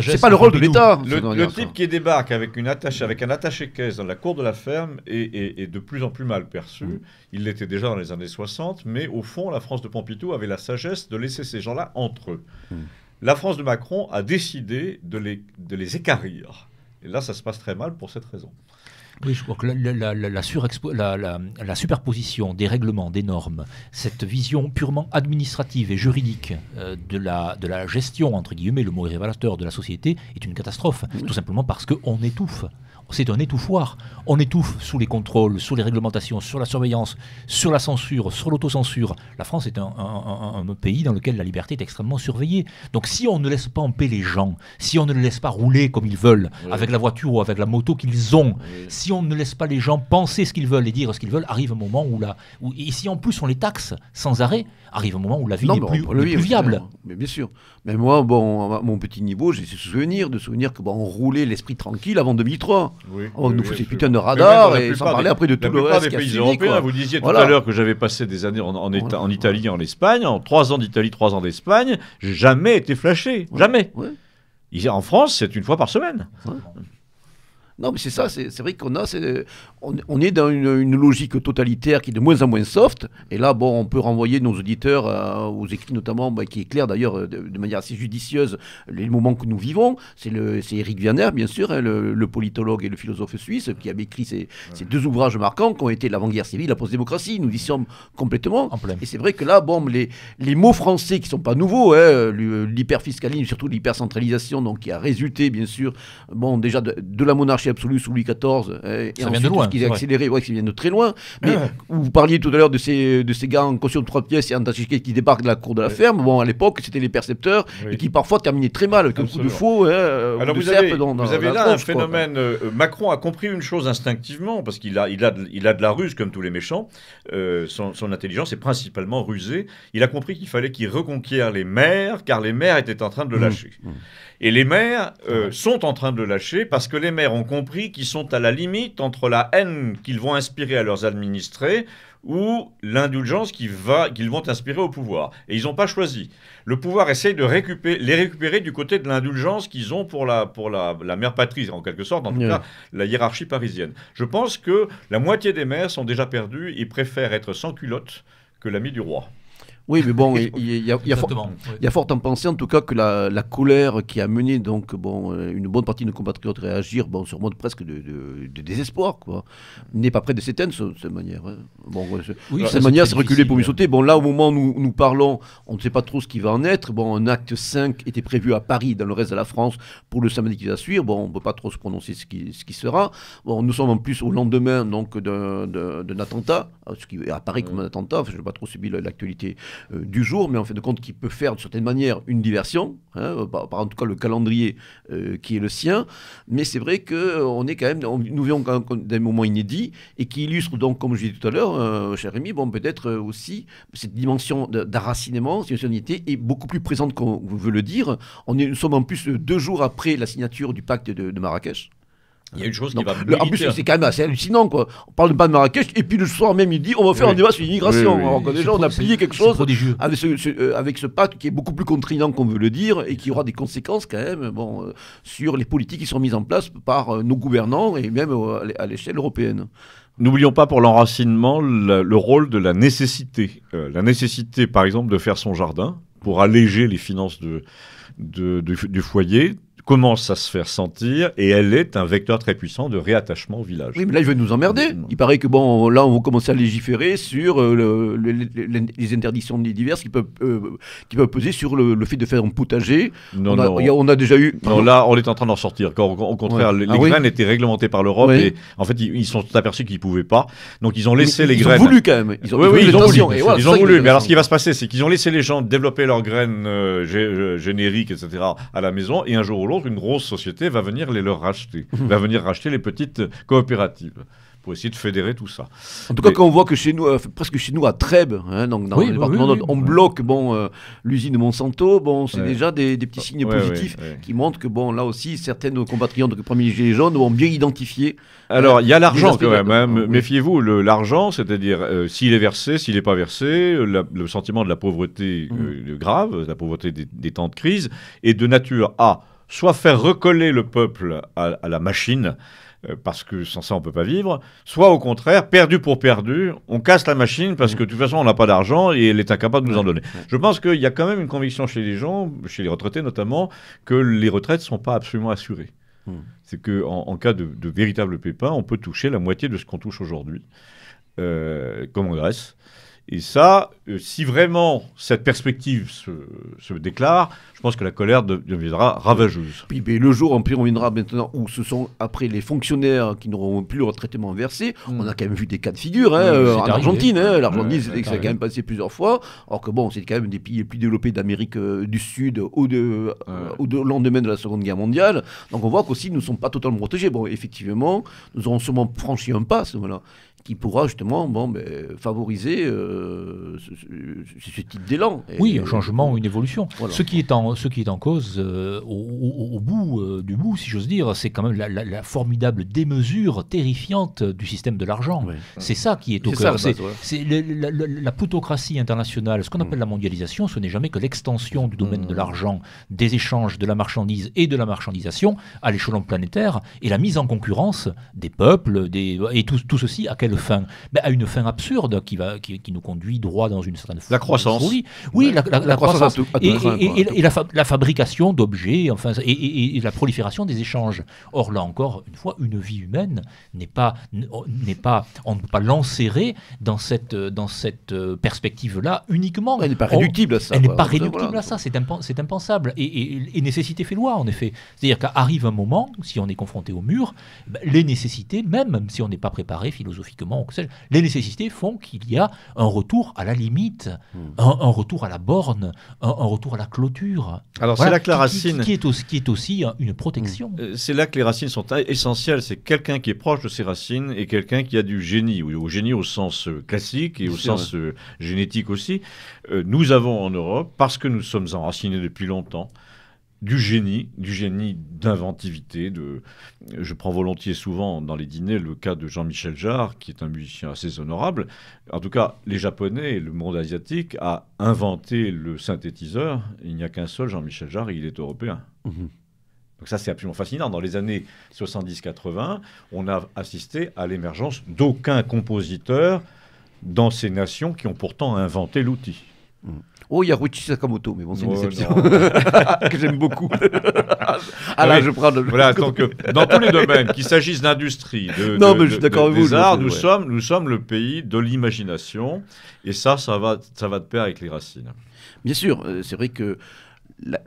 C'est pas le rôle de l'État. Le, type qui débarque avec, une attache, avec un attaché-caisse dans la cour de la ferme est, de plus en plus mal perçu. Mm. Il l'était déjà dans les années 60, mais au fond, la France de Pompidou avait la sagesse de laisser ces gens-là entre eux. Mm. La France de Macron a décidé de les, de écarrir. Et là, ça se passe très mal pour cette raison. Oui, je crois que la, la, la, superposition des règlements, des normes, cette vision purement administrative et juridique euh, de, la, de la gestion, entre guillemets, le mot révélateur de la société, est une catastrophe. Tout simplement parce qu'on étouffe. C'est un étouffoir. On étouffe sous les contrôles, sous les réglementations, sur la surveillance, sur la censure, sur l'autocensure. La France est un, pays dans lequel la liberté est extrêmement surveillée. Donc si on ne laisse pas en paix les gens, si on ne les laisse pas rouler comme ils veulent, avec la voiture ou avec la moto qu'ils ont, si on ne laisse pas les gens penser ce qu'ils veulent et dire ce qu'ils veulent, arrive un moment où la. Où, et si en plus on les taxe sans arrêt, arrive un moment où la vie n'est plus, viable. Mais bien sûr. Mais moi, bon, à mon petit niveau, j'ai ce souvenir de souvenir que bon, on roulait l'esprit tranquille avant 2003. on nous faisait putain de radar et sans parler après de tout le reste. vous disiez tout à l'heure que j'avais passé des années en, en, Italie et en Espagne, en trois ans d'Italie, trois ans d'Espagne, j'ai jamais été flashé, jamais. ici En France, c'est une fois par semaine. Non, mais c'est ça, c'est vrai qu'on a, est, on, est dans une, logique totalitaire qui est de moins en moins soft. Et là, bon, on peut renvoyer nos auditeurs euh, aux écrits notamment, bah, qui éclairent d'ailleurs euh, de, manière assez judicieuse les moments que nous vivons. C'est Eric Wiener, bien sûr, hein, le, politologue et le philosophe suisse, qui avait écrit ces, deux ouvrages marquants qui ont été l'avant-guerre civile, la post-démocratie. Nous y sommes complètement. et c'est vrai que là, bon, les, les mots français qui sont pas nouveaux, hein, l'hyperfiscalisme, surtout l'hypercentralisation, donc qui a résulté, bien sûr, bon, déjà de la monarchie absolu sous Louis XIV. Hein, et ça vient de loin. accéléré, ouais, qui vient de très loin. Mais vous parliez tout à l'heure de ces, de ces gars en caution de trois pièces et en qui débarquent de la cour de la ferme. Bon, à l'époque, c'était les percepteurs et qui parfois terminaient très mal avec un coup de faux. Hein, euh, Alors, vous, avez, là un phénomène. Euh, Macron a compris une chose instinctivement, parce qu'il a, il a, il a de la ruse comme tous les méchants. Euh, son, intelligence est principalement rusée. Il a compris qu'il fallait qu'il reconquiert les maires, car les maires étaient en train de le mmh. lâcher. Mmh. Et les maires euh, sont en train de lâcher parce que les maires ont compris qu'ils sont à la limite entre la haine qu'ils vont inspirer à leurs administrés ou l'indulgence qu'ils vont inspirer au pouvoir. Et ils n'ont pas choisi. Le pouvoir essaye de récupérer, les récupérer du côté de l'indulgence qu'ils ont pour, la, pour la, mère patrie, en quelque sorte, en tout cas la hiérarchie parisienne. Je pense que la moitié des maires sont déjà perdus et préfèrent être sans culotte que l'ami du roi. Oui, mais bon, il y, a, fort en penser, en tout cas, que la, colère qui a mené donc bon euh, une bonne partie de nos compatriotes à réagir, bon, sur mode presque de, désespoir, quoi, n'est pas près de s'éteindre de cette manière. Hein. Bon, cette manière, c'est reculer pour mieux sauter. Bon, là, au moment où nous, parlons, on ne sait pas trop ce qui va en être. Bon, un acte 5 était prévu à Paris, dans le reste de la France, pour le samedi qui va suivre. Bon, on ne peut pas trop se prononcer ce qui, ce sera. Bon, nous sommes en plus au lendemain donc d'un attentat, euh, ce qui Paris comme un attentat. je n'ai pas trop subi l'actualité euh, du jour, mais en fait de compte qu'il peut faire de certaine manière une diversion, hein, par, en tout cas le calendrier euh, qui est le sien. Mais c'est vrai que euh, on est quand même, nous vivons quand même des moments inédits et qui illustre, donc, comme je disais tout à l'heure, cher Rémi, bon, peut-être aussi cette dimension d'arracinement, cette d'unité est beaucoup plus présente qu'on veut le dire. On est, nous sommes en plus deux jours après la signature du pacte de Marrakech. Il y a une chose qui va En plus, c'est quand même assez hallucinant, quoi. On parle de pas de Marrakech, et puis le soir même, il dit on va faire un débat sur l'immigration. déjà, on a plié quelque chose euh, avec ce, pacte qui est beaucoup plus contraignant qu'on veut le dire, et qui aura des conséquences, quand même, bon, euh, sur les politiques qui sont mises en place par euh, nos gouvernants, et même à l'échelle européenne. N'oublions pas pour l'enracinement le, rôle de la nécessité. la nécessité, par exemple, de faire son jardin pour alléger les finances de, du foyer commence à se faire sentir et elle est un vecteur très puissant de réattachement au village. Oui, mais là, je vais nous emmerder. Il paraît que, bon, là, on va commencer à légiférer sur euh, les interdictions diverses qui peuvent, euh, qui peuvent peser sur le, fait de faire un potager. Non, on, a, non. on a déjà eu. Non, là, on est en train d'en sortir. Quand, au contraire, les, ah graines étaient réglementées par l'Europe et en fait, ils, se sont aperçus qu'ils ne pouvaient pas. Donc, ils ont laissé les graines. Ils ont voulu quand même. Ils ont, oui, ils ont voulu. ils ont voulu. Mais alors, ce qui va se passer, c'est qu'ils ont laissé les gens développer leurs graines euh, génériques, etc., à la maison et un jour ou l'autre, une grosse société va venir les leur racheter, mhm. va venir racheter les petites coopératives pour essayer de fédérer tout ça. En tout cas, quand on voit que chez nous, euh, presque chez nous à Trèbes, hein, donc dans le bah département, on bah. bloque bon euh, l'usine Monsanto, bon c'est déjà des, petits ah, signes positifs qui montrent que bon là aussi certaines de nos compatriotes de premier gilets jaunes ont bien identifié. Euh, Alors il y a l'argent quand même. Hein, méfiez-vous, l'argent, c'est-à-dire s'il est versé, s'il n'est pas versé, le sentiment de la pauvreté mm. grave, la pauvreté des temps de crise, est de nature à soit faire recoller le peuple à, la machine, euh, parce que sans ça on peut pas vivre, soit au contraire, perdu pour perdu, on casse la machine parce que de toute façon on n'a pas d'argent et elle est incapable de nous en donner. Je pense qu'il y a quand même une conviction chez les gens, chez les retraités notamment, que les retraites ne sont pas absolument assurées. Hmm. C'est qu'en en, cas de, véritable pépin, on peut toucher la moitié de ce qu'on touche aujourd'hui, euh, comme en Grèce. Et ça, euh, si vraiment cette perspective se, déclare, je pense que la colère deviendra ravageuse. Puis ben, le jour, en plus, on viendra maintenant où ce sont après les fonctionnaires qui n'auront plus leur traitement versé. Hmm. On a quand même vu des cas de figure hein, euh, en Argentine. Hein, L'Argentine, ça a quand même passé plusieurs fois. Alors que bon, c'est quand même des pays les plus développés d'Amérique euh, du Sud au, de, ou de, lendemain de la Seconde Guerre mondiale. Donc on voit qu'aussi, nous ne sommes pas totalement protégés. Bon, effectivement, nous aurons sûrement franchi un pas à ce moment-là qui pourra justement bon, ben, favoriser euh, ce, type d'élan. Oui, un changement, une évolution. Ce, qui est en, ce qui est en cause, euh, au, bout euh, du bout, si j'ose dire, c'est quand même la, formidable démesure terrifiante du système de l'argent. C'est ça qui est au cœur. C'est la, plutocratie internationale, ce qu'on mm. appelle la mondialisation, ce n'est jamais que l'extension du domaine de mm. l'argent, des échanges, de la marchandise et de la marchandisation à l'échelon planétaire et la mise en concurrence des peuples, des, et tout, tout ceci à fin ben, À une fin absurde qui, va, qui, nous conduit droit dans une certaine La croissance. Oui, la, croissance. et, la, fabrication d'objets, enfin, et, la prolifération des échanges. Or, là encore, une fois, une vie humaine n'est pas, oh, n'est pas, on ne peut pas l'enserrer dans cette, dans cette euh, perspective-là uniquement. Elle n'est pas réductible à ça. Elle n'est pas réductible à ça. C'est impensable. Et, nécessité fait loi, en effet. C'est-à-dire qu'arrive un moment, si on est confronté au mur, ben, les nécessités, même si on n'est pas préparé philosophiquement, les nécessités font qu'il y a un retour à la limite, hmm. un, retour à la borne, un, retour à la clôture. Alors c'est là que racine Qui, est aussi, qui est aussi une protection. Hmm. Euh, c'est là que les racines sont essentielles. C'est quelqu'un qui est proche de ses racines et quelqu'un qui a du génie, ou au génie au sens euh, classique et au sens euh, génétique aussi. nous avons en Europe, parce que nous sommes enracinés depuis longtemps, du génie, du génie d'inventivité. Je prends volontiers souvent dans les dîners le cas de Jean-Michel Jarre, qui est un musicien assez honorable. En tout cas, les Japonais et le monde asiatique a inventé le synthétiseur. Il n'y a qu'un seul Jean-Michel Jarre il est européen. Mhm. Donc ça, c'est absolument fascinant. Dans les années 70-80, on a assisté à l'émergence d'aucun compositeur dans ces nations qui ont pourtant inventé l'outil. Mhm. Oh, il y a Ruchi Sakamoto, mais bon, c'est une oh, que j'aime beaucoup. ah là, je prends le... Voilà, que dans tous les domaines, qu'il s'agisse d'industrie, de, non, mais je suis de, de, vous, nous, sommes, nous sommes le pays de l'imagination. Et ça, ça va, ça va de pair avec les racines. Bien sûr, euh, c'est vrai que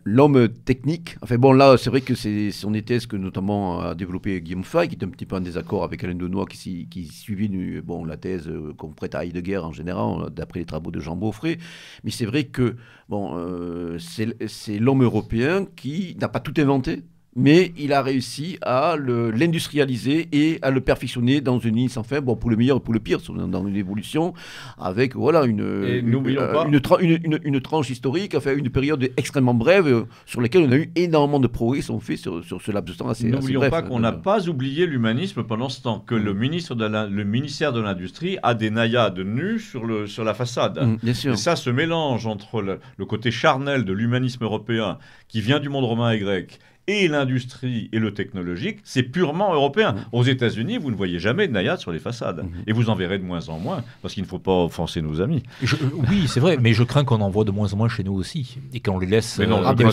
l'homme technique. Enfin bon, là, c'est vrai que c'est on était ce que notamment a développé Guillaume Fay, qui est un petit peu en désaccord avec Alain Denois, qui, qui suivit bon, la thèse qu'on prête à Heidegger en général, d'après les travaux de Jean Beaufray. Mais c'est vrai que bon, euh, c'est l'homme européen qui n'a pas tout inventé, mais il a réussi à l'industrialiser et à le perfectionner dans une ligne sans fin, bon, pour le meilleur et pour le pire, dans une évolution, avec voilà, euh, une, une, tranche historique, enfin, une période extrêmement brève euh, sur laquelle on a eu énormément de progrès sont faits sur, sur ce laps de temps assez N'oublions pas hein. qu'on n'a pas oublié l'humanisme pendant ce temps, que mm. le, ministère de l'Industrie a des naïades nues sur, le, sur la façade. Mm, bien sûr. Et ça, ce mélange entre le côté charnel de l'humanisme européen qui vient du monde romain et grec, et l'industrie et le technologique, c'est purement européen. Mm. Aux États-Unis, vous ne voyez jamais de naïades sur les façades. Mm. Et vous en verrez de moins en moins, parce qu'il ne faut pas offenser nos amis. Euh, oui, c'est vrai, mais je crains qu'on en voit de moins en moins chez nous aussi, et qu'on les laisse mais non, euh,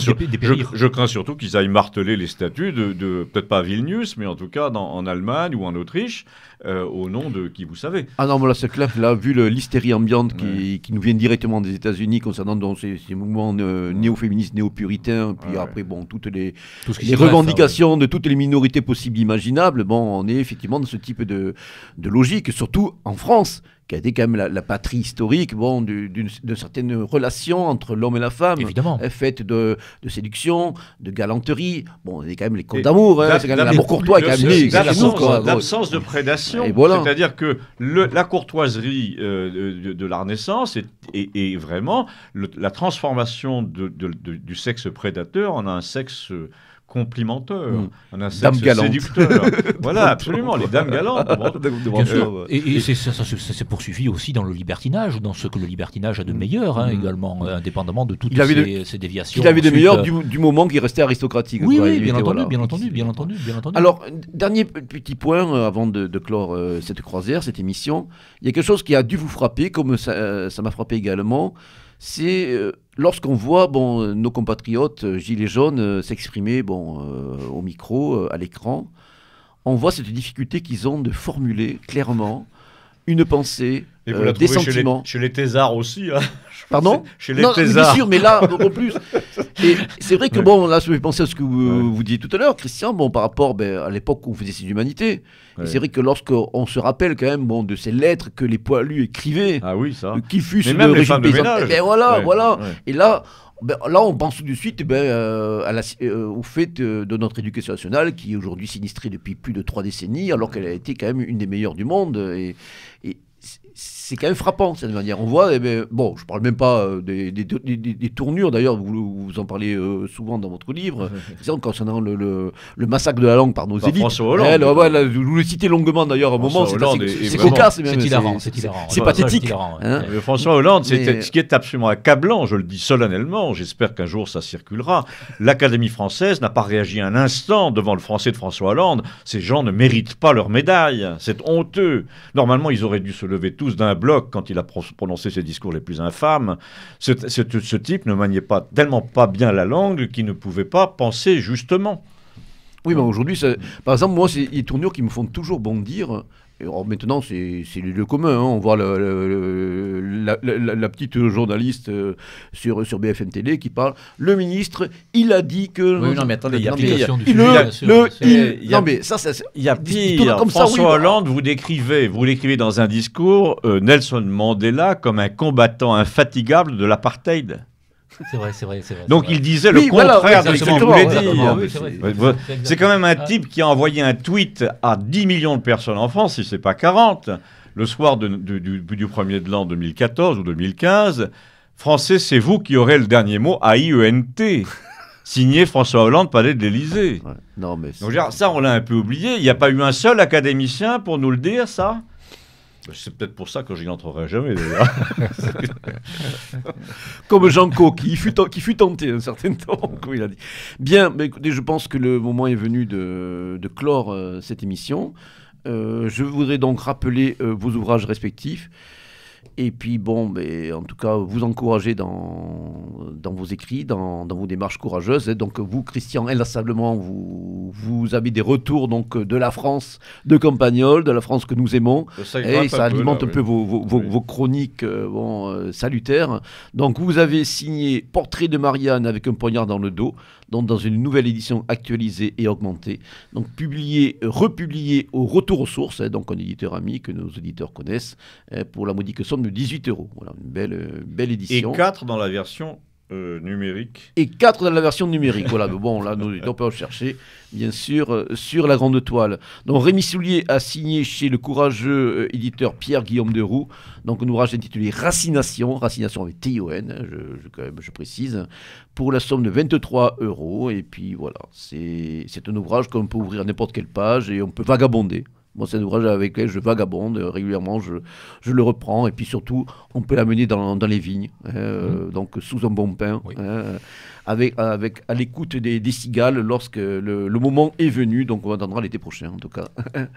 je, crains surtout qu'ils aillent marteler les statues de, peut-être pas à Vilnius, mais en tout cas en Allemagne ou en Autriche, euh, au nom de qui vous savez. Ah non, voilà, c'est clair, là, vu l'hystérie ambiante qui, nous vient directement des États-Unis concernant donc, ces, mouvements néo-féministes, néo-puritains, puis après, bon, toutes les, les revendications hein, de toutes les minorités possibles imaginables, bon, on est effectivement dans ce type de, de logique, surtout en France qui a été quand même la, patrie historique bon, d'une du, certaine relation entre l'homme et la femme, euh, faite de, de, séduction, de galanterie. Bon, est quand même les contes d'amour, hein, c'est quand même l'amour courtois. L'absence de prédation, c'est-à-dire que la courtoiserie euh, de, la Renaissance est, vraiment la transformation du sexe prédateur en un sexe... Euh, complimenteur, hmm. un insecte séducteur. voilà, absolument, les dames galantes. Euh, bien sûr. Euh, et, ça, ça, s'est poursuivi aussi dans le libertinage, dans ce que le libertinage a de hmm. meilleur, hein, hmm. également, euh, indépendamment de toutes ces, déviations. Il avait de meilleur du, moment qu'il restait aristocratique. Oui, bien, entendu, bien, entendu, bien entendu, Alors, dernier petit point avant de, clore cette croisière, cette émission. Il y a quelque chose qui a dû vous frapper, comme ça m'a frappé également c'est euh, lorsqu'on voit bon, euh, nos compatriotes euh, gilets jaunes s'exprimer bon, au micro, à l'écran, on voit cette difficulté qu'ils ont de formuler clairement une pensée, et des sentiments. Chez les, chez aussi. Hein. Pardon Chez les non, Bien sûr, mais là, en plus. c'est vrai que, bon, là, je vais penser à ce que vous, vous disiez tout à l'heure, Christian, bon, par rapport ben, à l'époque où on faisait ces humanités. c'est vrai que lorsqu'on se rappelle quand même bon, de ces lettres que les poilus écrivaient, ah oui, ça. Euh, qui fussent mais même les Et ben, voilà, voilà. Et là. Ben, là, on pense tout de suite ben, euh, à la, euh, au fait de notre éducation nationale qui est aujourd'hui sinistrée depuis plus de trois décennies, alors qu'elle a été quand même une des meilleures du monde. Et, et c'est quand même frappant, cette manière. On voit, eh ben, bon, je parle même pas euh, des, des, tournures, d'ailleurs, vous, vous en parlez euh, souvent dans votre livre, concernant le, le, le, massacre de la langue par nos élites. François Hollande. Eh, vous le citez longuement, d'ailleurs, à un moment, c'est cocasse. C'est hilarant, c'est C'est pathétique. Hein. François Hollande, ce qui est absolument accablant, je le dis solennellement, j'espère qu'un jour ça circulera, l'Académie française n'a pas réagi un instant devant le français de François Hollande. Ces gens ne méritent pas leur médaille, c'est honteux. Normalement, ils auraient dû se lever tous d'un bloc quand il a prononcé ses discours les plus infâmes, ce, ce type ne maniait pas tellement pas bien la langue qu'il ne pouvait pas penser justement. Oui, mais aujourd'hui, par exemple, moi, c'est les tournures qui me font toujours bondir Oh, maintenant, c'est le lieu commun. Hein. On voit la, petite journaliste euh, sur, sur, BFM TV qui parle. Le ministre, il a dit que. Oui, non, mais attendez, il y a application du sujet. non, mais ça, ça Il a François Hollande, vous décrivez, vous l'écrivez dans un discours euh, Nelson Mandela comme un combattant infatigable de l'apartheid. C'est vrai, c'est vrai, c'est vrai. Donc il disait le contraire de ce qu'on voulait dire. c'est quand même un ah. type qui a envoyé un tweet à 10 millions de personnes en France, si c'est pas 40, le soir du, 1 du, de l'an 2014 ou 2015. Français, c'est vous qui aurez le dernier mot à e t signé François Hollande, palais de l'Élysée. Non, mais Donc, ça, on l'a un peu oublié. Il n'y a pas eu un seul académicien pour nous le dire, ça ben, c'est peut-être pour ça que je n'y entrerai jamais, d'ailleurs. Comme jean qui qui fut tenté un certain temps, comme il a dit. Bien, ben, écoutez, je pense que le moment est venu de, clore euh, cette émission. Euh, je voudrais donc rappeler euh, vos ouvrages respectifs. Et puis, bon, mais en tout cas, vous encouragez dans, vos écrits, dans, vos démarches courageuses. donc, vous, Christian, inlassablement, vous, vous avez des retours donc, de la France de Campagnol, de la France que nous aimons. et ça alimente un peu, vos, chroniques euh, euh, salutaires. Donc, vous avez signé Portrait de Marianne avec un poignard dans le dos donc dans une nouvelle édition actualisée et augmentée, donc publiée, republiée au retour aux sources, hein, donc en éditeur ami que nos auditeurs connaissent, hein, pour la modique somme de 18 euros. Voilà, une belle, euh, belle édition. Et 4 dans la version euh, numérique. Et 4 dans la version numérique. voilà, bon, là, on peut chercher, bien sûr, euh, sur la grande toile. Donc, Rémi Soulier a signé chez le courageux euh, éditeur Pierre-Guillaume Deroux, donc un ouvrage intitulé Racination, Racination avec t je, précise, pour la somme de 23 euros. Et puis, voilà, c'est un ouvrage qu'on peut ouvrir n'importe quelle page et on peut vagabonder c'est un ouvrage avec lequel je vagabonde euh, régulièrement, je, je, le reprends. Et puis surtout, on peut l'amener dans, dans les vignes, hein, mhm. donc sous un bon pain, hein, avec, avec, à l'écoute des, cigales lorsque le, le, moment est venu. Donc on attendra l'été prochain, en tout cas. Hein.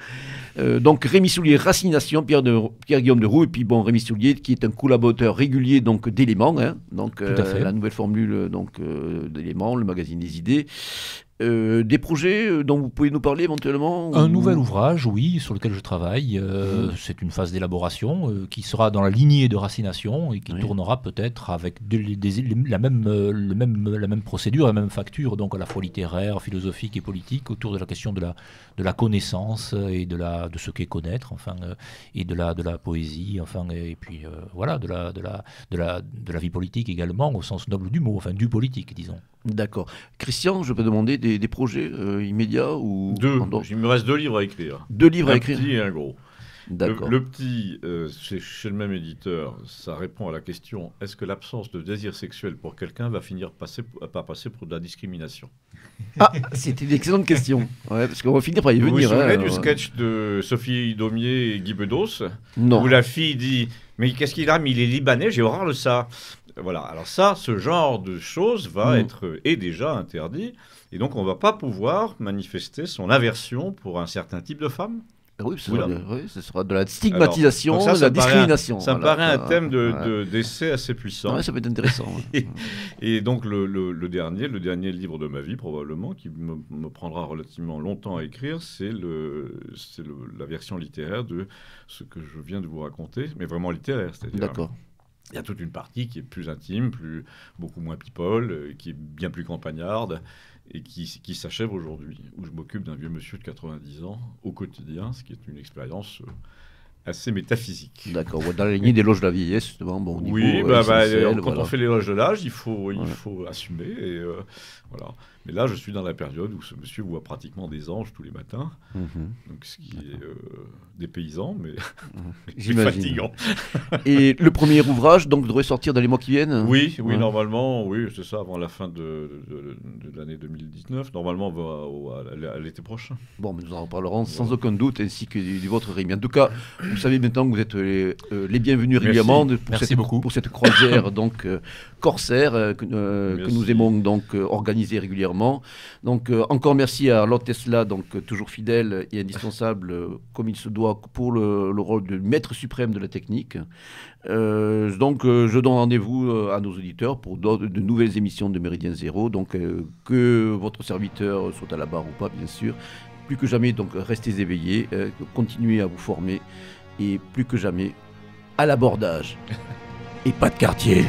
Euh, donc Rémi Soulier, Racination, Pierre, de, Pierre Guillaume de Roux, et puis bon, Rémi Soulier, qui est un collaborateur régulier donc d'éléments, donc euh, la nouvelle formule donc d'éléments, le magazine des idées. Euh, des projets euh, dont vous pouvez nous parler éventuellement Un nouvel ouvrage, oui, sur lequel je travaille. Euh, mhm. C'est une phase d'élaboration qui sera dans la lignée de Racination et qui tournera peut-être avec la, même, même, la même procédure, la même facture, donc à la fois littéraire, philosophique et politique, autour de la question de la, de la connaissance et de, la, de ce qu'est connaître, enfin, et de la, de la poésie, enfin, et, puis voilà, de la, de, la, de la vie politique également, au sens noble du mot, enfin du politique, disons. D'accord. Christian, je peux demander des des, projets euh, immédiats ou Deux. Il me reste deux livres à écrire. Deux livres à écrire. Un petit et un gros. D'accord. Le, petit, euh, c'est chez le même éditeur, ça répond à la question est-ce que l'absence de désir sexuel pour quelqu'un va finir passer, par passer pour de la discrimination Ah, c'était une excellente question. Ouais, parce qu'on va finir par y venir. Vous vous souvenez hein, du euh. sketch de Sophie Domier et Guy Bedos Où la fille dit Mais qu'est-ce qu'il a Mais il est libanais, j'ai horreur de ça. Voilà. Alors, ça, ce genre de choses va mm. être, et déjà interdit. Et donc, on ne va pas pouvoir manifester son aversion pour un certain type de femme ah oui ce, sera de, ce, sera de, la stigmatisation, de la discrimination. ça me paraît un thème de, d'essai assez puissant. Ouais, ça peut être intéressant. et, donc le, dernier, le dernier livre de ma vie probablement, qui me, prendra relativement longtemps à écrire, c'est, la version littéraire de ce que je viens de vous raconter, mais vraiment littéraire. C'est-à-dire, D'accord. Il y a toute une partie qui est plus intime, plus, beaucoup moins people, euh, qui est bien plus campagnarde et qui, qui s'achève aujourd'hui, où je m'occupe d'un vieux monsieur de 90 ans au quotidien, ce qui est une expérience euh, assez métaphysique. D'accord, dans la lignée des loges de la vieillesse, justement. Bon, oui, bah, euh, bah, quand on fait les loges de l'âge, il faut, il faut assumer. Euh, voilà. Mais là, je suis dans la période où ce monsieur voit pratiquement des anges tous les matins. Mhm. Donc, ce qui est euh, des paysans, mais mhm. fatigant. Et le premier ouvrage, donc, devrait sortir dans les mois qui viennent Oui, oui, normalement, oui, c'est ça, avant la fin de, l'année 2019. Normalement, on va, à, l'été prochain. Bon, mais nous en reparlerons sans aucun doute, ainsi que du, votre vôtre, Rémi. En tout cas, vous savez maintenant que vous êtes les, euh, bienvenus régulièrement pour, cette, pour cette croisière donc, euh, corsaire que, que nous aimons donc organiser régulièrement donc euh, encore merci à Lord Tesla, donc euh, toujours fidèle et indispensable euh, comme il se doit pour le, rôle de maître suprême de la technique. donc je donne rendez-vous à nos auditeurs pour de, nouvelles émissions de Méridien Zéro. Donc que votre serviteur soit à la barre ou pas, bien sûr. Plus que jamais, donc restez éveillés, continuez à vous former et plus que jamais à l'abordage. Et pas de quartier.